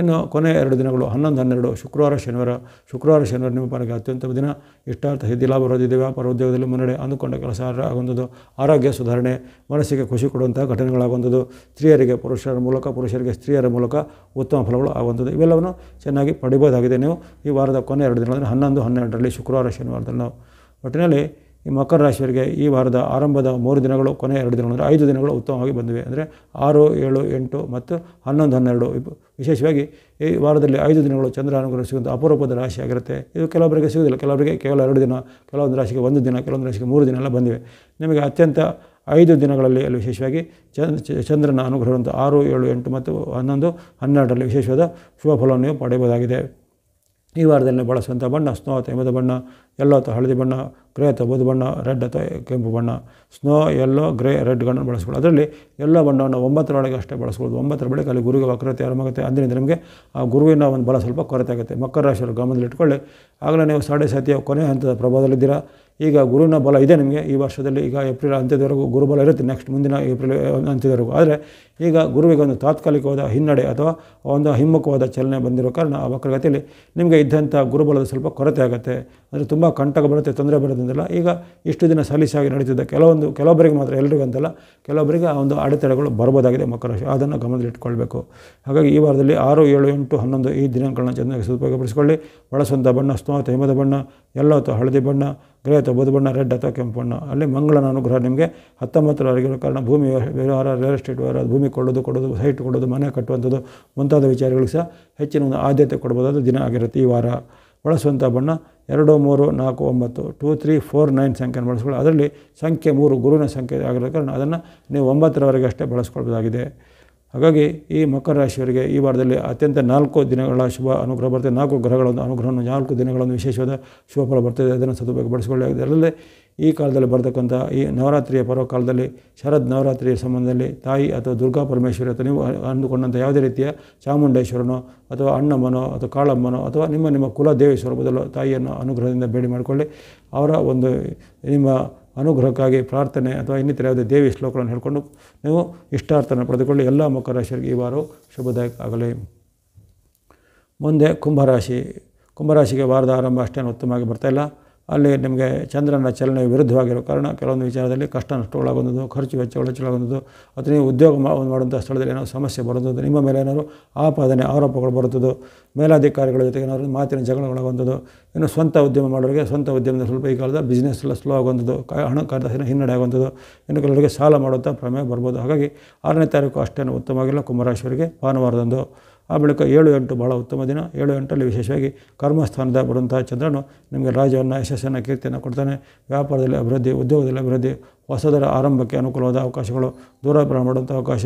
ಇನ್ನು ಕೊನೆ ಎರಡು ದಿನಗಳು ಹನ್ನೊಂದು ಹನ್ನೆರಡು ಶುಕ್ರವಾರ ಶನಿವಾರ ಶುಕ್ರವಾರ ಶನಿವಾರ ನಿಮ್ಮ ಪಾಲಿಗೆ ಅತ್ಯಂತ ದಿನ ಇಷ್ಟಾರ್ಥ ಸಿದ್ಧಿ ಲಾಭ ಬರೋದಿದೆ ವ್ಯಾಪಾರ ಉದ್ಯೋಗದಲ್ಲಿ ಮುನ್ನಡೆ ಅಂದುಕೊಂಡ ಕೆಲಸ ಆಗುವಂಥದ್ದು ಆರೋಗ್ಯ ಸುಧಾರಣೆ ಮನಸ್ಸಿಗೆ ಖುಷಿ ಕೊಡುವಂತಹ ಘಟನೆಗಳಾಗುವಂಥದ್ದು ಸ್ತ್ರೀಯರಿಗೆ ಪುರುಷರ ಮೂಲಕ ಪುರುಷರಿಗೆ ಸ್ತ್ರೀಯರ ಮೂಲಕ ಉತ್ತಮ ಫಲಗಳು ಆಗುವಂಥದ್ದು ಇವೆಲ್ಲವನ್ನು ಚೆನ್ನಾಗಿ ಪಡಿಬೋದಾಗಿದೆ ನೀವು ಈ ವಾರದ ಕೊನೆ ಎರಡು ದಿನಗಳಲ್ಲಿ ಹನ್ನೊಂದು ಹನ್ನೆರಡರಲ್ಲಿ ಶುಕ್ರವಾರ ಶನಿವಾರದಲ್ಲಿ ನಾವು ಒಟ್ಟಿನಲ್ಲಿ ಈ ಮಕರ ರಾಶಿಯವರಿಗೆ ಈ ವಾರದ ಆರಂಭದ ಮೂರು ದಿನಗಳು ಕೊನೆ ಎರಡು ದಿನಗಳು ಅಂದರೆ ಐದು ದಿನಗಳು ಉತ್ತಮವಾಗಿ ಬಂದಿವೆ ಅಂದರೆ ಆರು ಏಳು ಎಂಟು ಮತ್ತು ಹನ್ನೊಂದು ಹನ್ನೆರಡು ವಿಶೇಷವಾಗಿ ಈ ವಾರದಲ್ಲಿ ಐದು ದಿನಗಳು ಚಂದ್ರ ಅನುಗ್ರಹ ಸಿಗುವಂಥ ಅಪರೂಪದ ರಾಶಿಯಾಗಿರುತ್ತೆ ಇದು ಕೆಲವೊಬ್ಬರಿಗೆ ಸಿಗುವುದಿಲ್ಲ ಕೆಲವರಿಗೆ ಕೇವಲ ಎರಡು ದಿನ ಕೆಲವೊಂದು ರಾಶಿಗೆ ಒಂದು ದಿನ ಕೆಲವೊಂದು ರಾಶಿಗೆ ಮೂರು ದಿನ ಎಲ್ಲ ಬಂದಿವೆ ನಿಮಗೆ ಅತ್ಯಂತ ಐದು ದಿನಗಳಲ್ಲಿ ಅಲ್ಲಿ ವಿಶೇಷವಾಗಿ ಚಂದ್ರನ ಅನುಗ್ರಹ ಆರು ಏಳು ಎಂಟು ಮತ್ತು ಹನ್ನೊಂದು ಹನ್ನೆರಡರಲ್ಲಿ ವಿಶೇಷವಾದ ಶುಭ ಫಲವನ್ನು ನೀವು ಪಡೆಯಬಹುದಾಗಿದೆ ಈ ವಾರದಲ್ಲಿ ಬಳಸುವಂಥ ಬಣ್ಣ ಸ್ನೋ ಅಥವಾ ಹಿಮದ ಬಣ್ಣ ಎಲ್ಲೋ ಅಥವಾ ಹಳದಿ ಬಣ್ಣ ಗ್ರೇ ಅಥವಾ ಬೂದು ಬಣ್ಣ ರೆಡ್ ಅಥವಾ ಕೆಂಪು ಬಣ್ಣ ಸ್ನೋ ಎಲ್ಲೋ ಗ್ರೇ ರೆಡ್ಗಳನ್ನು ಬಳಸ್ಕೊಳ್ಳೋದು ಅದರಲ್ಲಿ ಎಲ್ಲೋ ಬಣ್ಣವನ್ನು ಒಳಗೆ ಅಷ್ಟೇ ಬಳಸ್ಬೋದು ಒಂಬತ್ತರ ಬಳಿಕ ಅಲ್ಲಿ ಗುರುವಿಗೆ ವಕ್ರತೆ ಆರಂಭಾಗುತ್ತೆ ಅದರಿಂದ ನಿಮಗೆ ಆ ಗುರುವಿನ ಒಂದು ಬಲ ಸ್ವಲ್ಪ ಕೊರತೆ ಆಗುತ್ತೆ ಮಕರ ರಾಶಿಯವರು ಇಟ್ಕೊಳ್ಳಿ ಆಗಲೇ ನೀವು ಸಾಡೆ ಸತಿಯ ಕೊನೆ ಹಂತದ ಪ್ರಭಾವದಲ್ಲಿದ್ದೀರಾ ಈಗ ಗುರುವಿನ ಬಲ ಇದೆ ನಿಮಗೆ ಈ ವರ್ಷದಲ್ಲಿ ಈಗ ಏಪ್ರಿಲ್ ಅಂತ್ಯದವರೆಗೂ ಗುರುಬಲ ಇರುತ್ತೆ ನೆಕ್ಸ್ಟ್ ಮುಂದಿನ ಏಪ್ರಿಲ್ ಅಂತ್ಯದವರೆಗೂ ಆದರೆ ಈಗ ಗುರುವಿಗೆ ಒಂದು ತಾತ್ಕಾಲಿಕವಾದ ಹಿನ್ನಡೆ ಅಥವಾ ಒಂದು ಹಿಮ್ಮುಖವಾದ ಚಲನೆ ಬಂದಿರೋ ಕಾರಣ ಆ ವಕ್ರಗತಿಯಲ್ಲಿ ನಿಮಗೆ ಇದ್ದಂಥ ಗುರುಬಲದ ಸ್ವಲ್ಪ ಕೊರತೆ ಆಗುತ್ತೆ ಅಂದರೆ ತುಂಬ ಕಂಟಕ ಬರುತ್ತೆ ತೊಂದರೆ ಬರೋದಿಲ್ಲ ಈಗ ಇಷ್ಟು ದಿನ ಸಲೀಸಾಗಿ ನಡೀತಿದ್ದ ಕೆಲವೊಂದು ಕೆಲವೊಬ್ಬರಿಗೆ ಮಾತ್ರ ಎಲ್ಲರಿಗೂ ಅಂತಲ್ಲ ಕೆಲವೊಬ್ಬರಿಗೆ ಆ ಒಂದು ಅಡೆತಡೆಗಳು ಬರ್ಬೋದಾಗಿದೆ ಮಕರ ರಾಶಿ ಅದನ್ನು ಗಮನದಲ್ಲಿಟ್ಕೊಳ್ಬೇಕು ಹಾಗಾಗಿ ಈ ವಾರದಲ್ಲಿ ಆರು ಏಳು ಎಂಟು ಹನ್ನೊಂದು ಈ ದಿನಾಂಕಗಳನ್ನ ಚೆನ್ನಾಗಿ ಸದುಪಯೋಗಪಡಿಸಿಕೊಳ್ಳಿ ಬಳಸುವಂಥ ಬಣ್ಣ ಸ್ನೋತ ಹಿಮದ ಬಣ್ಣ ಎಲ್ಲ ಅಥವಾ ಹಳದಿ ಬಣ್ಣ ಗ್ರಹ ಅಥವಾ ಬಣ್ಣ ರೆಡ್ ಅಥವಾ ಕೆಂಪು ಬಣ್ಣ ಅಲ್ಲಿ ಮಂಗಳನ ಅನುಗ್ರಹ ನಿಮಗೆ ಹತ್ತೊಂಬತ್ತರವರೆಗಿರೋ ಕಾರಣ ಭೂಮಿ ವ್ಯವಹಾರ ರಿಯಲ್ ಎಸ್ಟೇಟ್ ವ್ಯವಹಾರ ಭೂಮಿ ಕೊಡೋದು ಕೊಡೋದು ಸೈಟ್ ಕೊಡೋದು ಮನೆ ಕಟ್ಟುವಂಥದ್ದು ಮುಂತಾದ ವಿಚಾರಗಳಿಗೆ ಸಹ ಹೆಚ್ಚಿನ ಒಂದು ಆದ್ಯತೆ ಅದು ದಿನ ಆಗಿರುತ್ತೆ ಈ ವಾರ ಬಳಸುವಂಥ ಬಣ್ಣ ಎರಡು ಮೂರು ನಾಲ್ಕು ಒಂಬತ್ತು ಟೂ ತ್ರೀ ಫೋರ್ ನೈನ್ ಸಂಖ್ಯೆಯನ್ನು ಬಳಸ್ಕೊಳ್ಳಿ ಅದರಲ್ಲಿ ಸಂಖ್ಯೆ ಮೂರು ಗುರುವಿನ ಸಂಖ್ಯೆ ಆಗಿರೋ ಕಾರಣ ಅದನ್ನು ನೀವು ಒಂಬತ್ತರವರೆಗೆ ಅಷ್ಟೇ ಬಳಸ್ಕೊಳ್ಬೋದಾಗಿದೆ ಹಾಗಾಗಿ ಈ ಮಕರ ರಾಶಿಯವರಿಗೆ ಈ ವಾರದಲ್ಲಿ ಅತ್ಯಂತ ನಾಲ್ಕು ದಿನಗಳ ಶುಭ ಅನುಗ್ರಹ ಬರ್ತದೆ ನಾಲ್ಕು ಗ್ರಹಗಳನ್ನು ಅನುಗ್ರಹವನ್ನು ನಾಲ್ಕು ದಿನಗಳನ್ನು ವಿಶೇಷವಾದ ಶುಭ ಫಲ ಬರ್ತದೆ ಅದನ್ನು ಸದುಪಯೋಗ ಬಳಸಿಕೊಳ್ಳಿ ಅದರಲ್ಲೇ ಈ ಕಾಲದಲ್ಲಿ ಬರತಕ್ಕಂಥ ಈ ನವರಾತ್ರಿಯ ಕಾಲದಲ್ಲಿ ಶರದ್ ನವರಾತ್ರಿಯ ಸಂಬಂಧದಲ್ಲಿ ತಾಯಿ ಅಥವಾ ದುರ್ಗಾ ಪರಮೇಶ್ವರಿ ಅಥವಾ ನೀವು ಅಂದುಕೊಂಡಂಥ ಯಾವುದೇ ರೀತಿಯ ಚಾಮುಂಡೇಶ್ವರನೋ ಅಥವಾ ಅಣ್ಣಮ್ಮನೋ ಅಥವಾ ಕಾಳಮ್ಮನೋ ಅಥವಾ ನಿಮ್ಮ ನಿಮ್ಮ ಕುಲ ಬದಲು ತಾಯಿಯನ್ನು ಅನುಗ್ರಹದಿಂದ ಭೇಟಿ ಮಾಡಿಕೊಳ್ಳಿ ಅವರ ಒಂದು ನಿಮ್ಮ ಅನುಗ್ರಹಕ್ಕಾಗಿ ಪ್ರಾರ್ಥನೆ ಅಥವಾ ಇನ್ನಿತರ ಯಾವುದೇ ದೇವಿ ಶ್ಲೋಕಗಳನ್ನು ಹೇಳಿಕೊಂಡು ನೀವು ಇಷ್ಟಾರ್ಥನ ಪಡೆದುಕೊಳ್ಳಿ ಎಲ್ಲ ರಾಶಿಯರಿಗೆ ಈ ವಾರ ಶುಭದಾಯಕ ಆಗಲಿ ಮುಂದೆ ಕುಂಭರಾಶಿ ಕುಂಭರಾಶಿಗೆ ವಾರದ ಆರಂಭ ಅಷ್ಟೇನು ಉತ್ತಮವಾಗಿ ಬರ್ತಾಯಿಲ್ಲ ಅಲ್ಲಿ ನಿಮಗೆ ಚಂದ್ರನ ಚಲನೆ ವಿರುದ್ಧವಾಗಿರೋ ಕಾರಣ ಕೆಲವೊಂದು ವಿಚಾರದಲ್ಲಿ ಕಷ್ಟ ನಷ್ಟಗಳಾಗೊಂಥದ್ದು ಖರ್ಚು ವೆಚ್ಚಗಳು ಹೆಚ್ಚಳಾಗೊಂಥದ್ದು ಅಥವಾ ನೀವು ಉದ್ಯೋಗ ಮಾಡುವಂಥ ಸ್ಥಳದಲ್ಲಿ ಏನೋ ಸಮಸ್ಯೆ ಬರುತ್ತದೆ ನಿಮ್ಮ ಮೇಲೆ ಏನಾದರೂ ಆಪಾದನೆ ಆರೋಪಗಳು ಬರುತ್ತದೆ ಮೇಲಾಧಿಕಾರಿಗಳ ಜೊತೆಗೆ ಏನಾದರೂ ಮಾತಿನ ಜಗಳಗಳಾಗುವಂಥದ್ದು ಇನ್ನು ಸ್ವಂತ ಉದ್ಯಮ ಮಾಡೋರಿಗೆ ಸ್ವಂತ ಉದ್ಯಮದ ಸ್ವಲ್ಪ ಈ ಕಾಲದ ಬಿಸ್ನೆಸ್ ಎಲ್ಲ ಸ್ಲೋ ಆಗುವಂಥದ್ದು ಹಣಕಾಸಿನ ಹಿನ್ನಡೆ ಆಗುವಂಥದ್ದು ಇನ್ನು ಕೆಲವರಿಗೆ ಸಾಲ ಮಾಡುವಂಥ ಪ್ರಮೇಯ ಬರ್ಬೋದು ಹಾಗಾಗಿ ಆರನೇ ತಾರೀಕು ಅಷ್ಟೇನು ಉತ್ತಮವಾಗಿಲ್ಲ ಕುಮಾರೇಶ್ವರಿಗೆ ಭಾನುವಾರದಂದು ಆ ಬಳಿಕ ಏಳು ಎಂಟು ಬಹಳ ಉತ್ತಮ ದಿನ ಏಳು ಎಂಟರಲ್ಲಿ ವಿಶೇಷವಾಗಿ ಕರ್ಮಸ್ಥಾನದ ಬರುವಂತಹ ಚಂದ್ರನು ನಿಮಗೆ ರಾಜ್ಯವನ್ನು ಯಶಸ್ಸನ್ನು ಕೀರ್ತಿಯನ್ನು ಕೊಡ್ತಾನೆ ವ್ಯಾಪಾರದಲ್ಲಿ ಅಭಿವೃದ್ಧಿ ಉದ್ಯೋಗದಲ್ಲಿ ಅಭಿವೃದ್ಧಿ ಹೊಸದರ ಆರಂಭಕ್ಕೆ ಅನುಕೂಲವಾದ ಅವಕಾಶಗಳು ದೂರ ಪ್ರಯಾಣ ಮಾಡುವಂಥ ಅವಕಾಶ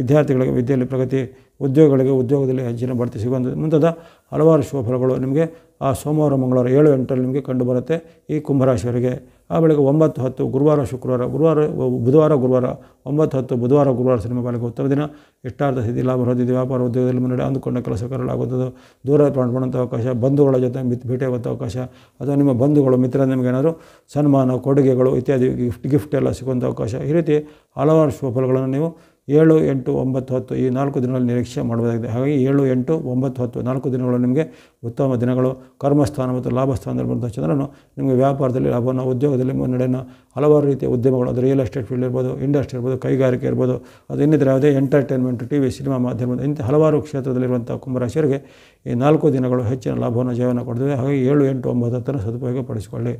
ವಿದ್ಯಾರ್ಥಿಗಳಿಗೆ ವಿದ್ಯೆಯಲ್ಲಿ ಪ್ರಗತಿ ಉದ್ಯೋಗಗಳಿಗೆ ಉದ್ಯೋಗದಲ್ಲಿ ಹೆಚ್ಚಿನ ಬಡ್ತಿ ಸಿಗುವಂಥ ಮುಂತಾದ ಹಲವಾರು ಶುಭಫಲಗಳು ನಿಮಗೆ ಆ ಸೋಮವಾರ ಮಂಗಳವಾರ ಏಳು ಎಂಟರಲ್ಲಿ ನಿಮಗೆ ಕಂಡುಬರುತ್ತೆ ಈ ಕುಂಭರಾಶಿಯವರಿಗೆ ಆ ಬೆಳಗ್ಗೆ ಒಂಬತ್ತು ಹತ್ತು ಗುರುವಾರ ಶುಕ್ರವಾರ ಗುರುವಾರ ಬುಧವಾರ ಗುರುವಾರ ಒಂಬತ್ತು ಹತ್ತು ಬುಧವಾರ ಗುರುವಾರ ಸಿನಿಮಾ ಬಳಿಕ ಉತ್ತರ ದಿನ ಇಷ್ಟಾರ್ಥ ಸ್ಥಿತಿ ಲಾಭ ಹೊಂದಿದೆ ವ್ಯಾಪಾರ ಉದ್ಯೋಗದಲ್ಲಿ ಮುನ್ನಡೆ ಅಂದುಕೊಂಡ ಕೆಲಸ ಕರಲಾಗುತ್ತದೆ ದೂರ ಮಾಡುವಂಥ ಅವಕಾಶ ಬಂಧುಗಳ ಜೊತೆ ಮಿತ್ ಭೇಟಿಯಾಗುವಂಥ ಅವಕಾಶ ಅಥವಾ ನಿಮ್ಮ ಬಂಧುಗಳು ಮಿತ್ರ ಏನಾದರೂ ಸನ್ಮಾನ ಕೊಡುಗೆಗಳು ಇತ್ಯಾದಿ ಗಿಫ್ಟ್ ಗಿಫ್ಟ್ ಎಲ್ಲ ಸಿಗುವಂಥ ಅವಕಾಶ ಈ ರೀತಿ ಹಲವಾರು ಶುಭಫಲಗಳನ್ನು ನೀವು ಏಳು ಎಂಟು ಒಂಬತ್ತು ಹತ್ತು ಈ ನಾಲ್ಕು ದಿನಗಳಲ್ಲಿ ನಿರೀಕ್ಷೆ ಮಾಡಬಹುದಾಗಿದೆ ಹಾಗಾಗಿ ಏಳು ಎಂಟು ಒಂಬತ್ತು ಹತ್ತು ನಾಲ್ಕು ದಿನಗಳು ನಿಮಗೆ ಉತ್ತಮ ದಿನಗಳು ಕರ್ಮಸ್ಥಾನ ಮತ್ತು ಲಾಭಸ್ಥಾನದಲ್ಲಿ ಬರುವಂಥ ಚಂದ್ರನು ನಿಮಗೆ ವ್ಯಾಪಾರದಲ್ಲಿ ಲಾಭವನ್ನು ಉದ್ಯೋಗದಲ್ಲಿ ಮುನ್ನಡೆಯನ್ನು ಹಲವಾರು ರೀತಿಯ ಉದ್ಯಮಗಳು ಅದು ರಿಯಲ್ ಎಸ್ಟೇಟ್ ಫೀಲ್ಡ್ ಇರ್ಬೋದು ಇಂಡಸ್ಟ್ರಿ ಇರ್ಬೋದು ಕೈಗಾರಿಕೆ ಇರ್ಬೋದು ಅದು ಇನ್ನಿದ್ರೆ ಯಾವುದೇ ಎಂಟರ್ಟೈನ್ಮೆಂಟ್ ಟಿ ವಿ ಸಿನಿಮಾ ಮಾಧ್ಯಮದ ಇಂಥ ಹಲವಾರು ಕ್ಷೇತ್ರದಲ್ಲಿರುವಂಥ ಕುಂಭರಾಶಿಯರಿಗೆ ಈ ನಾಲ್ಕು ದಿನಗಳು ಹೆಚ್ಚಿನ ಲಾಭವನ್ನು ಜೀವನ ಕೊಡ್ತದೆ ಹಾಗೆ ಏಳು ಎಂಟು ಒಂಬತ್ತು ಹತ್ತನ್ನು ಸದುಪಯೋಗಪಡಿಸಿಕೊಳ್ಳಿ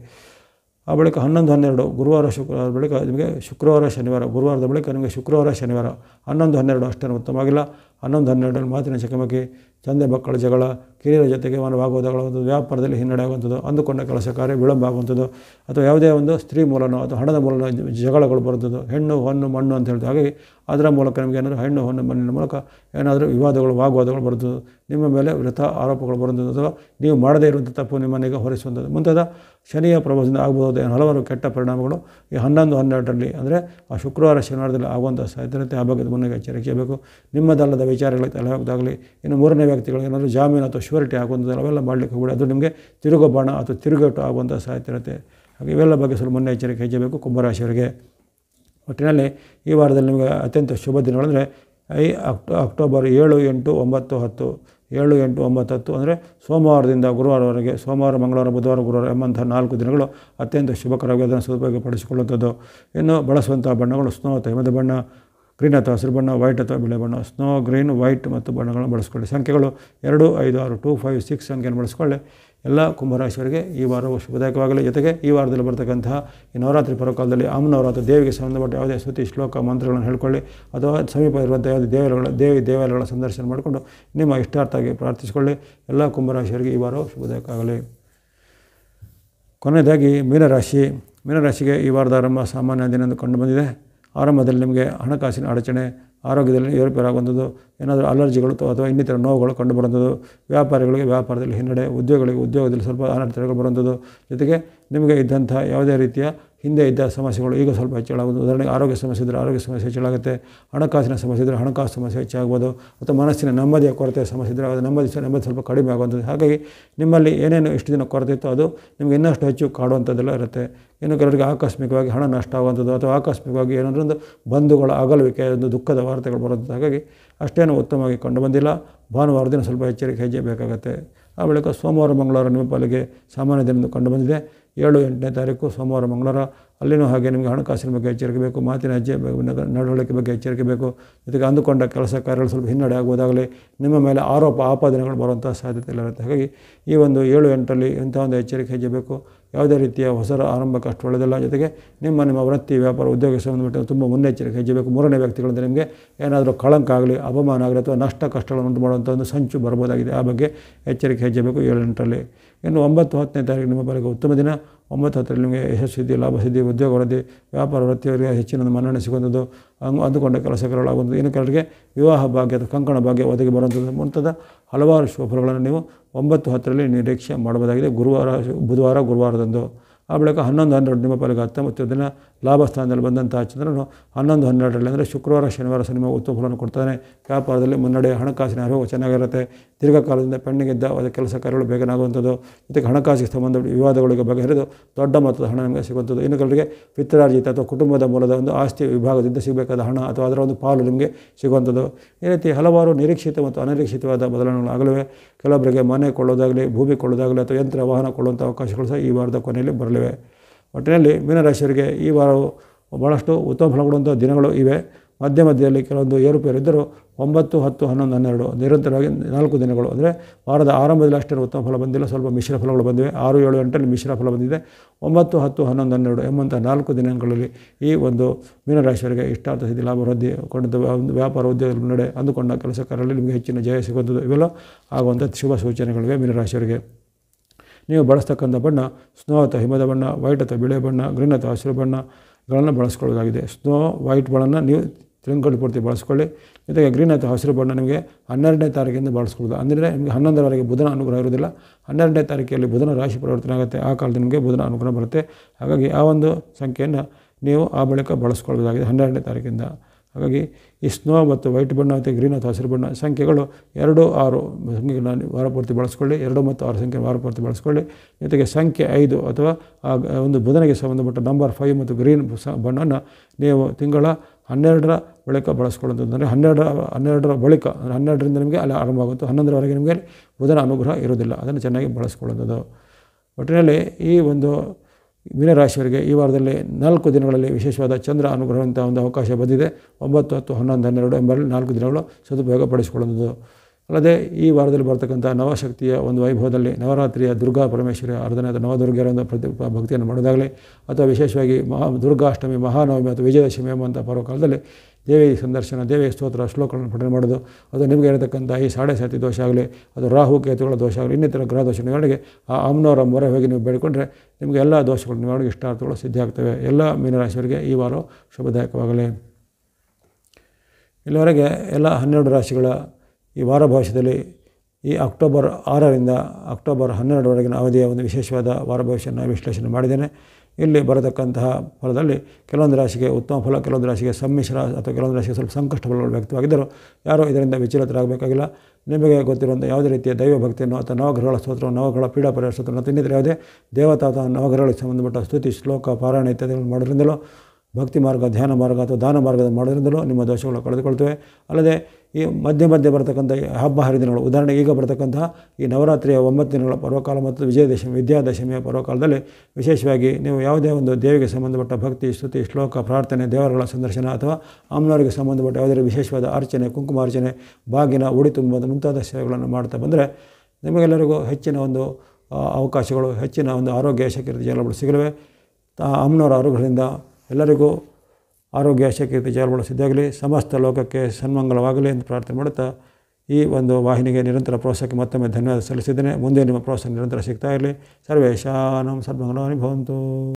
ಆ ಬಳಿಕ ಹನ್ನೊಂದು ಹನ್ನೆರಡು ಗುರುವಾರ ಶುಕ್ರವಾರ ಬಳಿಕ ನಿಮಗೆ ಶುಕ್ರವಾರ ಶನಿವಾರ ಗುರುವಾರದ ಬಳಿಕ ನಿಮಗೆ ಶುಕ್ರವಾರ ಶನಿವಾರ ಹನ್ನೊಂದು ಹನ್ನೆರಡು ಅಷ್ಟೇನು ಉತ್ತಮವಾಗಿಲ್ಲ ಹನ್ನೊಂದು ಹನ್ನೆರಡರಲ್ಲಿ ಮಾತಿನ ಚಕಮಕಿ ತಂದೆ ಮಕ್ಕಳ ಜಗಳ ಕಿರಿಯರ ಜೊತೆಗೆ ಮನವಾಗುವುದಗಳ ಒಂದು ವ್ಯಾಪಾರದಲ್ಲಿ ಹಿನ್ನಡೆ ಆಗುವಂಥದ್ದು ಅಂದುಕೊಂಡ ಕೆಲಸ ಕಾರ್ಯ ವಿಳಂಬ ಆಗುವಂಥದ್ದು ಅಥವಾ ಯಾವುದೇ ಒಂದು ಸ್ತ್ರೀ ಮೂಲನೋ ಅಥವಾ ಹಣದ ಮೂಲನ ಜಗಳಗಳು ಬರ್ತದ್ದು ಹೆಣ್ಣು ಹಣ್ಣು ಮಣ್ಣು ಅಂತ ಹೇಳ್ತಾರೆ ಹಾಗಾಗಿ ಅದರ ಮೂಲಕ ನಿಮಗೆ ಏನಾದರೂ ಹೆಣ್ಣು ಹಣ್ಣು ಮಣ್ಣಿನ ಮೂಲಕ ಏನಾದರೂ ವಿವಾದಗಳು ವಾಗ್ವಾದಗಳು ಬರುತ್ತದೆ ನಿಮ್ಮ ಮೇಲೆ ವೃಥ ಆರೋಪಗಳು ಬರುವಂಥದ್ದು ಅಥವಾ ನೀವು ಮಾಡದೇ ಇರುವಂಥ ತಪ್ಪು ನಿಮ್ಮನೆಗೆ ಹೊರಿಸುವಂಥದ್ದು ಮುಂತಾದ ಶನಿಯ ಪ್ರಭಾವದಿಂದ ಆಗ್ಬೋದು ಹಲವಾರು ಕೆಟ್ಟ ಪರಿಣಾಮಗಳು ಈ ಹನ್ನೊಂದು ಹನ್ನೆರಡರಲ್ಲಿ ಅಂದರೆ ಆ ಶುಕ್ರವಾರ ಶನಿವಾರದಲ್ಲಿ ಆಗುವಂಥ ಸಾಧ್ಯತೆ ಆ ಬಗ್ಗೆ ಮುನ್ನೆಚ್ಚರಿಕೆ ಬೇಕು ನಿಮ್ಮದಲ್ಲದ ವಿಚಾರಗಳಿಗೆ ತಲೆ ಹೋಗೋದಾಗಲಿ ಇನ್ನು ಮೂರನೇ ವ್ಯಕ್ತಿಗಳಿಗೆ ಏನಾದರೂ ಜಾಮೀನು ಅಥವಾ ಶ್ಯೂರಿಟಿ ಆಗುವಂಥದ್ದು ಅವೆಲ್ಲ ಮಾಡಲಿಕ್ಕೆ ಹೋಗಬೇಡಿ ಅದು ನಿಮಗೆ ತಿರುಗೋ ಬಾಣ ಅಥವಾ ತಿರುಗೇಟು ಆಗುವಂಥ ಸಾಧ್ಯತೆ ಹಾಗೆ ಇವೆಲ್ಲ ಬಗ್ಗೆ ಸ್ವಲ್ಪ ಮುನ್ನೆಚ್ಚರಿಕೆ ಹೆಚ್ಚಬೇಕು ಕುಂಭರಾಶಿಯವರಿಗೆ ಒಟ್ಟಿನಲ್ಲಿ ಈ ವಾರದಲ್ಲಿ ನಿಮಗೆ ಅತ್ಯಂತ ಶುಭ ದಿನಗಳಂದರೆ ಐ ಅಕ್ಟೋ ಅಕ್ಟೋಬರ್ ಏಳು ಎಂಟು ಒಂಬತ್ತು ಹತ್ತು ಏಳು ಎಂಟು ಒಂಬತ್ತು ಹತ್ತು ಅಂದರೆ ಸೋಮವಾರದಿಂದ ಗುರುವಾರವರೆಗೆ ಸೋಮವಾರ ಮಂಗಳವಾರ ಬುಧವಾರ ಗುರುವಾರ ಎಂಬಂಥ ನಾಲ್ಕು ದಿನಗಳು ಅತ್ಯಂತ ಶುಭಕರವಾಗಿ ಅದನ್ನು ಸದುಪಯೋಗಪಡಿಸಿಕೊಳ್ಳುವಂಥದ್ದು ಇನ್ನು ಬಳಸುವಂಥ ಬಣ್ಣಗಳು ಸ್ನೋ ತೈಮದ ಬಣ್ಣ ಗ್ರೀನ್ ಅಥವಾ ಹಸಿರು ಬಣ್ಣ ವೈಟ್ ಅಥವಾ ಬಿಳೆ ಬಣ್ಣ ಸ್ನೋ ಗ್ರೀನ್ ವೈಟ್ ಮತ್ತು ಬಣ್ಣಗಳನ್ನು ಬಳಸ್ಕೊಳ್ಳಿ ಸಂಖ್ಯೆಗಳು ಎರಡು ಐದು ಆರು ಟು ಫೈವ್ ಸಿಕ್ಸ್ ಸಂಖ್ಯೆಯನ್ನು ಬಳಸ್ಕೊಳ್ಳಿ ಎಲ್ಲ ಕುಂಭರಾಶಿಯವರಿಗೆ ಈ ವಾರವು ಶುಭದಾಯಕವಾಗಲಿ ಜೊತೆಗೆ ಈ ವಾರದಲ್ಲಿ ಬರತಕ್ಕಂತಹ ಈ ನವರಾತ್ರಿ ಪರ್ವಕಾಲದಲ್ಲಿ ಅಮ್ಮನವರಾದ ದೇವಿಗೆ ಸಂಬಂಧಪಟ್ಟ ಯಾವುದೇ ಸ್ತುತಿ ಶ್ಲೋಕ ಮಂತ್ರಗಳನ್ನು ಹೇಳ್ಕೊಳ್ಳಿ ಅಥವಾ ಸಮೀಪ ಇರುವಂಥ ಯಾವುದೇ ದೇವಾಲಯಗಳ ದೇವಿ ದೇವಾಲಯಗಳ ಸಂದರ್ಶನ ಮಾಡಿಕೊಂಡು ನಿಮ್ಮ ಇಷ್ಟಾರ್ಥವಾಗಿ ಪ್ರಾರ್ಥಿಸಿಕೊಳ್ಳಿ ಎಲ್ಲ ಕುಂಭರಾಶಿಯವರಿಗೆ ಈ ವಾರವು ಶುಭದಾಯಕವಾಗಲಿ ಕೊನೆಯದಾಗಿ ಮೀನರಾಶಿ ಮೀನರಾಶಿಗೆ ಈ ವಾರದ ಆರಂಭ ಸಾಮಾನ್ಯ ದಿನ ಕಂಡು ಬಂದಿದೆ ಆರಂಭದಲ್ಲಿ ನಿಮಗೆ ಹಣಕಾಸಿನ ಅಡಚಣೆ ಆರೋಗ್ಯದಲ್ಲಿ ಏರುಪೇರಾಗುವಂಥದ್ದು ಏನಾದರೂ ಅಲರ್ಜಿಗಳು ಅಥವಾ ಇನ್ನಿತರ ನೋವುಗಳು ಕಂಡುಬರುವಂಥದ್ದು ವ್ಯಾಪಾರಿಗಳಿಗೆ ವ್ಯಾಪಾರದಲ್ಲಿ ಹಿನ್ನಡೆ ಉದ್ಯೋಗಗಳಿಗೆ ಉದ್ಯೋಗದಲ್ಲಿ ಸ್ವಲ್ಪ ಅನರ್ಥಗಳು ಬರುವಂಥದ್ದು ಜೊತೆಗೆ ನಿಮಗೆ ಇದ್ದಂಥ ಯಾವುದೇ ರೀತಿಯ ಹಿಂದೆ ಇದ್ದ ಸಮಸ್ಯೆಗಳು ಈಗ ಸ್ವಲ್ಪ ಹೆಚ್ಚಳಾಗೋದು ಉದಾಹರಣೆಗೆ ಆರೋಗ್ಯ ಸಮಸ್ಯೆ ಇದ್ದರೆ ಆರೋಗ್ಯ ಸಮಸ್ಯೆ ಹೆಚ್ಚಳಾಗುತ್ತೆ ಹಣಕಾಸಿನ ಸಮಸ್ಯೆ ಇದ್ದರೆ ಹಣಕಾಸು ಸಮಸ್ಯೆ ಹೆಚ್ಚಾಗ್ಬೋದು ಅಥವಾ ಮನಸ್ಸಿನ ನೆಮ್ಮದಿಯ ಕೊರತೆ ಸಮಸ್ಯೆ ಇದ್ದರೆ ಅದು ನೆಮ್ಮದಿ ನೆಮ್ಮದಿ ಸ್ವಲ್ಪ ಕಡಿಮೆ ಆಗುವಂಥದ್ದು ಹಾಗಾಗಿ ನಿಮ್ಮಲ್ಲಿ ಏನೇನು ಎಷ್ಟು ದಿನ ಕೊರತೆ ಇತ್ತು ಅದು ನಿಮಗೆ ಇನ್ನಷ್ಟು ಹೆಚ್ಚು ಕಾಡುವಂಥದ್ದೆಲ್ಲ ಇರುತ್ತೆ ಇನ್ನು ಕೆಲವರಿಗೆ ಆಕಸ್ಮಿಕವಾಗಿ ಹಣ ನಷ್ಟ ಆಗುವಂಥದ್ದು ಅಥವಾ ಆಕಸ್ಮಿಕವಾಗಿ ಏನಾದರೂ ಒಂದು ಬಂಧುಗಳ ಅಗಲುವಿಕೆ ಒಂದು ದುಃಖದ ವಾರ್ತೆಗಳು ಬರುವಂಥದ್ದು ಹಾಗಾಗಿ ಅಷ್ಟೇನು ಉತ್ತಮವಾಗಿ ಕಂಡು ಬಂದಿಲ್ಲ ಭಾನುವಾರ ದಿನ ಸ್ವಲ್ಪ ಎಚ್ಚರಿಕೆ ಹೆಜ್ಜೆ ಬೇಕಾಗುತ್ತೆ ಆ ಬಳಿಕ ಸೋಮವಾರ ಮಂಗಳವಾರ ನಿಮ್ಮ ಪಾಲಿಗೆ ಸಾಮಾನ್ಯ ದಿನ ಕಂಡುಬಂದಿದೆ ಏಳು ಎಂಟನೇ ತಾರೀಕು ಸೋಮವಾರ ಮಂಗಳವಾರ ಅಲ್ಲಿನೂ ಹಾಗೆ ನಿಮಗೆ ಹಣಕಾಸಿನ ಬಗ್ಗೆ ಎಚ್ಚರಿಕೆ ಬೇಕು ಮಾತಿನ ಅಜ್ಜೆ ನಡವಳಿಕೆ ಬಗ್ಗೆ ಎಚ್ಚರಿಕೆ ಬೇಕು ಜೊತೆಗೆ ಅಂದುಕೊಂಡ ಕೆಲಸ ಕಾರ್ಯಗಳು ಸ್ವಲ್ಪ ಹಿನ್ನಡೆ ಆಗುವುದಾಗಲಿ ನಿಮ್ಮ ಮೇಲೆ ಆರೋಪ ಆಪಾದನೆಗಳು ಬರುವಂಥ ಸಾಧ್ಯತೆ ಇಲ್ಲ ಇರುತ್ತೆ ಹಾಗಾಗಿ ಈ ಒಂದು ಏಳು ಎಂಟರಲ್ಲಿ ಇಂಥ ಒಂದು ಎಚ್ಚರಿಕೆ ಹೆಜ್ಜೆ ಬೇಕು ಯಾವುದೇ ರೀತಿಯ ಹೊಸ ಆರಂಭಕ್ಕೆ ಅಷ್ಟು ಒಳ್ಳೆಯದಲ್ಲ ಜೊತೆಗೆ ನಿಮ್ಮ ನಿಮ್ಮ ವೃತ್ತಿ ವ್ಯಾಪಾರ ಉದ್ಯೋಗ ಸಂಬಂಧಪಟ್ಟ ತುಂಬ ಮುನ್ನೆಚ್ಚರಿಕೆ ಹೆಜ್ಜೆ ಬೇಕು ಮೂರನೇ ವ್ಯಕ್ತಿಗಳಿಂದ ನಿಮಗೆ ಏನಾದರೂ ಕಳಂಕ ಆಗಲಿ ಅಪಮಾನ ಆಗಲಿ ಅಥವಾ ನಷ್ಟ ಕಷ್ಟಗಳನ್ನು ಉಂಟು ಮಾಡುವಂಥ ಒಂದು ಸಂಚು ಬರ್ಬೋದಾಗಿದೆ ಆ ಬಗ್ಗೆ ಎಚ್ಚರಿಕೆ ಹೆಜ್ಜೆ ಬೇಕು ಏಳು ಎಂಟರಲ್ಲಿ ಇನ್ನು ಒಂಬತ್ತು ಹತ್ತನೇ ತಾರೀಕು ನಿಮ್ಮ ಬಳಿಗೆ ಉತ್ತಮ ದಿನ ಒಂಬತ್ತು ಹತ್ತರಲ್ಲಿ ನಿಮಗೆ ಯಶಸ್ಸಿದ್ದಿ ಲಾಭ ಸಿದ್ಧಿ ಉದ್ಯೋಗ ವರದಿ ವ್ಯಾಪಾರ ವೃತ್ತಿಯವರಿಗೆ ಹೆಚ್ಚಿನ ಮನ್ನಣೆ ಸಿಗುವಂಥದ್ದು ಅಂದುಕೊಂಡ ಕೆಲಸಗಳಾಗುವಂಥದ್ದು ಇನ್ನು ಕೆಲವರಿಗೆ ವಿವಾಹ ಭಾಗ್ಯ ಅಥವಾ ಕಂಕಣ ಭಾಗ್ಯ ಒದಗಿ ಬರುವಂಥದ್ದು ಮುಂತಾದ ಹಲವಾರು ಶುಭ ಫಲಗಳನ್ನು ನೀವು ಒಂಬತ್ತು ಹತ್ತರಲ್ಲಿ ನಿರೀಕ್ಷೆ ಮಾಡಬಹುದಾಗಿದೆ ಗುರುವಾರ ಬುಧವಾರ ಗುರುವಾರದಂದು ಆ ಬಳಿಕ ಹನ್ನೊಂದು ಹನ್ನೆರಡು ನಿಮ್ಮ ಪಾಲಿಗೆ ಮತ್ತು ದಿನ ಸ್ಥಾನದಲ್ಲಿ ಬಂದಂತಹ ಚಂದ್ರನು ಹನ್ನೊಂದು ಹನ್ನೆರಡರಲ್ಲಿ ಅಂದರೆ ಶುಕ್ರವಾರ ಶನಿವಾರ ಸಿನಿಮಾ ಫಲವನ್ನು ಕೊಡ್ತಾನೆ ವ್ಯಾಪಾರದಲ್ಲಿ ಮುನ್ನಡೆ ಹಣಕಾಸಿನ ಅರಿವು ಚೆನ್ನಾಗಿರುತ್ತೆ ದೀರ್ಘಕಾಲದಿಂದ ಪೆಂಡಿಂಗಿದ್ದ ಅದರ ಕೆಲಸ ಕಾರ್ಯಗಳು ಬೇಗನಾಗುವಂಥದ್ದು ಜೊತೆಗೆ ಹಣಕಾಸಿಗೆ ಸಂಬಂಧ ವಿವಾದಗಳಿಗೆ ಬಗೆಹರಿದು ದೊಡ್ಡ ಮೊತ್ತದ ಹಣ ನಿಮಗೆ ಸಿಗುವಂಥದ್ದು ಇನ್ನು ಕೆಲವರಿಗೆ ಪಿತ್ರಾರ್ಜಿತ ಅಥವಾ ಕುಟುಂಬದ ಮೂಲದ ಒಂದು ಆಸ್ತಿ ವಿಭಾಗದಿಂದ ಸಿಗಬೇಕಾದ ಹಣ ಅಥವಾ ಅದರ ಒಂದು ಪಾಲು ನಿಮಗೆ ಸಿಗುವಂಥದ್ದು ಈ ರೀತಿ ಹಲವಾರು ನಿರೀಕ್ಷಿತ ಮತ್ತು ಅನಿರೀಕ್ಷಿತವಾದ ಬದಲಾವಣೆಗಳು ಆಗಲಿವೆ ಕೆಲವೊಬ್ಬರಿಗೆ ಮನೆ ಕೊಳ್ಳೋದಾಗಲಿ ಭೂಮಿ ಕೊಳ್ಳೋದಾಗಲಿ ಅಥವಾ ಯಂತ್ರ ವಾಹನ ಕೊಳ್ಳುವಂಥ ಅವಕಾಶಗಳು ಸಹ ಈ ವಾರದ ಕೊನೆಯಲ್ಲಿ ಬರಲಿವೆ ಒಟ್ಟಿನಲ್ಲಿ ಮೀನರಾಶಿಯರಿಗೆ ಈ ವಾರವು ಭಾಳಷ್ಟು ಉತ್ತಮ ಫಲಗೊಳ್ಳುವಂಥ ದಿನಗಳು ಇವೆ ಮಧ್ಯ ಮಧ್ಯದಲ್ಲಿ ಕೆಲವೊಂದು ಏರುಪೇರಿದ್ದರೂ ಒಂಬತ್ತು ಹತ್ತು ಹನ್ನೊಂದು ಹನ್ನೆರಡು ನಿರಂತರವಾಗಿ ನಾಲ್ಕು ದಿನಗಳು ಅಂದರೆ ವಾರದ ಆರಂಭದಲ್ಲಿ ಅಷ್ಟೇ ಉತ್ತಮ ಫಲ ಬಂದಿಲ್ಲ ಸ್ವಲ್ಪ ಮಿಶ್ರ ಫಲಗಳು ಬಂದಿವೆ ಆರು ಏಳು ಎಂಟರಲ್ಲಿ ಮಿಶ್ರ ಫಲ ಬಂದಿದೆ ಒಂಬತ್ತು ಹತ್ತು ಹನ್ನೊಂದು ಹನ್ನೆರಡು ಎಂಬಂಥ ನಾಲ್ಕು ದಿನಗಳಲ್ಲಿ ಈ ಒಂದು ಮೀನರಾಶಿಯವರಿಗೆ ಇಷ್ಟಾರ್ಥ ಸಿದ್ಧಿ ಲಾಭ ವೃದ್ಧಿ ಒಂದು ವ್ಯಾಪಾರ ಉದ್ಯೋಗ ನಡೆ ಅಂದುಕೊಂಡ ಕೆಲಸ ಕಾರ್ಯಗಳಲ್ಲಿ ನಿಮಗೆ ಹೆಚ್ಚಿನ ಜಯ ಸಿಗುವಂಥದ್ದು ಇವೆಲ್ಲ ಆಗುವಂಥ ಶುಭ ಸೂಚನೆಗಳಿವೆ ಮೀನರಾಶಿಯವರಿಗೆ ನೀವು ಬಳಸ್ತಕ್ಕಂಥ ಬಣ್ಣ ಸ್ನೋ ಅಥವಾ ಹಿಮದ ಬಣ್ಣ ವೈಟ್ ಅಥವಾ ಬಿಳೆ ಬಣ್ಣ ಗ್ರೀನ್ ಅಥವಾ ಹಸಿರು ಬಣ್ಣಗಳನ್ನು ಬಳಸ್ಕೊಳ್ಳೋದಾಗಿದೆ ಸ್ನೋ ವೈಟ್ಗಳನ್ನು ನೀವು ತೆಲಂಗಾಣ ಪೂರ್ತಿ ಬಳಸ್ಕೊಳ್ಳಿ ಜೊತೆಗೆ ಗ್ರೀನ್ ಅಥವಾ ಹಸಿರು ಬಣ್ಣ ನಿಮಗೆ ಹನ್ನೆರಡನೇ ತಾರೀಕಿಂದ ಬಳಸ್ಕೊಳ್ಳೋದು ಅಂದರೆ ನಿಮಗೆ ಹನ್ನೊಂದರವರೆಗೆ ಬುಧನ ಅನುಗ್ರಹ ಇರೋದಿಲ್ಲ ಹನ್ನೆರಡನೇ ತಾರೀಕಿಯಲ್ಲಿ ಬುಧನ ರಾಶಿ ಪರಿವರ್ತನೆ ಆಗುತ್ತೆ ಆ ಕಾಲದ ನಿಮಗೆ ಬುಧನ ಅನುಗ್ರಹ ಬರುತ್ತೆ ಹಾಗಾಗಿ ಆ ಒಂದು ಸಂಖ್ಯೆಯನ್ನು ನೀವು ಆ ಬಳಿಕ ಬಳಸ್ಕೊಳ್ಬೋದಾಗಿದೆ ಹನ್ನೆರಡನೇ ತಾರೀಕಿಂದ ಹಾಗಾಗಿ ಈ ಸ್ನೋ ಮತ್ತು ವೈಟ್ ಬಣ್ಣ ಮತ್ತು ಗ್ರೀನ್ ಅಥವಾ ಹಸಿರು ಬಣ್ಣ ಸಂಖ್ಯೆಗಳು ಎರಡು ಆರು ಸಂಖ್ಯೆಗಳನ್ನ ವಾರಪೂರ್ತಿ ಬಳಸ್ಕೊಳ್ಳಿ ಎರಡು ಮತ್ತು ಆರು ಸಂಖ್ಯೆ ವಾರಪೂರ್ತಿ ಬಳಸ್ಕೊಳ್ಳಿ ಜೊತೆಗೆ ಸಂಖ್ಯೆ ಐದು ಅಥವಾ ಒಂದು ಬುಧನಿಗೆ ಸಂಬಂಧಪಟ್ಟ ನಂಬರ್ ಫೈವ್ ಮತ್ತು ಗ್ರೀನ್ ಬಣ್ಣನ ನೀವು ತಿಂಗಳ ಹನ್ನೆರಡರ ಬಳಿಕ ಬಳಸ್ಕೊಳ್ಳೋದು ಅಂದರೆ ಹನ್ನೆರಡು ಹನ್ನೆರಡರ ಬಳಿಕ ಹನ್ನೆರಡರಿಂದ ನಿಮಗೆ ಅಲ್ಲಿ ಆರಂಭ ಆಗುತ್ತೆ ಹನ್ನೊಂದರವರೆಗೆ ನಿಮಗೆ ಬುಧನ ಅನುಗ್ರಹ ಇರೋದಿಲ್ಲ ಅದನ್ನು ಚೆನ್ನಾಗಿ ಬಳಸ್ಕೊಳ್ಳೋದು ಒಟ್ಟಿನಲ್ಲಿ ಈ ಒಂದು ಮೀನರಾಶಿಯವರಿಗೆ ಈ ವಾರದಲ್ಲಿ ನಾಲ್ಕು ದಿನಗಳಲ್ಲಿ ವಿಶೇಷವಾದ ಚಂದ್ರ ಅನುಗ್ರಹ ಅಂತ ಒಂದು ಅವಕಾಶ ಬಂದಿದೆ ಒಂಬತ್ತು ಹತ್ತು ಹನ್ನೊಂದು ಹನ್ನೆರಡು ಎಂಬಲ್ಲಿ ನಾಲ್ಕು ದಿನಗಳು ಸದುಪಯೋಗ ಅಲ್ಲದೆ ಈ ವಾರದಲ್ಲಿ ಬರ್ತಕ್ಕಂಥ ನವಶಕ್ತಿಯ ಒಂದು ವೈಭವದಲ್ಲಿ ನವರಾತ್ರಿಯ ದುರ್ಗಾ ಪರಮೇಶ್ವರಿಯ ಆರಾಧನೆ ಅಥವಾ ನವದುರ್ಗೆಯರ ಒಂದು ಪ್ರತಿ ಭಕ್ತಿಯನ್ನು ಮಾಡೋದಾಗಲಿ ಅಥವಾ ವಿಶೇಷವಾಗಿ ಮಹಾ ದುರ್ಗಾಷ್ಟಮಿ ಮಹಾನವಮಿ ಅಥವಾ ವಿಜಯದಶಮಿ ಎಂಬಂಥ ಕಾಲದಲ್ಲಿ ದೇವಿ ಸಂದರ್ಶನ ದೇವಿಯ ಸ್ತೋತ್ರ ಶ್ಲೋಕಗಳನ್ನು ಪಠನೆ ಮಾಡೋದು ಅದು ನಿಮಗೆ ಇರತಕ್ಕಂಥ ಈ ಸಾಡೆ ಸಾತಿ ದೋಷ ಆಗಲಿ ಅದು ರಾಹು ಕೇತುಗಳ ದೋಷ ಆಗಲಿ ಇನ್ನಿತರ ಗ್ರಹ ದೋಷಗಳಿಗೆ ಆ ಅಮ್ಮನವರ ಮೊರೆ ಹೋಗಿ ನೀವು ಬೇಡಿಕೊಂಡ್ರೆ ನಿಮಗೆ ಎಲ್ಲ ದೋಷಗಳು ನಿವಾರಣೆಗೆ ಇಷ್ಟಾರ್ಥಗಳು ಸಿದ್ಧ ಆಗ್ತವೆ ಎಲ್ಲ ಮೀನರಾಶಿಯವರಿಗೆ ಈ ವಾರ ಶುಭದಾಯಕವಾಗಲಿ ಇಲ್ಲಿವರೆಗೆ ಎಲ್ಲ ಹನ್ನೆರಡು ರಾಶಿಗಳ ಈ ವಾರ ಭವಿಷ್ಯದಲ್ಲಿ ಈ ಅಕ್ಟೋಬರ್ ಆರರಿಂದ ಅಕ್ಟೋಬರ್ ಹನ್ನೆರಡರವರೆಗಿನ ಅವಧಿಯ ಒಂದು ವಿಶೇಷವಾದ ವಾರ ಭವಿಷ್ಯನ ವಿಶ್ಲೇಷಣೆ ಮಾಡಿದ್ದೇನೆ ಇಲ್ಲಿ ಬರತಕ್ಕಂತಹ ಫಲದಲ್ಲಿ ಕೆಲವೊಂದು ರಾಶಿಗೆ ಉತ್ತಮ ಫಲ ಕೆಲವೊಂದು ರಾಶಿಗೆ ಸಮ್ಮಿಶ್ರ ಅಥವಾ ಕೆಲವೊಂದು ರಾಶಿಗೆ ಸ್ವಲ್ಪ ಸಂಕಷ್ಟ ಫಲಗಳು ವ್ಯಕ್ತವಾಗಿದ್ದರೂ ಯಾರೂ ಇದರಿಂದ ವಿಚಲಿತರಾಗಬೇಕಾಗಿಲ್ಲ ನಿಮಗೆ ಗೊತ್ತಿರುವಂಥ ಯಾವುದೇ ರೀತಿಯ ದೈವ ಭಕ್ತಿಯನ್ನು ಅಥವಾ ನವಗ್ರಹಗಳ ಸ್ತೋತ್ರ ನವಗ್ರಹ ಪೀಡಾ ಪರಿಹಾರ ಸ್ತೋತ್ರ ಯಾವುದೇ ದೇವತಾ ಅಥವಾ ನವಗ್ರಹಗಳಿಗೆ ಸಂಬಂಧಪಟ್ಟ ಸ್ತುತಿ ಶ್ಲೋಕ ಪಾರಾಯಣ ಇತ್ಯಾದಿಗಳನ್ನು ಮಾಡೋದ್ರಿಂದಲೂ ಭಕ್ತಿ ಮಾರ್ಗ ಧ್ಯಾನ ಮಾರ್ಗ ಅಥವಾ ದಾನ ಮಾರ್ಗದ ಮಾಡೋದ್ರಿಂದಲೂ ನಿಮ್ಮ ದೋಷಗಳು ಕಳೆದುಕೊಳ್ತವೆ ಅಲ್ಲದೆ ಈ ಮಧ್ಯೆ ಮಧ್ಯೆ ಬರ್ತಕ್ಕಂಥ ಹಬ್ಬ ಹರಿದಿನಗಳು ಉದಾಹರಣೆಗೆ ಈಗ ಬರತಕ್ಕಂತಹ ಈ ನವರಾತ್ರಿಯ ಒಂಬತ್ತು ದಿನಗಳ ಪರ್ವಕಾಲ ಮತ್ತು ವಿಜಯದಶಮಿ ವಿದ್ಯಾದಶಮಿಯ ಪರ್ವಕಾಲದಲ್ಲಿ ವಿಶೇಷವಾಗಿ ನೀವು ಯಾವುದೇ ಒಂದು ದೇವಿಗೆ ಸಂಬಂಧಪಟ್ಟ ಭಕ್ತಿ ಸ್ತುತಿ ಶ್ಲೋಕ ಪ್ರಾರ್ಥನೆ ದೇವರುಗಳ ಸಂದರ್ಶನ ಅಥವಾ ಅಮ್ಮನವರಿಗೆ ಸಂಬಂಧಪಟ್ಟ ಯಾವುದೇ ವಿಶೇಷವಾದ ಅರ್ಚನೆ ಕುಂಕುಮಾರ್ಚನೆ ಬಾಗಿನ ಉಡಿ ತುಂಬ ಮುಂತಾದ ಸೇವೆಗಳನ್ನು ಮಾಡ್ತಾ ಬಂದರೆ ನಿಮಗೆಲ್ಲರಿಗೂ ಹೆಚ್ಚಿನ ಒಂದು ಅವಕಾಶಗಳು ಹೆಚ್ಚಿನ ಒಂದು ಆರೋಗ್ಯ ಶಕ್ತಿ ಜನಗಳು ಸಿಗಲಿವೆ ಅಮ್ಮನವರ ಅರುಗಳಿಂದ ಎಲ್ಲರಿಗೂ ಆರೋಗ್ಯ ಶಕ್ತಿ ಸಿದ್ಧಾಗಲಿ ಸಮಸ್ತ ಲೋಕಕ್ಕೆ ಸನ್ಮಂಗಲವಾಗಲಿ ಎಂದು ಪ್ರಾರ್ಥನೆ ಮಾಡುತ್ತಾ ಈ ಒಂದು ವಾಹಿನಿಗೆ ನಿರಂತರ ಪ್ರೋತ್ಸಾಹಕ್ಕೆ ಮತ್ತೊಮ್ಮೆ ಧನ್ಯವಾದ ಸಲ್ಲಿಸಿದ್ದೇನೆ ಮುಂದೆ ನಿಮ್ಮ ಪ್ರೋತ್ಸಾಹ ನಿರಂತರ ಸಿಗ್ತಾ ಇರಲಿ ಸರ್ವೇಶಾನಂ ಸನ್ಮಂಗಲ ಭವಂತು